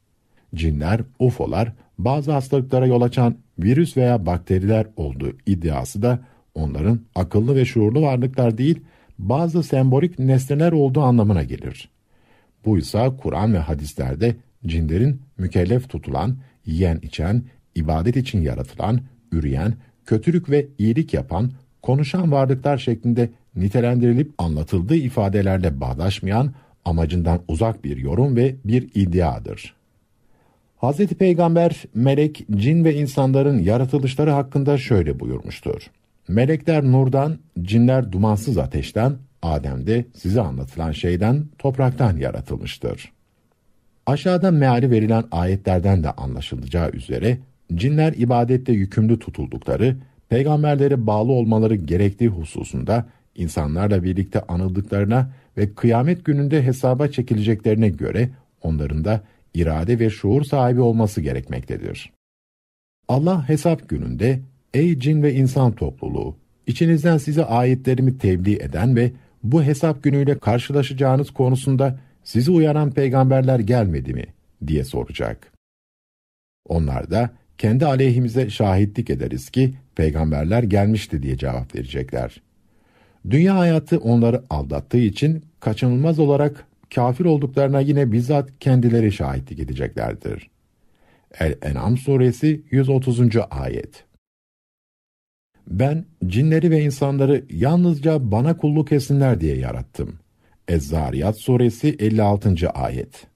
Cinler, UFO'lar, bazı hastalıklara yol açan virüs veya bakteriler olduğu iddiası da onların akıllı ve şuurlu varlıklar değil, bazı sembolik nesneler olduğu anlamına gelir. Bu ise Kur'an ve hadislerde cinlerin mükellef tutulan, yiyen içen, ibadet için yaratılan, üreyen, kötülük ve iyilik yapan, konuşan varlıklar şeklinde nitelendirilip anlatıldığı ifadelerle bağdaşmayan, amacından uzak bir yorum ve bir iddiadır. Hz. Peygamber, melek, cin ve insanların yaratılışları hakkında şöyle buyurmuştur. Melekler nurdan, cinler dumansız ateşten, Adem de size anlatılan şeyden, topraktan yaratılmıştır. Aşağıda meali verilen ayetlerden de anlaşılacağı üzere, cinler ibadette yükümlü tutuldukları, peygamberlere bağlı olmaları gerektiği hususunda insanlarla birlikte anıldıklarına ve kıyamet gününde hesaba çekileceklerine göre onların da irade ve şuur sahibi olması gerekmektedir. Allah hesap gününde Ey cin ve insan topluluğu! içinizden size ayetlerimi tebliğ eden ve bu hesap günüyle karşılaşacağınız konusunda sizi uyaran peygamberler gelmedi mi? diye soracak. Onlar da kendi aleyhimize şahitlik ederiz ki peygamberler gelmişti diye cevap verecekler. Dünya hayatı onları aldattığı için kaçınılmaz olarak kafir olduklarına yine bizzat kendileri şahitlik edeceklerdir. El-En'am suresi 130. ayet ben cinleri ve insanları yalnızca bana kulluk etsinler diye yarattım. ez suresi 56. ayet.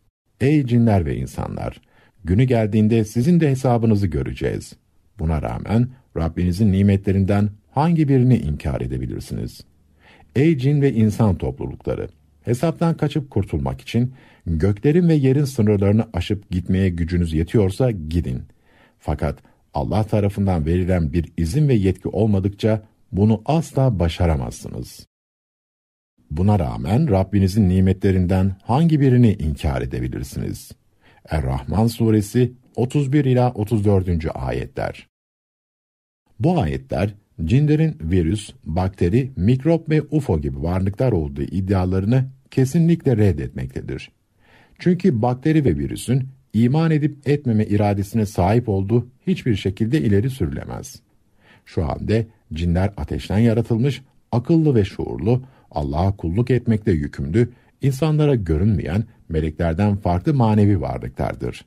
Ey cinler ve insanlar! Günü geldiğinde sizin de hesabınızı göreceğiz. Buna rağmen Rabbinizin nimetlerinden hangi birini inkar edebilirsiniz? Ey cin ve insan toplulukları! Hesaptan kaçıp kurtulmak için göklerin ve yerin sınırlarını aşıp gitmeye gücünüz yetiyorsa gidin. Fakat Allah tarafından verilen bir izin ve yetki olmadıkça bunu asla başaramazsınız. Buna rağmen Rabbinizin nimetlerinden hangi birini inkar edebilirsiniz? Er-Rahman suresi 31 ila 34. ayetler. Bu ayetler cinlerin virüs, bakteri, mikrop ve UFO gibi varlıklar olduğu iddialarını kesinlikle reddetmektedir. Çünkü bakteri ve virüsün iman edip etmeme iradesine sahip olduğu hiçbir şekilde ileri sürülemez. Şu halde cinler ateşten yaratılmış, akıllı ve şuurlu, Allah'a kulluk etmekle yükümlü, insanlara görünmeyen, meleklerden farklı manevi varlıklardır.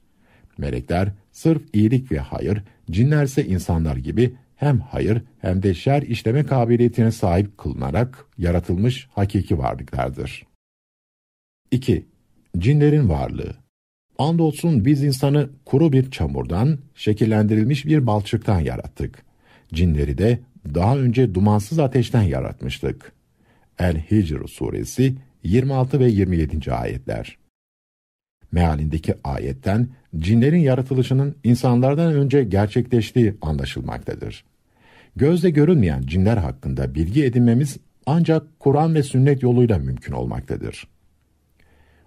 Melekler sırf iyilik ve hayır, cinlerse insanlar gibi hem hayır hem de şer işleme kabiliyetine sahip kılınarak yaratılmış hakiki varlıklardır. 2. Cinlerin varlığı Andolsun biz insanı kuru bir çamurdan, şekillendirilmiş bir balçıktan yarattık. Cinleri de daha önce dumansız ateşten yaratmıştık. El-Hicr suresi 26 ve 27. ayetler. Mealindeki ayetten cinlerin yaratılışının insanlardan önce gerçekleştiği anlaşılmaktadır. Gözle görünmeyen cinler hakkında bilgi edinmemiz ancak Kur'an ve sünnet yoluyla mümkün olmaktadır.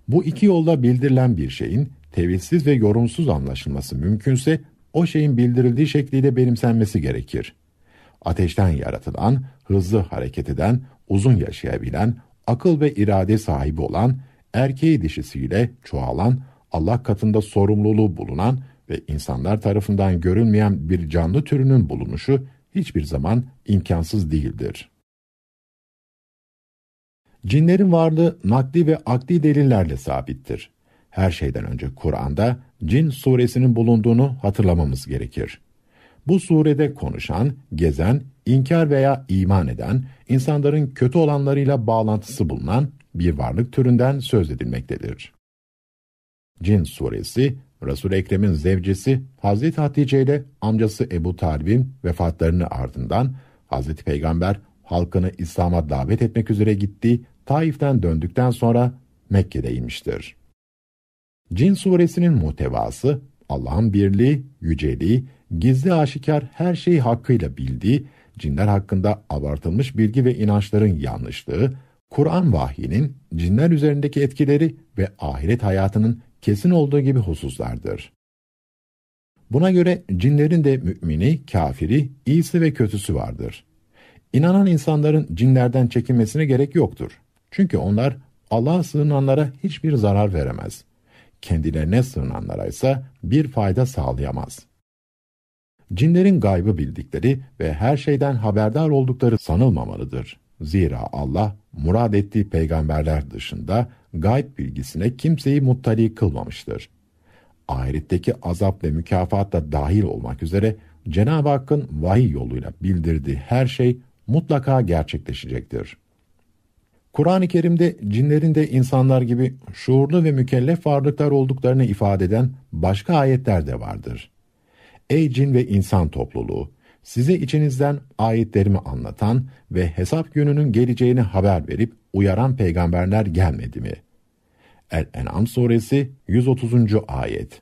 Bu iki yolla bildirilen bir şeyin tevilsiz ve yorumsuz anlaşılması mümkünse o şeyin bildirildiği şekliyle benimsenmesi gerekir. Ateşten yaratılan, hızlı hareket eden, uzun yaşayabilen, akıl ve irade sahibi olan, erkeği dişisiyle çoğalan, Allah katında sorumluluğu bulunan ve insanlar tarafından görülmeyen bir canlı türünün bulunuşu hiçbir zaman imkansız değildir. Cinlerin varlığı nakli ve akli delillerle sabittir. Her şeyden önce Kur'an'da Cin suresinin bulunduğunu hatırlamamız gerekir. Bu surede konuşan, gezen, inkar veya iman eden, insanların kötü olanlarıyla bağlantısı bulunan bir varlık türünden söz edilmektedir. Cin suresi, Resul-i Ekrem'in zevcesi Hazreti Hatice ile amcası Ebu Talib'in vefatlarını ardından Hazreti Peygamber halkını İslam'a davet etmek üzere gitti, Taif'ten döndükten sonra Mekke'de inmiştir. Cin suresinin muhtevası, Allah'ın birliği, yüceliği, gizli aşikar her şeyi hakkıyla bildiği, cinler hakkında abartılmış bilgi ve inançların yanlışlığı, Kur'an vahyinin cinler üzerindeki etkileri ve ahiret hayatının kesin olduğu gibi hususlardır. Buna göre cinlerin de mümini, kafiri, iyisi ve kötüsü vardır. İnanan insanların cinlerden çekinmesine gerek yoktur. Çünkü onlar Allah'a sığınanlara hiçbir zarar veremez kendilerine sığınanlara ise bir fayda sağlayamaz. Cinlerin gaybı bildikleri ve her şeyden haberdar oldukları sanılmamalıdır. Zira Allah, murad ettiği peygamberler dışında gayb bilgisine kimseyi muttali kılmamıştır. Ahiretteki azap ve mükafat da dahil olmak üzere Cenab-ı Hakk'ın vahiy yoluyla bildirdiği her şey mutlaka gerçekleşecektir. Kur'an-ı Kerim'de cinlerin de insanlar gibi şuurlu ve mükellef varlıklar olduklarını ifade eden başka ayetler de vardır. Ey cin ve insan topluluğu! Size içinizden ayetlerimi anlatan ve hesap gününün geleceğini haber verip uyaran peygamberler gelmedi mi? El-En'am suresi 130. ayet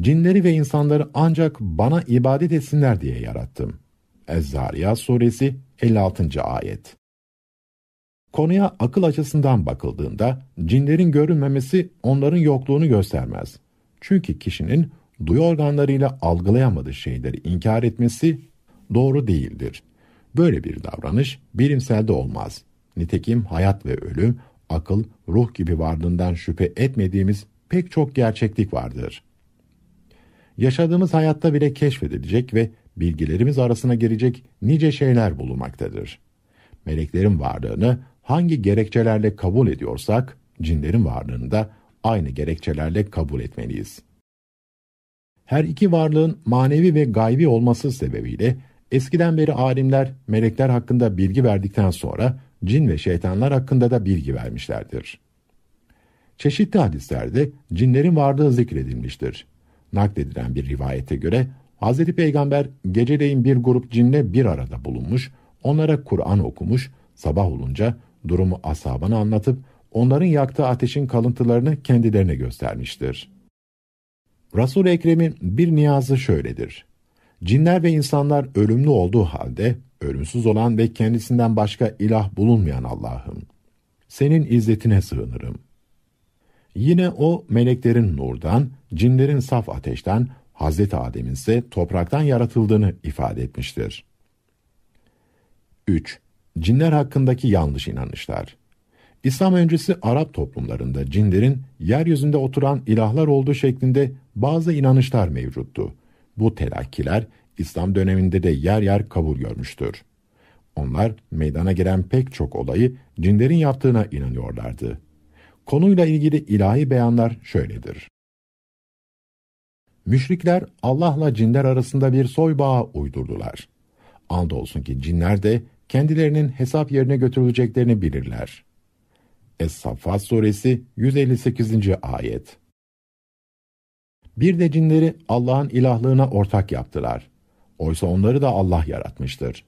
Cinleri ve insanları ancak bana ibadet etsinler diye yarattım. Ez-Zariyat suresi 56. ayet Konuya akıl açısından bakıldığında cinlerin görünmemesi onların yokluğunu göstermez. Çünkü kişinin duyu organlarıyla algılayamadığı şeyleri inkar etmesi doğru değildir. Böyle bir davranış de olmaz. Nitekim hayat ve ölüm, akıl, ruh gibi varlığından şüphe etmediğimiz pek çok gerçeklik vardır. Yaşadığımız hayatta bile keşfedilecek ve bilgilerimiz arasına girecek nice şeyler bulunmaktadır. Meleklerin varlığını hangi gerekçelerle kabul ediyorsak cinlerin varlığını da aynı gerekçelerle kabul etmeliyiz. Her iki varlığın manevi ve gaybi olması sebebiyle eskiden beri alimler melekler hakkında bilgi verdikten sonra cin ve şeytanlar hakkında da bilgi vermişlerdir. Çeşitli hadislerde cinlerin varlığı zikredilmiştir. Nakledilen bir rivayete göre Hz. Peygamber geceleyin bir grup cinle bir arada bulunmuş, onlara Kur'an okumuş, sabah olunca durumu ashabına anlatıp onların yaktığı ateşin kalıntılarını kendilerine göstermiştir. Resul-i Ekrem'in bir niyazı şöyledir. Cinler ve insanlar ölümlü olduğu halde ölümsüz olan ve kendisinden başka ilah bulunmayan Allah'ım. Senin izzetine sığınırım. Yine o meleklerin nurdan, cinlerin saf ateşten, Hazreti Adem'in ise topraktan yaratıldığını ifade etmiştir. 3 cinler hakkındaki yanlış inanışlar. İslam öncesi Arap toplumlarında cinlerin yeryüzünde oturan ilahlar olduğu şeklinde bazı inanışlar mevcuttu. Bu telakkiler İslam döneminde de yer yer kabul görmüştür. Onlar meydana gelen pek çok olayı cinlerin yaptığına inanıyorlardı. Konuyla ilgili ilahi beyanlar şöyledir. Müşrikler Allah'la cinler arasında bir soy bağı uydurdular. Andolsun ki cinler de kendilerinin hesap yerine götürüleceklerini bilirler. Es-Saffat suresi 158. ayet Bir de cinleri Allah'ın ilahlığına ortak yaptılar. Oysa onları da Allah yaratmıştır.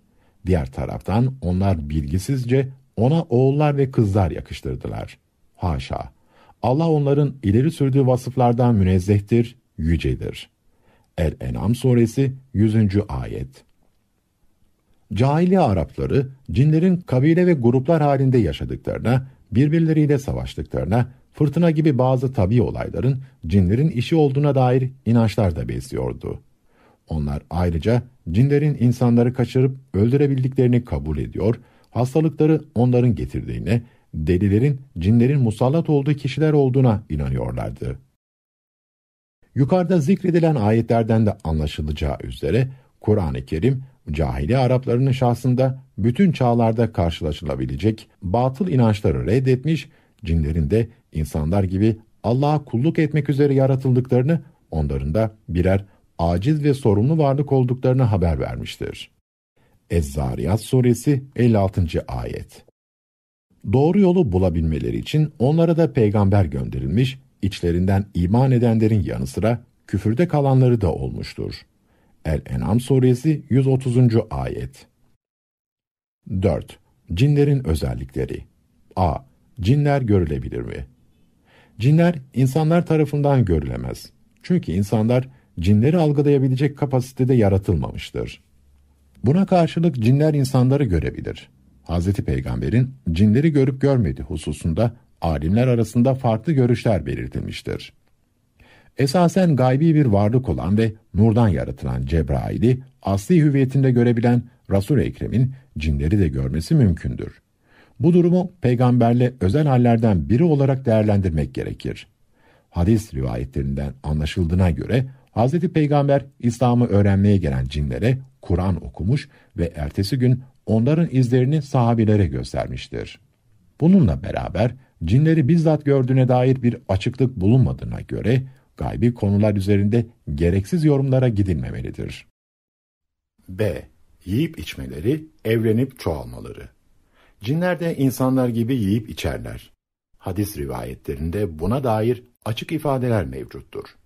Diğer taraftan onlar bilgisizce ona oğullar ve kızlar yakıştırdılar. Haşa! Allah onların ileri sürdüğü vasıflardan münezzehtir, yücedir. El-En'am suresi 100. ayet Cahiliye Arapları cinlerin kabile ve gruplar halinde yaşadıklarına, birbirleriyle savaştıklarına, fırtına gibi bazı tabi olayların cinlerin işi olduğuna dair inançlar da besliyordu. Onlar ayrıca cinlerin insanları kaçırıp öldürebildiklerini kabul ediyor, hastalıkları onların getirdiğine, delilerin cinlerin musallat olduğu kişiler olduğuna inanıyorlardı. Yukarıda zikredilen ayetlerden de anlaşılacağı üzere Kur'an-ı Kerim cahili Arapların şahsında bütün çağlarda karşılaşılabilecek batıl inançları reddetmiş, cinlerin de insanlar gibi Allah'a kulluk etmek üzere yaratıldıklarını, onların da birer aciz ve sorumlu varlık olduklarını haber vermiştir. ez Suresi 56. Ayet Doğru yolu bulabilmeleri için onlara da peygamber gönderilmiş, içlerinden iman edenlerin yanı sıra küfürde kalanları da olmuştur. El-En'am suresi 130. ayet. 4. Cinlerin özellikleri A. Cinler görülebilir mi? Cinler insanlar tarafından görülemez. Çünkü insanlar cinleri algılayabilecek kapasitede yaratılmamıştır. Buna karşılık cinler insanları görebilir. Hz. Peygamber'in cinleri görüp görmedi hususunda alimler arasında farklı görüşler belirtilmiştir. Esasen gaybi bir varlık olan ve nurdan yaratılan Cebrail'i asli hüviyetinde görebilen Resul-i Ekrem'in cinleri de görmesi mümkündür. Bu durumu peygamberle özel hallerden biri olarak değerlendirmek gerekir. Hadis rivayetlerinden anlaşıldığına göre Hz. Peygamber İslam'ı öğrenmeye gelen cinlere Kur'an okumuş ve ertesi gün onların izlerini sahabilere göstermiştir. Bununla beraber cinleri bizzat gördüğüne dair bir açıklık bulunmadığına göre gaybi konular üzerinde gereksiz yorumlara gidilmemelidir. B. Yiyip içmeleri, evlenip çoğalmaları. Cinler de insanlar gibi yiyip içerler. Hadis rivayetlerinde buna dair açık ifadeler mevcuttur.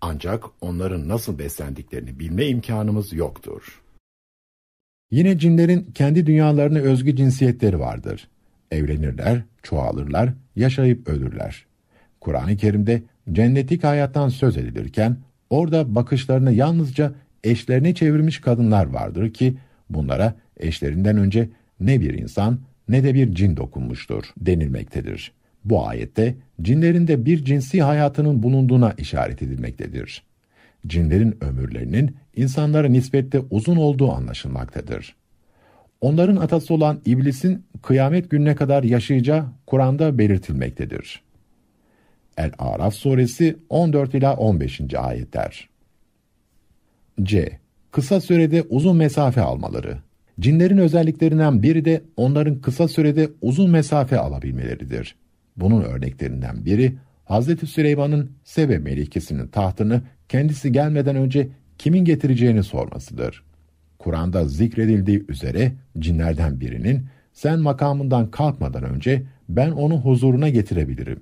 Ancak onların nasıl beslendiklerini bilme imkanımız yoktur. Yine cinlerin kendi dünyalarına özgü cinsiyetleri vardır. Evlenirler, çoğalırlar, yaşayıp ölürler. Kur'an-ı Kerim'de cennetik hayattan söz edilirken orada bakışlarını yalnızca eşlerine çevirmiş kadınlar vardır ki bunlara eşlerinden önce ne bir insan ne de bir cin dokunmuştur denilmektedir. Bu ayette cinlerin de bir cinsi hayatının bulunduğuna işaret edilmektedir. Cinlerin ömürlerinin insanlara nispetle uzun olduğu anlaşılmaktadır. Onların atası olan iblisin kıyamet gününe kadar yaşayacağı Kur'an'da belirtilmektedir. El-Araf suresi 14 ila 15. ayetler. C. Kısa sürede uzun mesafe almaları. Cinlerin özelliklerinden biri de onların kısa sürede uzun mesafe alabilmeleridir. Bunun örneklerinden biri Hazreti Süleyman'ın Sebe melikesinin tahtını kendisi gelmeden önce kimin getireceğini sormasıdır. Kur'an'da zikredildiği üzere cinlerden birinin sen makamından kalkmadan önce ben onu huzuruna getirebilirim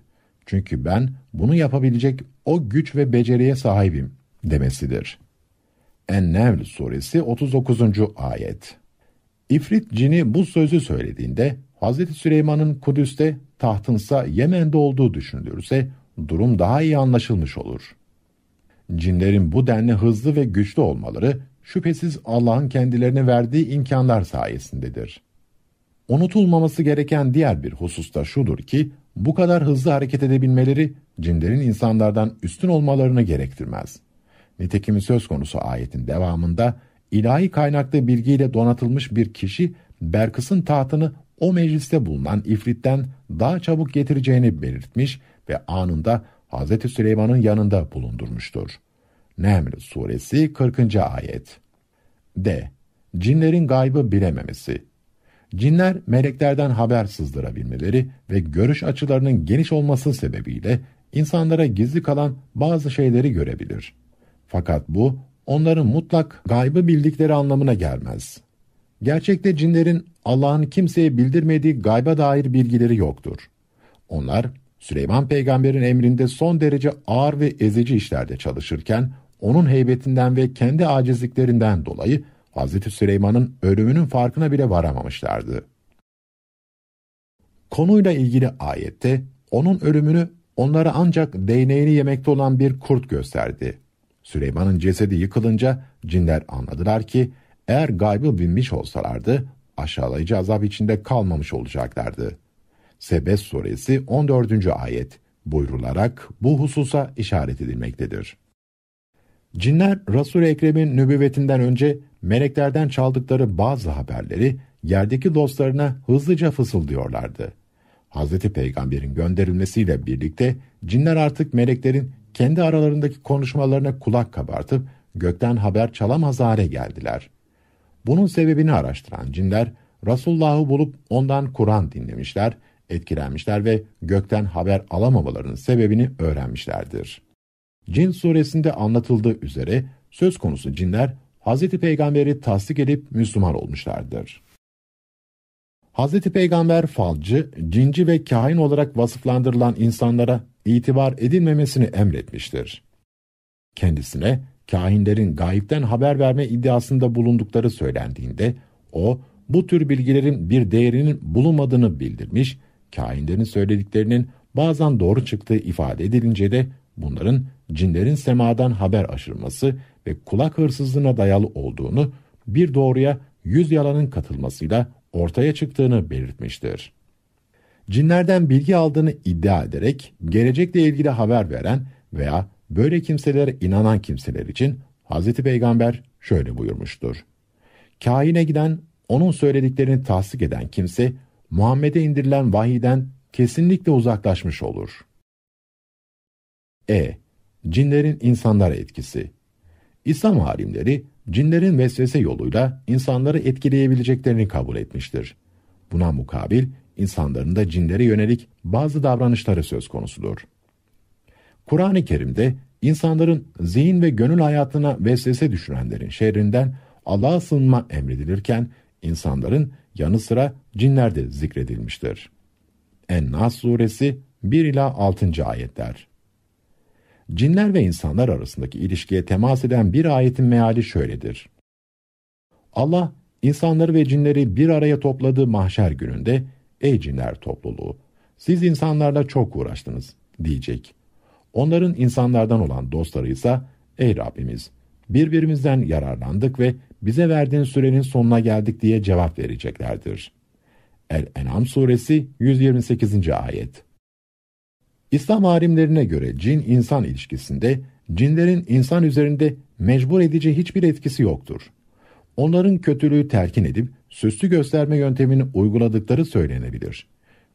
çünkü ben bunu yapabilecek o güç ve beceriye sahibim demesidir. Ennevl suresi 39. ayet. İfrit cini bu sözü söylediğinde Hz. Süleyman'ın Kudüs'te tahtınsa Yemen'de olduğu düşünülürse durum daha iyi anlaşılmış olur. Cinlerin bu denli hızlı ve güçlü olmaları şüphesiz Allah'ın kendilerine verdiği imkanlar sayesindedir. Unutulmaması gereken diğer bir husus da şudur ki bu kadar hızlı hareket edebilmeleri cinlerin insanlardan üstün olmalarını gerektirmez. Nitekim söz konusu ayetin devamında ilahi kaynaklı bilgiyle donatılmış bir kişi Berkıs'ın tahtını o mecliste bulunan ifritten daha çabuk getireceğini belirtmiş ve anında Hz. Süleyman'ın yanında bulundurmuştur. Nemr suresi 40. ayet D. Cinlerin gaybı bilememesi Cinler meleklerden haber sızdırabilmeleri ve görüş açılarının geniş olması sebebiyle insanlara gizli kalan bazı şeyleri görebilir. Fakat bu onların mutlak gaybı bildikleri anlamına gelmez. Gerçekte cinlerin Allah'ın kimseye bildirmediği gayba dair bilgileri yoktur. Onlar Süleyman peygamberin emrinde son derece ağır ve ezici işlerde çalışırken onun heybetinden ve kendi acizliklerinden dolayı Hazreti Süleyman'ın ölümünün farkına bile varamamışlardı. Konuyla ilgili ayette onun ölümünü onlara ancak değneğini yemekte olan bir kurt gösterdi. Süleyman'ın cesedi yıkılınca cinler anladılar ki eğer gaybı bilmiş olsalardı aşağılayıcı azap içinde kalmamış olacaklardı. Sebes suresi 14. ayet buyrularak bu hususa işaret edilmektedir. Cinler Resul-i Ekrem'in nübüvvetinden önce meleklerden çaldıkları bazı haberleri yerdeki dostlarına hızlıca fısıldıyorlardı. Hazreti Peygamber'in gönderilmesiyle birlikte cinler artık meleklerin kendi aralarındaki konuşmalarına kulak kabartıp gökten haber çalamaz hale geldiler. Bunun sebebini araştıran cinler Resulullah'ı bulup ondan Kur'an dinlemişler, etkilenmişler ve gökten haber alamamalarının sebebini öğrenmişlerdir. Cin suresinde anlatıldığı üzere söz konusu cinler Hazreti Peygamber'i tasdik edip Müslüman olmuşlardır. Hazreti Peygamber falcı, cinci ve kahin olarak vasıflandırılan insanlara itibar edilmemesini emretmiştir. Kendisine kahinlerin gayipten haber verme iddiasında bulundukları söylendiğinde o bu tür bilgilerin bir değerinin bulunmadığını bildirmiş, kahinlerin söylediklerinin bazen doğru çıktığı ifade edilince de bunların cinlerin semadan haber aşırması ve kulak hırsızlığına dayalı olduğunu, bir doğruya yüz yalanın katılmasıyla ortaya çıktığını belirtmiştir. Cinlerden bilgi aldığını iddia ederek gelecekle ilgili haber veren veya böyle kimselere inanan kimseler için Hz. Peygamber şöyle buyurmuştur. Kâine giden, onun söylediklerini tasdik eden kimse, Muhammed'e indirilen vahiden kesinlikle uzaklaşmış olur.'' E. Cinlerin insanlara etkisi. İslam alimleri cinlerin vesvese yoluyla insanları etkileyebileceklerini kabul etmiştir. Buna mukabil insanların da cinlere yönelik bazı davranışları söz konusudur. Kur'an-ı Kerim'de insanların zihin ve gönül hayatına vesvese düşürenlerin şerrinden Allah'a sığınma emredilirken insanların yanı sıra cinler de zikredilmiştir. En-Nas suresi 1 ila 6. ayetler cinler ve insanlar arasındaki ilişkiye temas eden bir ayetin meali şöyledir. Allah, insanları ve cinleri bir araya topladığı mahşer gününde, ''Ey cinler topluluğu, siz insanlarla çok uğraştınız.'' diyecek. Onların insanlardan olan dostları ise, ''Ey Rabbimiz, birbirimizden yararlandık ve bize verdiğin sürenin sonuna geldik.'' diye cevap vereceklerdir. El-En'am suresi 128. ayet İslam alimlerine göre cin-insan ilişkisinde cinlerin insan üzerinde mecbur edici hiçbir etkisi yoktur. Onların kötülüğü terkin edip süslü gösterme yöntemini uyguladıkları söylenebilir.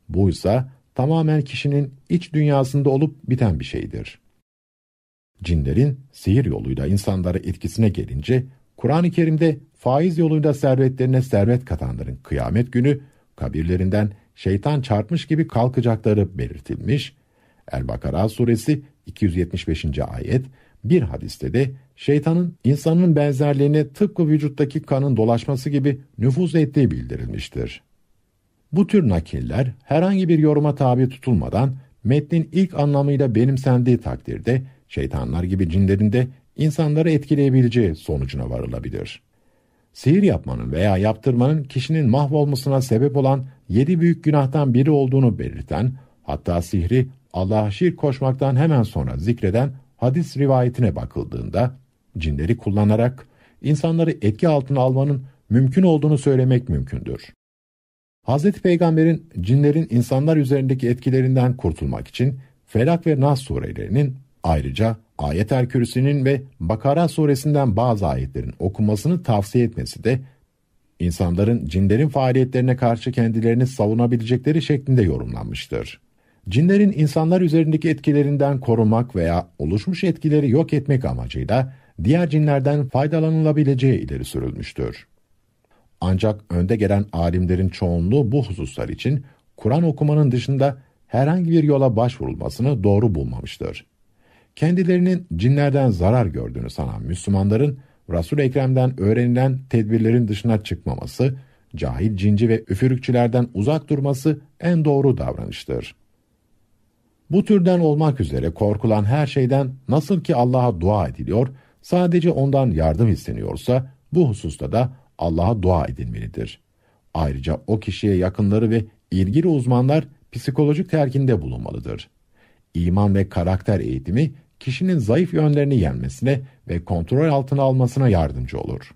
Bu ise tamamen kişinin iç dünyasında olup biten bir şeydir. Cinlerin sihir yoluyla insanlara etkisine gelince, Kur'an-ı Kerim'de faiz yoluyla servetlerine servet katanların kıyamet günü kabirlerinden şeytan çarpmış gibi kalkacakları belirtilmiş El-Bakara suresi 275. ayet bir hadiste de şeytanın insanın benzerlerini tıpkı vücuttaki kanın dolaşması gibi nüfuz ettiği bildirilmiştir. Bu tür nakiller herhangi bir yoruma tabi tutulmadan metnin ilk anlamıyla benimsendiği takdirde şeytanlar gibi cinlerin de insanları etkileyebileceği sonucuna varılabilir. Sihir yapmanın veya yaptırmanın kişinin mahvolmasına sebep olan yedi büyük günahtan biri olduğunu belirten, hatta sihri Allah'a şirk koşmaktan hemen sonra zikreden hadis rivayetine bakıldığında cinleri kullanarak insanları etki altına almanın mümkün olduğunu söylemek mümkündür. Hz. Peygamber'in cinlerin insanlar üzerindeki etkilerinden kurtulmak için Felak ve Nas surelerinin ayrıca Ayet-el Kürsi'nin ve Bakara suresinden bazı ayetlerin okunmasını tavsiye etmesi de insanların cinlerin faaliyetlerine karşı kendilerini savunabilecekleri şeklinde yorumlanmıştır cinlerin insanlar üzerindeki etkilerinden korumak veya oluşmuş etkileri yok etmek amacıyla diğer cinlerden faydalanılabileceği ileri sürülmüştür. Ancak önde gelen alimlerin çoğunluğu bu hususlar için Kur'an okumanın dışında herhangi bir yola başvurulmasını doğru bulmamıştır. Kendilerinin cinlerden zarar gördüğünü sanan Müslümanların Resul Ekrem'den öğrenilen tedbirlerin dışına çıkmaması, cahil cinci ve üfürükçülerden uzak durması en doğru davranıştır. Bu türden olmak üzere korkulan her şeyden nasıl ki Allah'a dua ediliyor, sadece ondan yardım isteniyorsa bu hususta da Allah'a dua edilmelidir. Ayrıca o kişiye yakınları ve ilgili uzmanlar psikolojik terkinde bulunmalıdır. İman ve karakter eğitimi kişinin zayıf yönlerini yenmesine ve kontrol altına almasına yardımcı olur.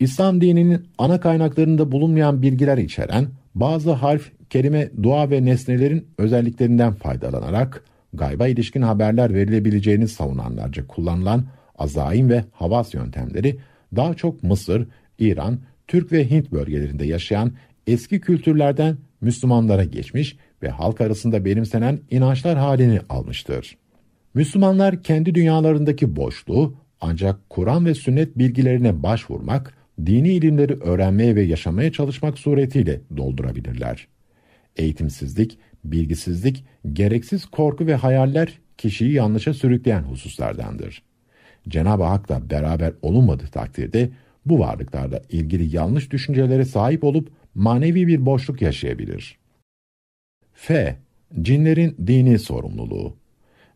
İslam dininin ana kaynaklarında bulunmayan bilgiler içeren bazı harf kelime dua ve nesnelerin özelliklerinden faydalanarak gayba ilişkin haberler verilebileceğini savunanlarca kullanılan azaim ve havas yöntemleri daha çok Mısır, İran, Türk ve Hint bölgelerinde yaşayan eski kültürlerden Müslümanlara geçmiş ve halk arasında benimsenen inançlar halini almıştır. Müslümanlar kendi dünyalarındaki boşluğu ancak Kur'an ve sünnet bilgilerine başvurmak, dini ilimleri öğrenmeye ve yaşamaya çalışmak suretiyle doldurabilirler. Eğitimsizlik, bilgisizlik, gereksiz korku ve hayaller kişiyi yanlışa sürükleyen hususlardandır. Cenab-ı Hak'la beraber olunmadığı takdirde bu varlıklarda ilgili yanlış düşüncelere sahip olup manevi bir boşluk yaşayabilir. F. Cinlerin dini sorumluluğu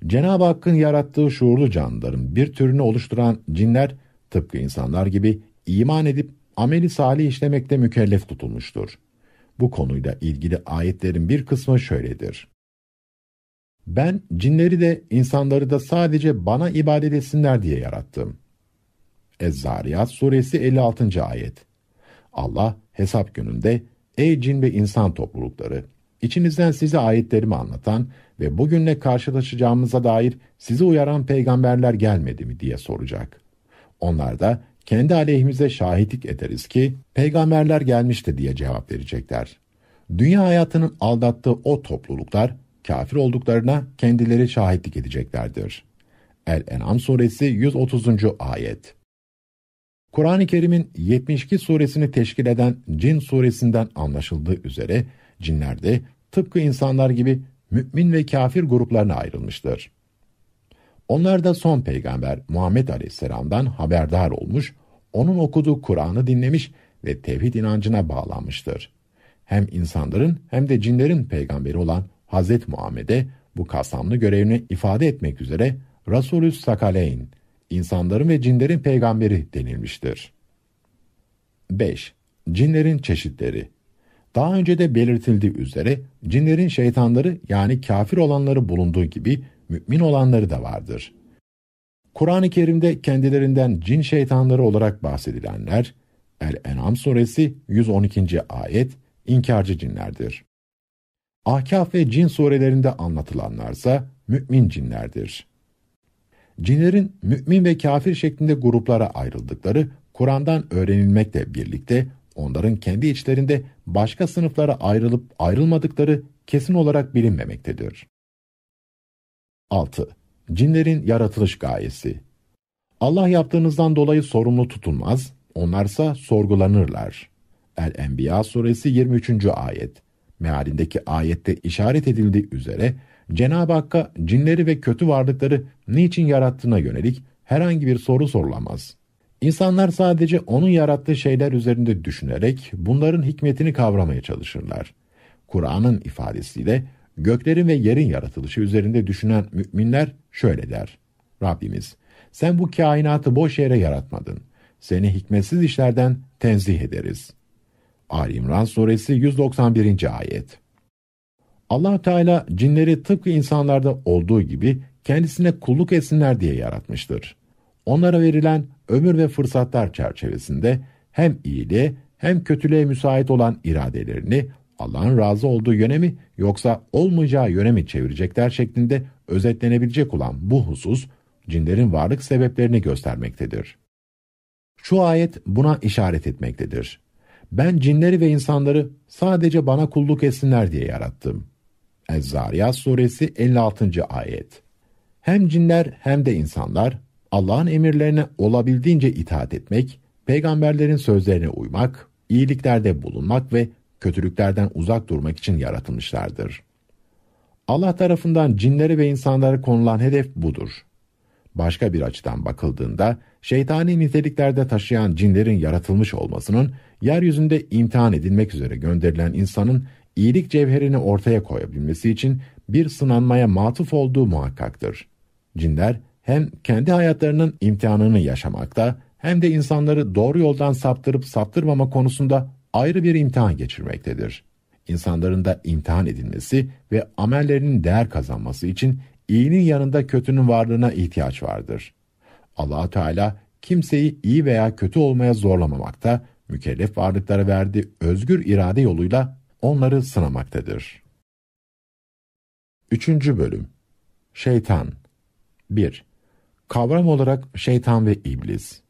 Cenab-ı Hakk'ın yarattığı şuurlu canlıların bir türünü oluşturan cinler, tıpkı insanlar gibi iman edip ameli salih işlemekte mükellef tutulmuştur. Bu konuyla ilgili ayetlerin bir kısmı şöyledir. Ben cinleri de insanları da sadece bana ibadet etsinler diye yarattım. ez suresi 56. ayet. Allah hesap gününde ey cin ve insan toplulukları içinizden size ayetlerimi anlatan ve bugünle karşılaşacağımıza dair sizi uyaran peygamberler gelmedi mi diye soracak. Onlar da kendi aleyhimize şahitlik ederiz ki peygamberler gelmişti diye cevap verecekler. Dünya hayatının aldattığı o topluluklar kafir olduklarına kendileri şahitlik edeceklerdir. El-En'am suresi 130. ayet. Kur'an-ı Kerim'in 72 suresini teşkil eden Cin suresinden anlaşıldığı üzere cinler de tıpkı insanlar gibi mümin ve kafir gruplarına ayrılmıştır. Onlar da son peygamber Muhammed Aleyhisselam'dan haberdar olmuş onun okuduğu Kur'an'ı dinlemiş ve tevhid inancına bağlanmıştır. Hem insanların hem de cinlerin peygamberi olan Hz. Muhammed'e bu kasamlı görevini ifade etmek üzere Rasulü Sakaleyn, insanların ve cinlerin peygamberi denilmiştir. 5. Cinlerin çeşitleri Daha önce de belirtildiği üzere cinlerin şeytanları yani kafir olanları bulunduğu gibi mümin olanları da vardır. Kur'an-ı Kerim'de kendilerinden cin şeytanları olarak bahsedilenler, El-En'am suresi 112. ayet, inkarcı cinlerdir. Ahkaf ve cin surelerinde anlatılanlarsa mümin cinlerdir. Cinlerin mümin ve kafir şeklinde gruplara ayrıldıkları Kur'an'dan öğrenilmekle birlikte onların kendi içlerinde başka sınıflara ayrılıp ayrılmadıkları kesin olarak bilinmemektedir. 6. Cinlerin yaratılış gayesi. Allah yaptığınızdan dolayı sorumlu tutulmaz, onlarsa sorgulanırlar. El-Enbiya suresi 23. ayet. Mealindeki ayette işaret edildiği üzere Cenab-ı Hakk'a cinleri ve kötü varlıkları niçin yarattığına yönelik herhangi bir soru sorulamaz. İnsanlar sadece onun yarattığı şeyler üzerinde düşünerek bunların hikmetini kavramaya çalışırlar. Kur'an'ın ifadesiyle Göklerin ve yerin yaratılışı üzerinde düşünen müminler şöyle der. Rabbimiz, sen bu kainatı boş yere yaratmadın. Seni hikmetsiz işlerden tenzih ederiz. Ali İmran Suresi 191. Ayet allah Teala cinleri tıpkı insanlarda olduğu gibi kendisine kulluk etsinler diye yaratmıştır. Onlara verilen ömür ve fırsatlar çerçevesinde hem iyiliğe hem kötülüğe müsait olan iradelerini Allah'ın razı olduğu yöne mi yoksa olmayacağı yöne mi çevirecekler şeklinde özetlenebilecek olan bu husus cinlerin varlık sebeplerini göstermektedir. Şu ayet buna işaret etmektedir. Ben cinleri ve insanları sadece bana kulluk etsinler diye yarattım. Ez-Zariyat suresi 56. ayet. Hem cinler hem de insanlar Allah'ın emirlerine olabildiğince itaat etmek, peygamberlerin sözlerine uymak, iyiliklerde bulunmak ve kötülüklerden uzak durmak için yaratılmışlardır. Allah tarafından cinlere ve insanlara konulan hedef budur. Başka bir açıdan bakıldığında şeytani niteliklerde taşıyan cinlerin yaratılmış olmasının yeryüzünde imtihan edilmek üzere gönderilen insanın iyilik cevherini ortaya koyabilmesi için bir sınanmaya matuf olduğu muhakkaktır. Cinler hem kendi hayatlarının imtihanını yaşamakta hem de insanları doğru yoldan saptırıp saptırmama konusunda ayrı bir imtihan geçirmektedir. İnsanların da imtihan edilmesi ve amellerinin değer kazanması için iyinin yanında kötünün varlığına ihtiyaç vardır. Allah Teala kimseyi iyi veya kötü olmaya zorlamamakta, mükellef varlıklara verdiği özgür irade yoluyla onları sınamaktadır. 3. Bölüm Şeytan 1. Kavram olarak şeytan ve iblis.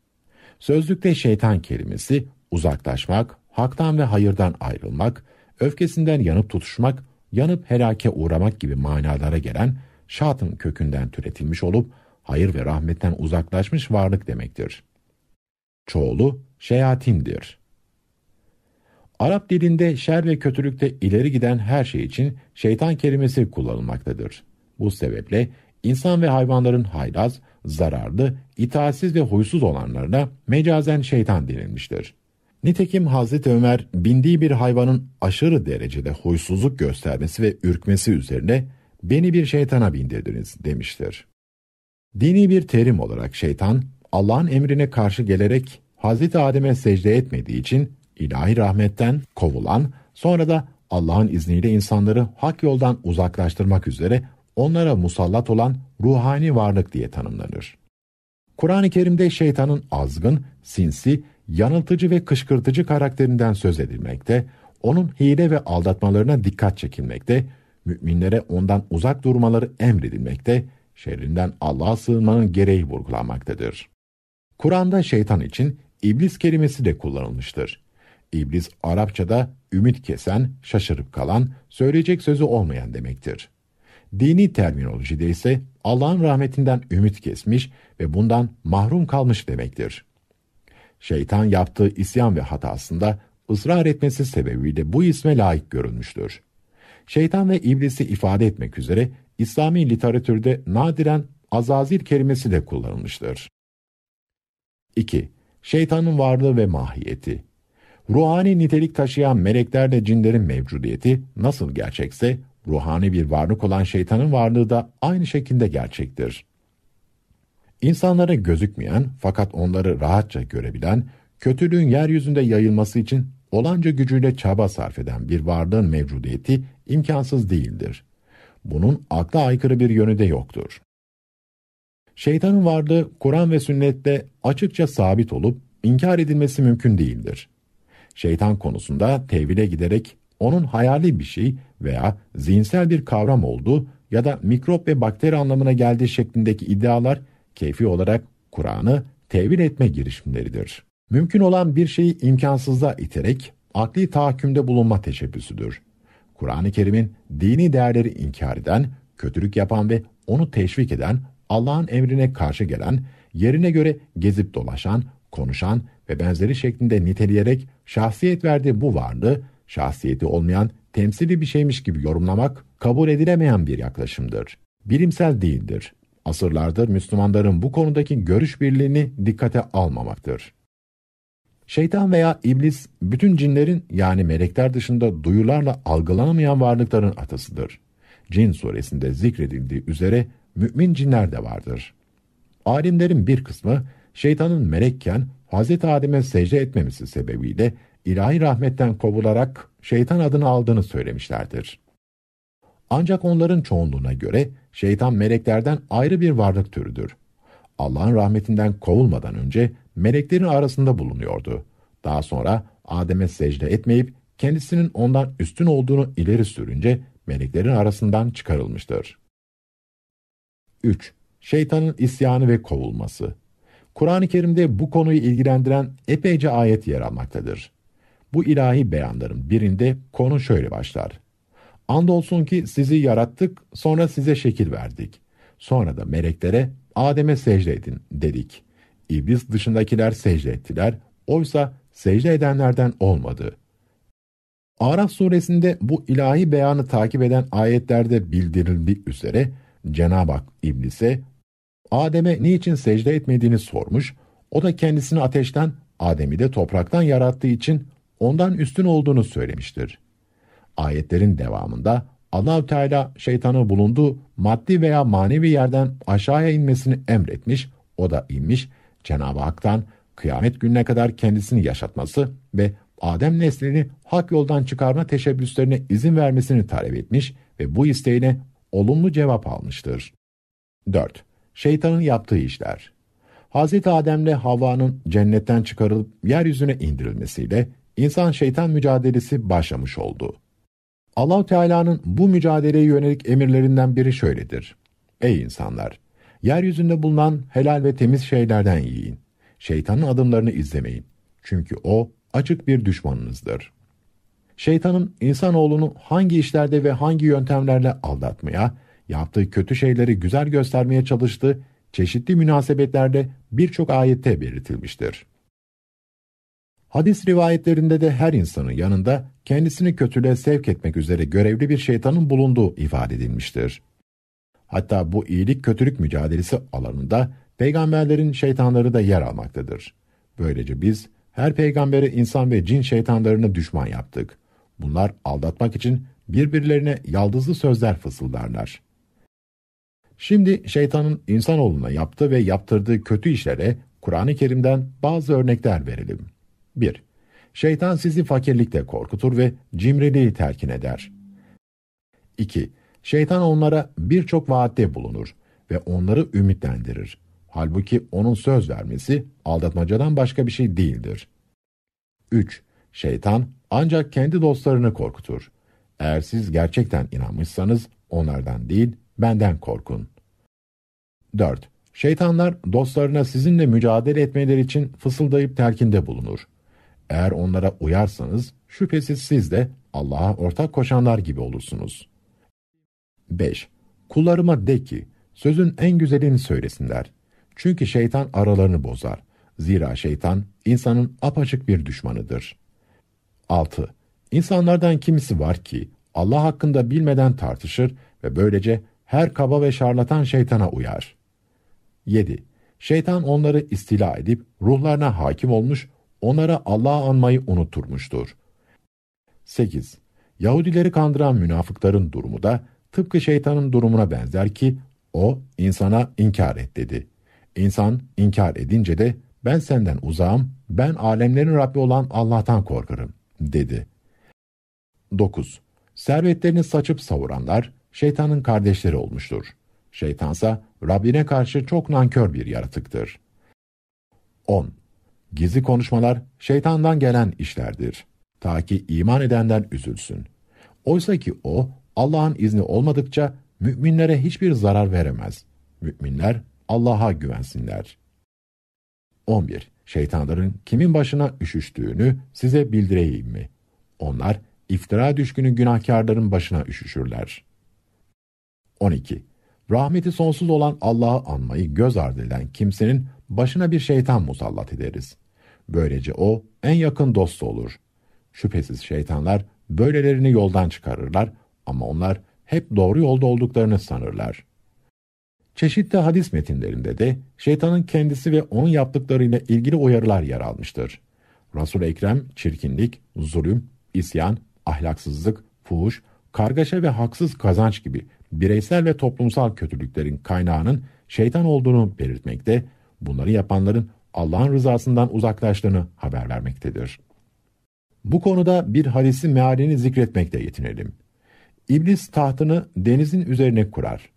Sözlükte şeytan kelimesi uzaklaşmak, haktan ve hayırdan ayrılmak, öfkesinden yanıp tutuşmak, yanıp helake uğramak gibi manalara gelen şatın kökünden türetilmiş olup hayır ve rahmetten uzaklaşmış varlık demektir. Çoğulu şeyatindir. Arap dilinde şer ve kötülükte ileri giden her şey için şeytan kelimesi kullanılmaktadır. Bu sebeple insan ve hayvanların haylaz, zararlı, itaatsiz ve huysuz olanlarına mecazen şeytan denilmiştir. Nitekim Hazreti Ömer bindiği bir hayvanın aşırı derecede huysuzluk göstermesi ve ürkmesi üzerine beni bir şeytana bindirdiniz demiştir. Dini bir terim olarak şeytan Allah'ın emrine karşı gelerek Hazreti Adem'e secde etmediği için ilahi rahmetten kovulan, sonra da Allah'ın izniyle insanları hak yoldan uzaklaştırmak üzere onlara musallat olan ruhani varlık diye tanımlanır. Kur'an-ı Kerim'de şeytanın azgın, sinsi yanıltıcı ve kışkırtıcı karakterinden söz edilmekte, onun hile ve aldatmalarına dikkat çekilmekte, müminlere ondan uzak durmaları emredilmekte, şerrinden Allah'a sığınmanın gereği vurgulanmaktadır. Kur'an'da şeytan için iblis kelimesi de kullanılmıştır. İblis Arapçada ümit kesen, şaşırıp kalan, söyleyecek sözü olmayan demektir. Dini terminolojide ise Allah'ın rahmetinden ümit kesmiş ve bundan mahrum kalmış demektir. Şeytan yaptığı isyan ve hatasında ısrar etmesi sebebiyle bu isme layık görülmüştür. Şeytan ve iblisi ifade etmek üzere İslami literatürde nadiren azazil kelimesi de kullanılmıştır. 2. Şeytanın varlığı ve mahiyeti Ruhani nitelik taşıyan meleklerle cinlerin mevcudiyeti nasıl gerçekse, ruhani bir varlık olan şeytanın varlığı da aynı şekilde gerçektir. İnsanlara gözükmeyen fakat onları rahatça görebilen, kötülüğün yeryüzünde yayılması için olanca gücüyle çaba sarf eden bir varlığın mevcudiyeti imkansız değildir. Bunun akla aykırı bir yönü de yoktur. Şeytanın varlığı Kur'an ve sünnette açıkça sabit olup inkar edilmesi mümkün değildir. Şeytan konusunda tevhile giderek onun hayali bir şey veya zihinsel bir kavram olduğu ya da mikrop ve bakteri anlamına geldiği şeklindeki iddialar keyfi olarak Kur'an'ı tevil etme girişimleridir. Mümkün olan bir şeyi imkansızda iterek akli tahakkümde bulunma teşebbüsüdür. Kur'an-ı Kerim'in dini değerleri inkar eden, kötülük yapan ve onu teşvik eden, Allah'ın emrine karşı gelen, yerine göre gezip dolaşan, konuşan ve benzeri şeklinde niteleyerek şahsiyet verdiği bu varlığı, şahsiyeti olmayan temsili bir şeymiş gibi yorumlamak kabul edilemeyen bir yaklaşımdır. Bilimsel değildir asırlardır Müslümanların bu konudaki görüş birliğini dikkate almamaktır. Şeytan veya iblis bütün cinlerin yani melekler dışında duyularla algılanamayan varlıkların atasıdır. Cin suresinde zikredildiği üzere mümin cinler de vardır. Alimlerin bir kısmı şeytanın melekken Hz. Adem'e secde etmemesi sebebiyle ilahi rahmetten kovularak şeytan adını aldığını söylemişlerdir. Ancak onların çoğunluğuna göre şeytan meleklerden ayrı bir varlık türüdür. Allah'ın rahmetinden kovulmadan önce meleklerin arasında bulunuyordu. Daha sonra Adem'e secde etmeyip kendisinin ondan üstün olduğunu ileri sürünce meleklerin arasından çıkarılmıştır. 3. Şeytanın isyanı ve kovulması Kur'an-ı Kerim'de bu konuyu ilgilendiren epeyce ayet yer almaktadır. Bu ilahi beyanların birinde konu şöyle başlar. Andolsun ki sizi yarattık, sonra size şekil verdik. Sonra da meleklere Adem'e secde edin dedik. İblis dışındakiler secde ettiler, oysa secde edenlerden olmadı. Araf suresinde bu ilahi beyanı takip eden ayetlerde bildirildiği üzere Cenab-ı Hak iblise Adem'e niçin secde etmediğini sormuş, o da kendisini ateşten, Adem'i de topraktan yarattığı için ondan üstün olduğunu söylemiştir.'' Ayetlerin devamında Allahü Teala şeytanı bulunduğu maddi veya manevi yerden aşağıya inmesini emretmiş, o da inmiş, Cenab-ı Hak'tan kıyamet gününe kadar kendisini yaşatması ve Adem neslini hak yoldan çıkarma teşebbüslerine izin vermesini talep etmiş ve bu isteğine olumlu cevap almıştır. 4. Şeytanın yaptığı işler Hz. ile Havva'nın cennetten çıkarılıp yeryüzüne indirilmesiyle insan şeytan mücadelesi başlamış oldu. Allahu Teala'nın bu mücadeleye yönelik emirlerinden biri şöyledir. Ey insanlar! Yeryüzünde bulunan helal ve temiz şeylerden yiyin. Şeytanın adımlarını izlemeyin. Çünkü o açık bir düşmanınızdır. Şeytanın insanoğlunu hangi işlerde ve hangi yöntemlerle aldatmaya, yaptığı kötü şeyleri güzel göstermeye çalıştığı çeşitli münasebetlerde birçok ayette belirtilmiştir. Hadis rivayetlerinde de her insanın yanında kendisini kötülüğe sevk etmek üzere görevli bir şeytanın bulunduğu ifade edilmiştir. Hatta bu iyilik kötülük mücadelesi alanında peygamberlerin şeytanları da yer almaktadır. Böylece biz her peygambere insan ve cin şeytanlarını düşman yaptık. Bunlar aldatmak için birbirlerine yaldızlı sözler fısıldarlar. Şimdi şeytanın insanoğluna yaptığı ve yaptırdığı kötü işlere Kur'an-ı Kerim'den bazı örnekler verelim. 1. Şeytan sizi fakirlikle korkutur ve cimriliği terkin eder. 2. Şeytan onlara birçok vaatte bulunur ve onları ümitlendirir. Halbuki onun söz vermesi aldatmacadan başka bir şey değildir. 3. Şeytan ancak kendi dostlarını korkutur. Eğer siz gerçekten inanmışsanız onlardan değil benden korkun. 4. Şeytanlar dostlarına sizinle mücadele etmeleri için fısıldayıp terkinde bulunur. Eğer onlara uyarsanız şüphesiz siz de Allah'a ortak koşanlar gibi olursunuz. 5. Kullarıma de ki, sözün en güzelini söylesinler. Çünkü şeytan aralarını bozar. Zira şeytan, insanın apaçık bir düşmanıdır. 6. İnsanlardan kimisi var ki, Allah hakkında bilmeden tartışır ve böylece her kaba ve şarlatan şeytana uyar. 7. Şeytan onları istila edip ruhlarına hakim olmuş onlara Allah'ı anmayı unutturmuştur. 8. Yahudileri kandıran münafıkların durumu da tıpkı şeytanın durumuna benzer ki o insana inkar et dedi. İnsan inkar edince de ben senden uzağım, ben alemlerin Rabbi olan Allah'tan korkarım dedi. 9. Servetlerini saçıp savuranlar şeytanın kardeşleri olmuştur. Şeytansa Rabbine karşı çok nankör bir yaratıktır. 10. Gizli konuşmalar şeytandan gelen işlerdir. Ta ki iman edenler üzülsün. Oysa ki o Allah'ın izni olmadıkça müminlere hiçbir zarar veremez. Müminler Allah'a güvensinler. 11. Şeytanların kimin başına üşüştüğünü size bildireyim mi? Onlar iftira düşkünü günahkarların başına üşüşürler. 12. Rahmeti sonsuz olan Allah'ı anmayı göz ardı eden kimsenin başına bir şeytan musallat ederiz. Böylece o en yakın dost olur. Şüphesiz şeytanlar böylelerini yoldan çıkarırlar ama onlar hep doğru yolda olduklarını sanırlar. Çeşitli hadis metinlerinde de şeytanın kendisi ve onun yaptıklarıyla ilgili uyarılar yer almıştır. Resul Ekrem çirkinlik, zulüm, isyan, ahlaksızlık, fuhuş, kargaşa ve haksız kazanç gibi bireysel ve toplumsal kötülüklerin kaynağının şeytan olduğunu belirtmekte, bunları yapanların Allah'ın rızasından uzaklaştığını haber vermektedir. Bu konuda bir hadisi mealini zikretmekte yetinelim. İblis tahtını denizin üzerine kurar.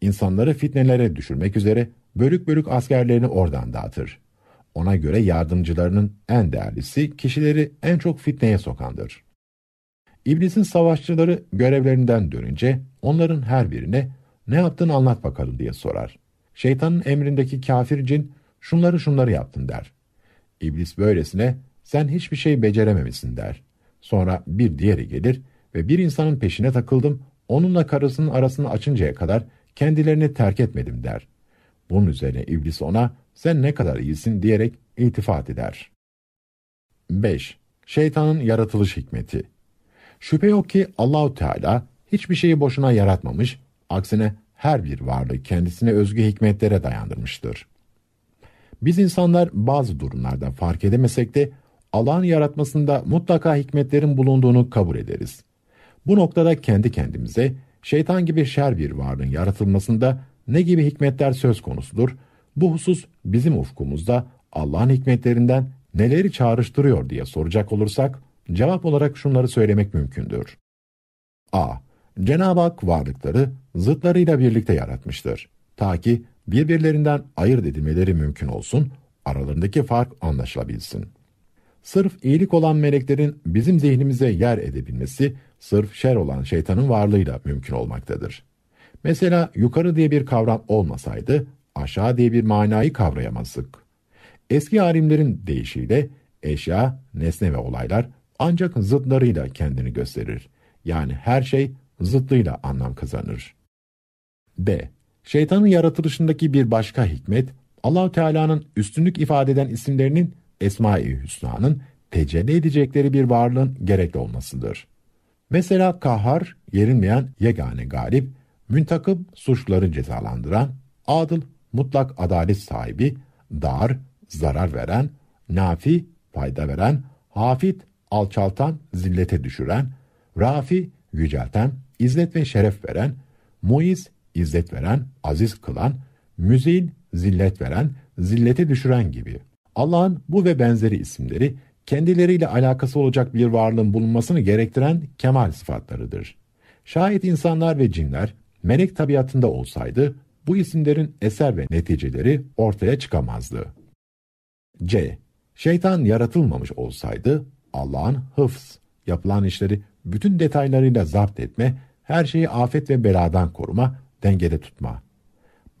İnsanları fitnelere düşürmek üzere bölük bölük askerlerini oradan dağıtır. Ona göre yardımcılarının en değerlisi kişileri en çok fitneye sokandır. İblisin savaşçıları görevlerinden dönünce onların her birine ne yaptığını anlat bakalım diye sorar. Şeytanın emrindeki kafir cin şunları şunları yaptın der. İblis böylesine sen hiçbir şey becerememişsin der. Sonra bir diğeri gelir ve bir insanın peşine takıldım, onunla karısının arasını açıncaya kadar kendilerini terk etmedim der. Bunun üzerine iblis ona sen ne kadar iyisin diyerek iltifat eder. 5. Şeytanın yaratılış hikmeti. Şüphe yok ki Allahu Teala hiçbir şeyi boşuna yaratmamış, aksine her bir varlığı kendisine özgü hikmetlere dayandırmıştır. Biz insanlar bazı durumlarda fark edemesek de alan yaratmasında mutlaka hikmetlerin bulunduğunu kabul ederiz. Bu noktada kendi kendimize şeytan gibi şer bir varlığın yaratılmasında ne gibi hikmetler söz konusudur? Bu husus bizim ufkumuzda Allah'ın hikmetlerinden neleri çağrıştırıyor diye soracak olursak cevap olarak şunları söylemek mümkündür. A. Cenab-ı Hak varlıkları zıtlarıyla birlikte yaratmıştır. Ta ki birbirlerinden ayırt edilmeleri mümkün olsun, aralarındaki fark anlaşılabilsin. Sırf iyilik olan meleklerin bizim zihnimize yer edebilmesi, sırf şer olan şeytanın varlığıyla mümkün olmaktadır. Mesela yukarı diye bir kavram olmasaydı, aşağı diye bir manayı kavrayamazdık. Eski alimlerin deyişiyle, eşya, nesne ve olaylar ancak zıtlarıyla kendini gösterir. Yani her şey zıtlığıyla anlam kazanır. B. Şeytanın yaratılışındaki bir başka hikmet, Allah Teala'nın üstünlük ifade eden isimlerinin Esma-i Hüsna'nın tecelli edecekleri bir varlığın gerekli olmasıdır. Mesela kahhar, yerinmeyen yegane galip, müntakım suçları cezalandıran, adıl, mutlak adalet sahibi, dar, zarar veren, nafi, fayda veren, hafit, alçaltan, zillete düşüren, rafi, yücelten, izzet ve şeref veren, muiz, izzet veren, aziz kılan, müziğin zillet veren, zilleti düşüren gibi. Allah'ın bu ve benzeri isimleri kendileriyle alakası olacak bir varlığın bulunmasını gerektiren kemal sıfatlarıdır. Şayet insanlar ve cinler melek tabiatında olsaydı bu isimlerin eser ve neticeleri ortaya çıkamazdı. C. Şeytan yaratılmamış olsaydı Allah'ın hıfz, yapılan işleri bütün detaylarıyla zapt etme, her şeyi afet ve beladan koruma dengede tutma.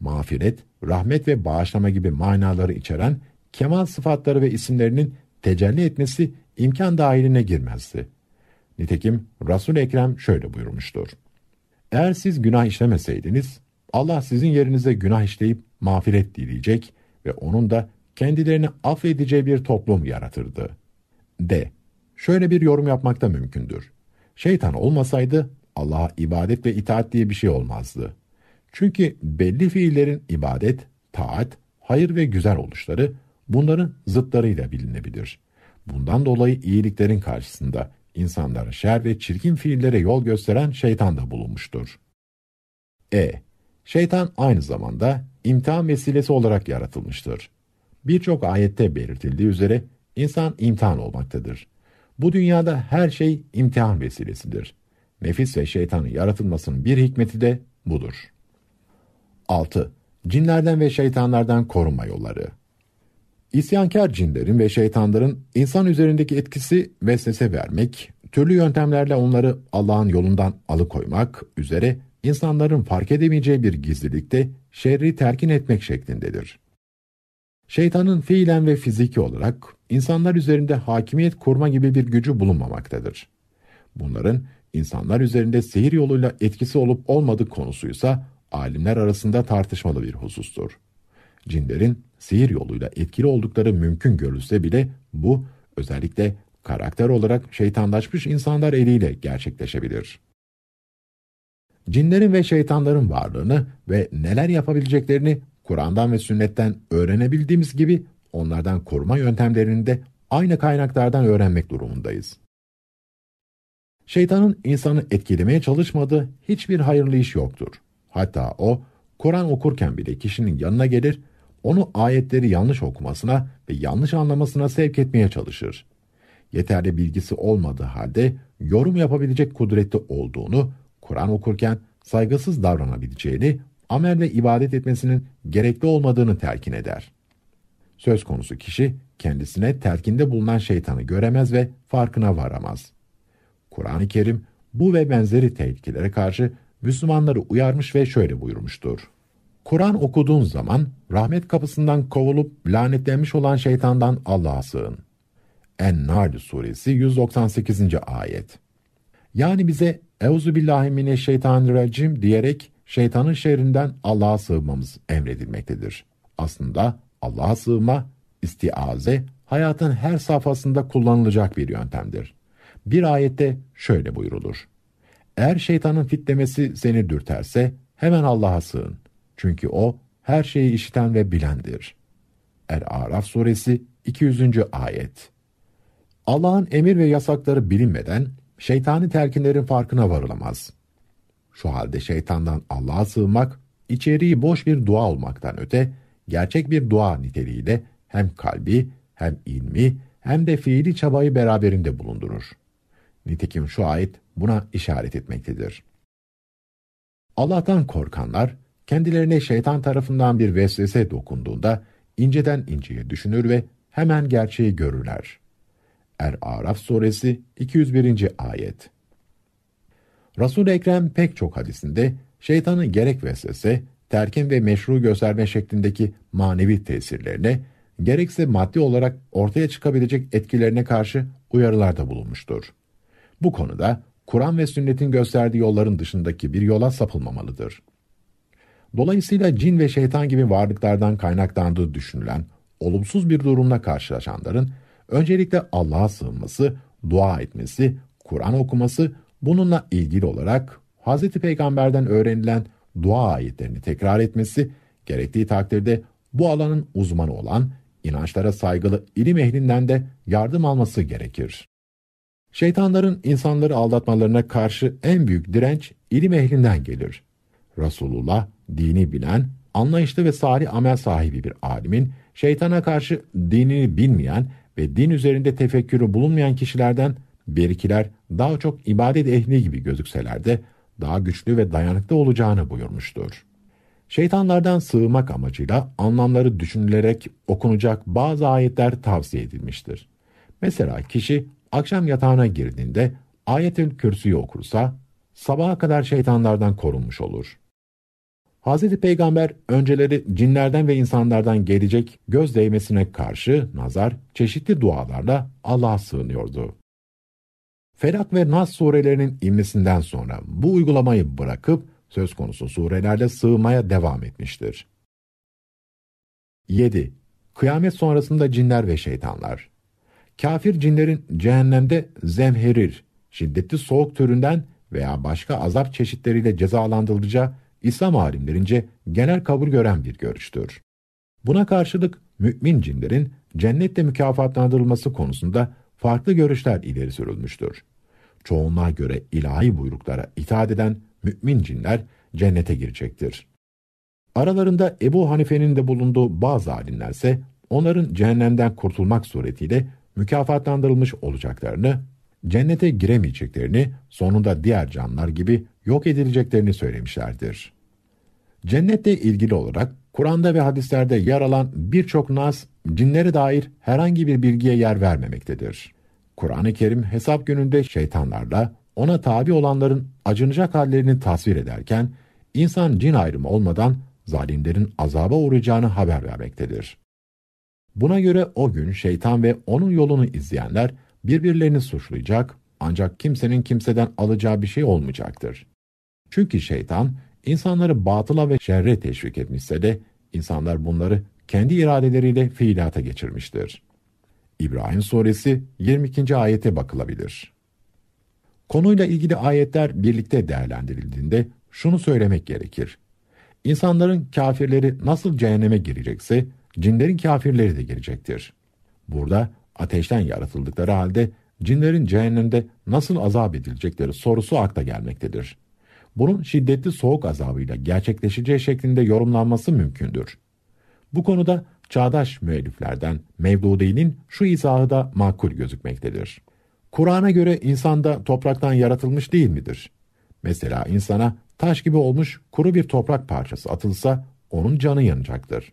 Mağfiret, rahmet ve bağışlama gibi manaları içeren kemal sıfatları ve isimlerinin tecelli etmesi imkan dahiline girmezdi. Nitekim Resul Ekrem şöyle buyurmuştur. Eğer siz günah işlemeseydiniz, Allah sizin yerinize günah işleyip mağfiret dileyecek ve onun da kendilerini affedeceği bir toplum yaratırdı. D. Şöyle bir yorum yapmak da mümkündür. Şeytan olmasaydı Allah'a ibadet ve itaat diye bir şey olmazdı. Çünkü belli fiillerin ibadet, taat, hayır ve güzel oluşları bunların zıtlarıyla bilinebilir. Bundan dolayı iyiliklerin karşısında insanlara şer ve çirkin fiillere yol gösteren şeytan da bulunmuştur. E. Şeytan aynı zamanda imtihan vesilesi olarak yaratılmıştır. Birçok ayette belirtildiği üzere insan imtihan olmaktadır. Bu dünyada her şey imtihan vesilesidir. Nefis ve şeytanın yaratılmasının bir hikmeti de budur. 6. Cinlerden ve şeytanlardan korunma yolları İsyankar cinlerin ve şeytanların insan üzerindeki etkisi vesvese vermek, türlü yöntemlerle onları Allah'ın yolundan alıkoymak üzere insanların fark edemeyeceği bir gizlilikte şerri terkin etmek şeklindedir. Şeytanın fiilen ve fiziki olarak insanlar üzerinde hakimiyet kurma gibi bir gücü bulunmamaktadır. Bunların insanlar üzerinde sihir yoluyla etkisi olup olmadığı konusuysa alimler arasında tartışmalı bir husustur. Cinlerin sihir yoluyla etkili oldukları mümkün görülse bile bu özellikle karakter olarak şeytanlaşmış insanlar eliyle gerçekleşebilir. Cinlerin ve şeytanların varlığını ve neler yapabileceklerini Kur'an'dan ve sünnetten öğrenebildiğimiz gibi onlardan koruma yöntemlerini de aynı kaynaklardan öğrenmek durumundayız. Şeytanın insanı etkilemeye çalışmadığı hiçbir hayırlı iş yoktur. Hatta o Kur'an okurken bile kişinin yanına gelir, onu ayetleri yanlış okumasına ve yanlış anlamasına sevk etmeye çalışır. Yeterli bilgisi olmadığı halde yorum yapabilecek kudrette olduğunu, Kur'an okurken saygısız davranabileceğini, amel ve ibadet etmesinin gerekli olmadığını telkin eder. Söz konusu kişi kendisine telkinde bulunan şeytanı göremez ve farkına varamaz. Kur'an-ı Kerim bu ve benzeri tehlikelere karşı Müslümanları uyarmış ve şöyle buyurmuştur. Kur'an okuduğun zaman rahmet kapısından kovulup lanetlenmiş olan şeytandan Allah'a sığın. En-Nal suresi 198. ayet. Yani bize Euzu billahi mineşşeytanirracim diyerek şeytanın şerrinden Allah'a sığmamız emredilmektedir. Aslında Allah'a sığma, istiaze hayatın her safhasında kullanılacak bir yöntemdir. Bir ayette şöyle buyrulur. Eğer şeytanın fitlemesi seni dürterse hemen Allah'a sığın. Çünkü O her şeyi işiten ve bilendir. El-Araf suresi 200. ayet Allah'ın emir ve yasakları bilinmeden şeytani terkinlerin farkına varılamaz. Şu halde şeytandan Allah'a sığınmak, içeriği boş bir dua olmaktan öte, gerçek bir dua niteliğiyle hem kalbi, hem ilmi, hem de fiili çabayı beraberinde bulundurur. Nitekim şu ayet buna işaret etmektedir. Allah'tan korkanlar, kendilerine şeytan tarafından bir vesvese dokunduğunda, inceden inceye düşünür ve hemen gerçeği görürler. Er-Araf suresi 201. ayet resul Ekrem pek çok hadisinde şeytanı gerek vesvese, terkin ve meşru gösterme şeklindeki manevi tesirlerine, gerekse maddi olarak ortaya çıkabilecek etkilerine karşı uyarılarda bulunmuştur. Bu konuda Kur'an ve sünnetin gösterdiği yolların dışındaki bir yola sapılmamalıdır. Dolayısıyla cin ve şeytan gibi varlıklardan kaynaklandığı düşünülen olumsuz bir durumla karşılaşanların öncelikle Allah'a sığınması, dua etmesi, Kur'an okuması, bununla ilgili olarak Hz. Peygamber'den öğrenilen dua ayetlerini tekrar etmesi, gerektiği takdirde bu alanın uzmanı olan, inançlara saygılı ilim ehlinden de yardım alması gerekir. Şeytanların insanları aldatmalarına karşı en büyük direnç ilim ehlinden gelir. Resulullah dini bilen, anlayışlı ve salih amel sahibi bir alimin, şeytana karşı dinini bilmeyen ve din üzerinde tefekkürü bulunmayan kişilerden berikiler daha çok ibadet ehli gibi gözükseler de daha güçlü ve dayanıklı olacağını buyurmuştur. Şeytanlardan sığmak amacıyla anlamları düşünülerek okunacak bazı ayetler tavsiye edilmiştir. Mesela kişi Akşam yatağına girdiğinde ayetül kürsüyü okursa sabaha kadar şeytanlardan korunmuş olur. Hz. Peygamber önceleri cinlerden ve insanlardan gelecek göz değmesine karşı nazar çeşitli dualarla Allah'a sığınıyordu. Felak ve Nas surelerinin inmesinden sonra bu uygulamayı bırakıp söz konusu surelerle sığmaya devam etmiştir. 7. Kıyamet sonrasında cinler ve şeytanlar Kafir cinlerin cehennemde zemherir, şiddetli soğuk türünden veya başka azap çeşitleriyle cezalandırılacağı İslam alimlerince genel kabul gören bir görüştür. Buna karşılık mümin cinlerin cennette mükafatlandırılması konusunda farklı görüşler ileri sürülmüştür. Çoğunluğa göre ilahi buyruklara itaat eden mümin cinler cennete girecektir. Aralarında Ebu Hanife'nin de bulunduğu bazı alimlerse onların cehennemden kurtulmak suretiyle mükafatlandırılmış olacaklarını, cennete giremeyeceklerini, sonunda diğer canlar gibi yok edileceklerini söylemişlerdir. Cennette ilgili olarak Kur'an'da ve hadislerde yer alan birçok nas cinlere dair herhangi bir bilgiye yer vermemektedir. Kur'an-ı Kerim hesap gününde şeytanlarla ona tabi olanların acınacak hallerini tasvir ederken insan cin ayrımı olmadan zalimlerin azaba uğrayacağını haber vermektedir. Buna göre o gün şeytan ve onun yolunu izleyenler birbirlerini suçlayacak ancak kimsenin kimseden alacağı bir şey olmayacaktır. Çünkü şeytan insanları batıla ve şerre teşvik etmişse de insanlar bunları kendi iradeleriyle fiilata geçirmiştir. İbrahim Suresi 22. ayete bakılabilir. Konuyla ilgili ayetler birlikte değerlendirildiğinde şunu söylemek gerekir. İnsanların kafirleri nasıl cehenneme girecekse cinlerin kafirleri de gelecektir. Burada ateşten yaratıldıkları halde cinlerin cehennemde nasıl azap edilecekleri sorusu akla gelmektedir. Bunun şiddetli soğuk azabıyla gerçekleşeceği şeklinde yorumlanması mümkündür. Bu konuda çağdaş müelliflerden Mevdudi'nin şu izahı da makul gözükmektedir. Kur'an'a göre insan da topraktan yaratılmış değil midir? Mesela insana taş gibi olmuş kuru bir toprak parçası atılsa onun canı yanacaktır.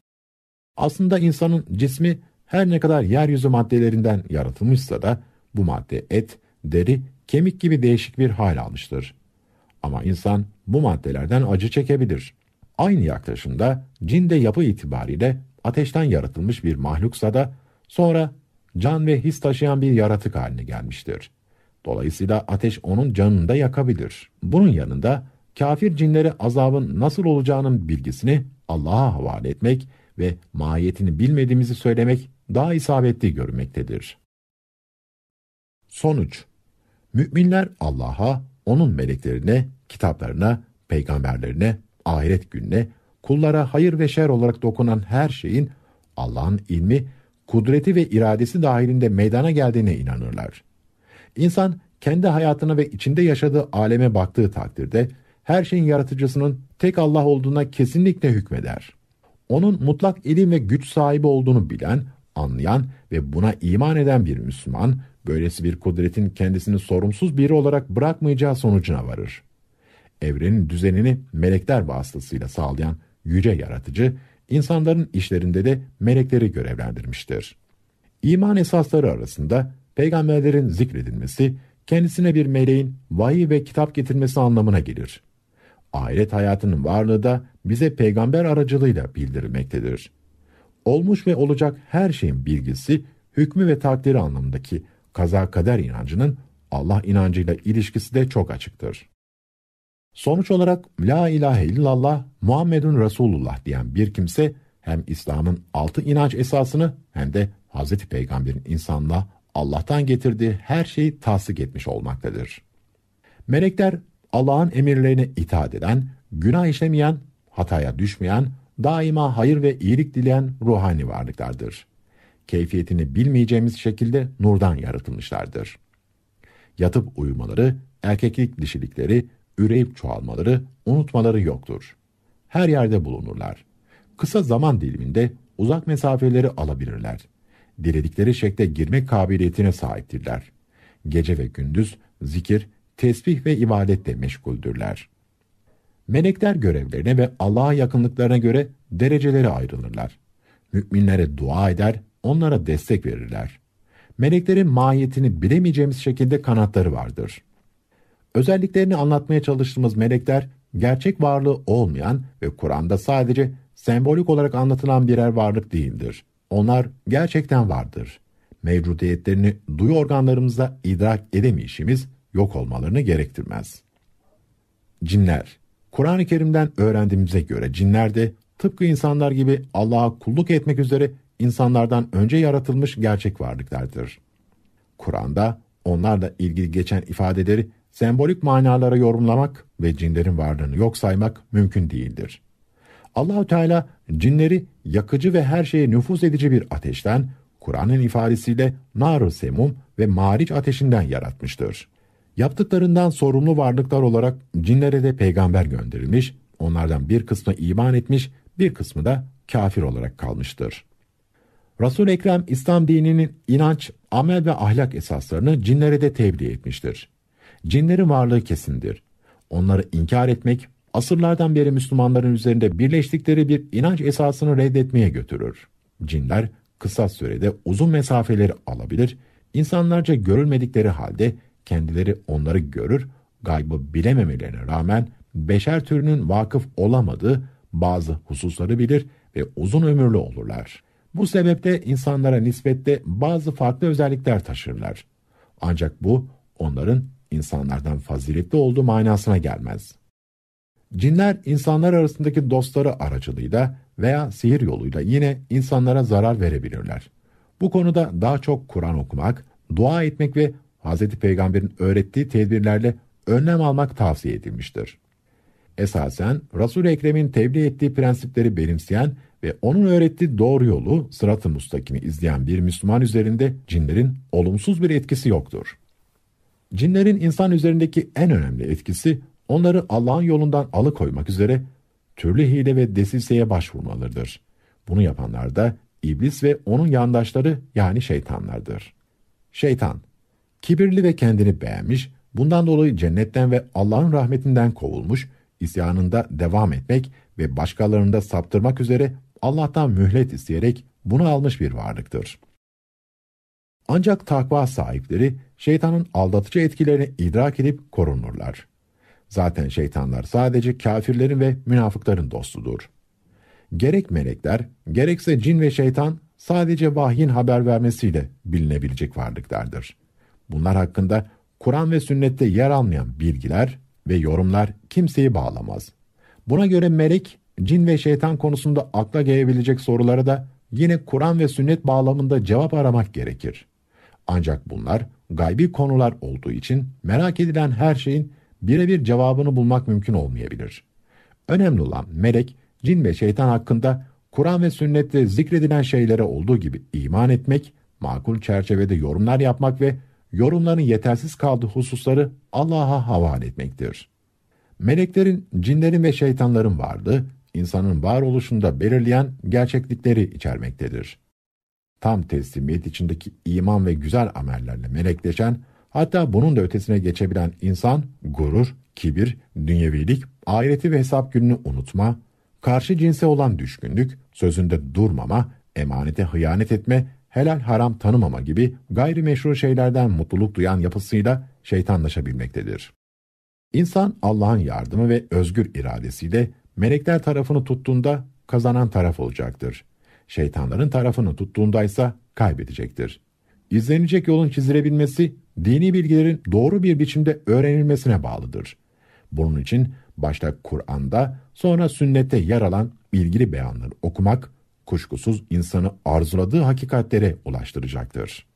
Aslında insanın cismi her ne kadar yeryüzü maddelerinden yaratılmışsa da bu madde et, deri, kemik gibi değişik bir hal almıştır. Ama insan bu maddelerden acı çekebilir. Aynı yaklaşımda cin de yapı itibariyle ateşten yaratılmış bir mahluksa da sonra can ve his taşıyan bir yaratık haline gelmiştir. Dolayısıyla ateş onun canını da yakabilir. Bunun yanında kafir cinlere azabın nasıl olacağının bilgisini Allah'a havale etmek ve mahiyetini bilmediğimizi söylemek daha isabetli görünmektedir. Sonuç Müminler Allah'a, O'nun meleklerine, kitaplarına, peygamberlerine, ahiret gününe, kullara hayır ve şer olarak dokunan her şeyin Allah'ın ilmi, kudreti ve iradesi dahilinde meydana geldiğine inanırlar. İnsan kendi hayatına ve içinde yaşadığı aleme baktığı takdirde her şeyin yaratıcısının tek Allah olduğuna kesinlikle hükmeder onun mutlak ilim ve güç sahibi olduğunu bilen, anlayan ve buna iman eden bir Müslüman, böylesi bir kudretin kendisini sorumsuz biri olarak bırakmayacağı sonucuna varır. Evrenin düzenini melekler vasıtasıyla sağlayan yüce yaratıcı, insanların işlerinde de melekleri görevlendirmiştir. İman esasları arasında peygamberlerin zikredilmesi, kendisine bir meleğin vahiy ve kitap getirmesi anlamına gelir ahiret hayatının varlığı da bize peygamber aracılığıyla bildirilmektedir. Olmuş ve olacak her şeyin bilgisi, hükmü ve takdiri anlamındaki kaza kader inancının Allah inancıyla ilişkisi de çok açıktır. Sonuç olarak La ilahe illallah Muhammedun Resulullah diyen bir kimse hem İslam'ın altı inanç esasını hem de Hz. Peygamber'in insanla Allah'tan getirdiği her şeyi tasdik etmiş olmaktadır. Melekler Allah'ın emirlerine itaat eden, günah işlemeyen, hataya düşmeyen, daima hayır ve iyilik dileyen ruhani varlıklardır. Keyfiyetini bilmeyeceğimiz şekilde nurdan yaratılmışlardır. Yatıp uyumaları, erkeklik dişilikleri, üreyip çoğalmaları, unutmaları yoktur. Her yerde bulunurlar. Kısa zaman diliminde uzak mesafeleri alabilirler. Diledikleri şekle girmek kabiliyetine sahiptirler. Gece ve gündüz zikir, tesbih ve ibadetle meşguldürler. Melekler görevlerine ve Allah'a yakınlıklarına göre derecelere ayrılırlar. Müminlere dua eder, onlara destek verirler. Meleklerin mahiyetini bilemeyeceğimiz şekilde kanatları vardır. Özelliklerini anlatmaya çalıştığımız melekler, gerçek varlığı olmayan ve Kur'an'da sadece sembolik olarak anlatılan birer varlık değildir. Onlar gerçekten vardır. Mevcudiyetlerini duyu organlarımızda idrak edemeyişimiz, yok olmalarını gerektirmez. Cinler Kur'an-ı Kerim'den öğrendiğimize göre cinler de tıpkı insanlar gibi Allah'a kulluk etmek üzere insanlardan önce yaratılmış gerçek varlıklardır. Kur'an'da onlarla ilgili geçen ifadeleri sembolik manalara yorumlamak ve cinlerin varlığını yok saymak mümkün değildir. Allahü Teala cinleri yakıcı ve her şeye nüfuz edici bir ateşten, Kur'an'ın ifadesiyle nar semum ve mariç ateşinden yaratmıştır. Yaptıklarından sorumlu varlıklar olarak cinlere de peygamber gönderilmiş, onlardan bir kısmı iman etmiş, bir kısmı da kafir olarak kalmıştır. Resul-i Ekrem İslam dininin inanç, amel ve ahlak esaslarını cinlere de tebliğ etmiştir. Cinlerin varlığı kesindir. Onları inkar etmek, asırlardan beri Müslümanların üzerinde birleştikleri bir inanç esasını reddetmeye götürür. Cinler kısa sürede uzun mesafeleri alabilir, insanlarca görülmedikleri halde kendileri onları görür, gaybı bilememelerine rağmen beşer türünün vakıf olamadığı bazı hususları bilir ve uzun ömürlü olurlar. Bu sebeple insanlara nispette bazı farklı özellikler taşırlar. Ancak bu onların insanlardan faziletli olduğu manasına gelmez. Cinler insanlar arasındaki dostları aracılığıyla veya sihir yoluyla yine insanlara zarar verebilirler. Bu konuda daha çok Kur'an okumak, dua etmek ve Hz. Peygamber'in öğrettiği tedbirlerle önlem almak tavsiye edilmiştir. Esasen Resul-i Ekrem'in tebliğ ettiği prensipleri benimseyen ve onun öğrettiği doğru yolu sırat-ı mustakimi izleyen bir Müslüman üzerinde cinlerin olumsuz bir etkisi yoktur. Cinlerin insan üzerindeki en önemli etkisi onları Allah'ın yolundan alıkoymak üzere türlü hile ve desiseye başvurmalarıdır. Bunu yapanlar da iblis ve onun yandaşları yani şeytanlardır. Şeytan, Kibirli ve kendini beğenmiş, bundan dolayı cennetten ve Allah'ın rahmetinden kovulmuş, isyanında devam etmek ve başkalarını da saptırmak üzere Allah'tan mühlet isteyerek bunu almış bir varlıktır. Ancak takva sahipleri şeytanın aldatıcı etkilerini idrak edip korunurlar. Zaten şeytanlar sadece kafirlerin ve münafıkların dostudur. Gerek melekler, gerekse cin ve şeytan sadece vahyin haber vermesiyle bilinebilecek varlıklardır. Bunlar hakkında Kur'an ve sünnette yer almayan bilgiler ve yorumlar kimseyi bağlamaz. Buna göre melek, cin ve şeytan konusunda akla gelebilecek sorulara da yine Kur'an ve sünnet bağlamında cevap aramak gerekir. Ancak bunlar gaybi konular olduğu için merak edilen her şeyin birebir cevabını bulmak mümkün olmayabilir. Önemli olan melek, cin ve şeytan hakkında Kur'an ve sünnette zikredilen şeylere olduğu gibi iman etmek, makul çerçevede yorumlar yapmak ve yorumların yetersiz kaldığı hususları Allah'a havale etmektir. Meleklerin, cinlerin ve şeytanların varlığı, insanın varoluşunda belirleyen gerçeklikleri içermektedir. Tam teslimiyet içindeki iman ve güzel amellerle melekleşen, hatta bunun da ötesine geçebilen insan, gurur, kibir, dünyevilik, ahireti ve hesap gününü unutma, karşı cinse olan düşkünlük, sözünde durmama, emanete hıyanet etme helal haram tanımama gibi gayrimeşru şeylerden mutluluk duyan yapısıyla şeytanlaşabilmektedir. İnsan Allah'ın yardımı ve özgür iradesiyle melekler tarafını tuttuğunda kazanan taraf olacaktır. Şeytanların tarafını tuttuğundaysa kaybedecektir. İzlenecek yolun çizilebilmesi, dini bilgilerin doğru bir biçimde öğrenilmesine bağlıdır. Bunun için başta Kur'an'da, sonra sünnette yer alan bilgili beyanları okumak, kuşkusuz insanı arzuladığı hakikatlere ulaştıracaktır.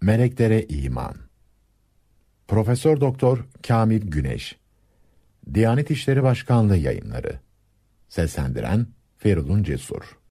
Meleklere iman. Profesör Doktor Kamil Güneş Diyanet İşleri Başkanlığı Yayınları Seslendiren Feridun Cesur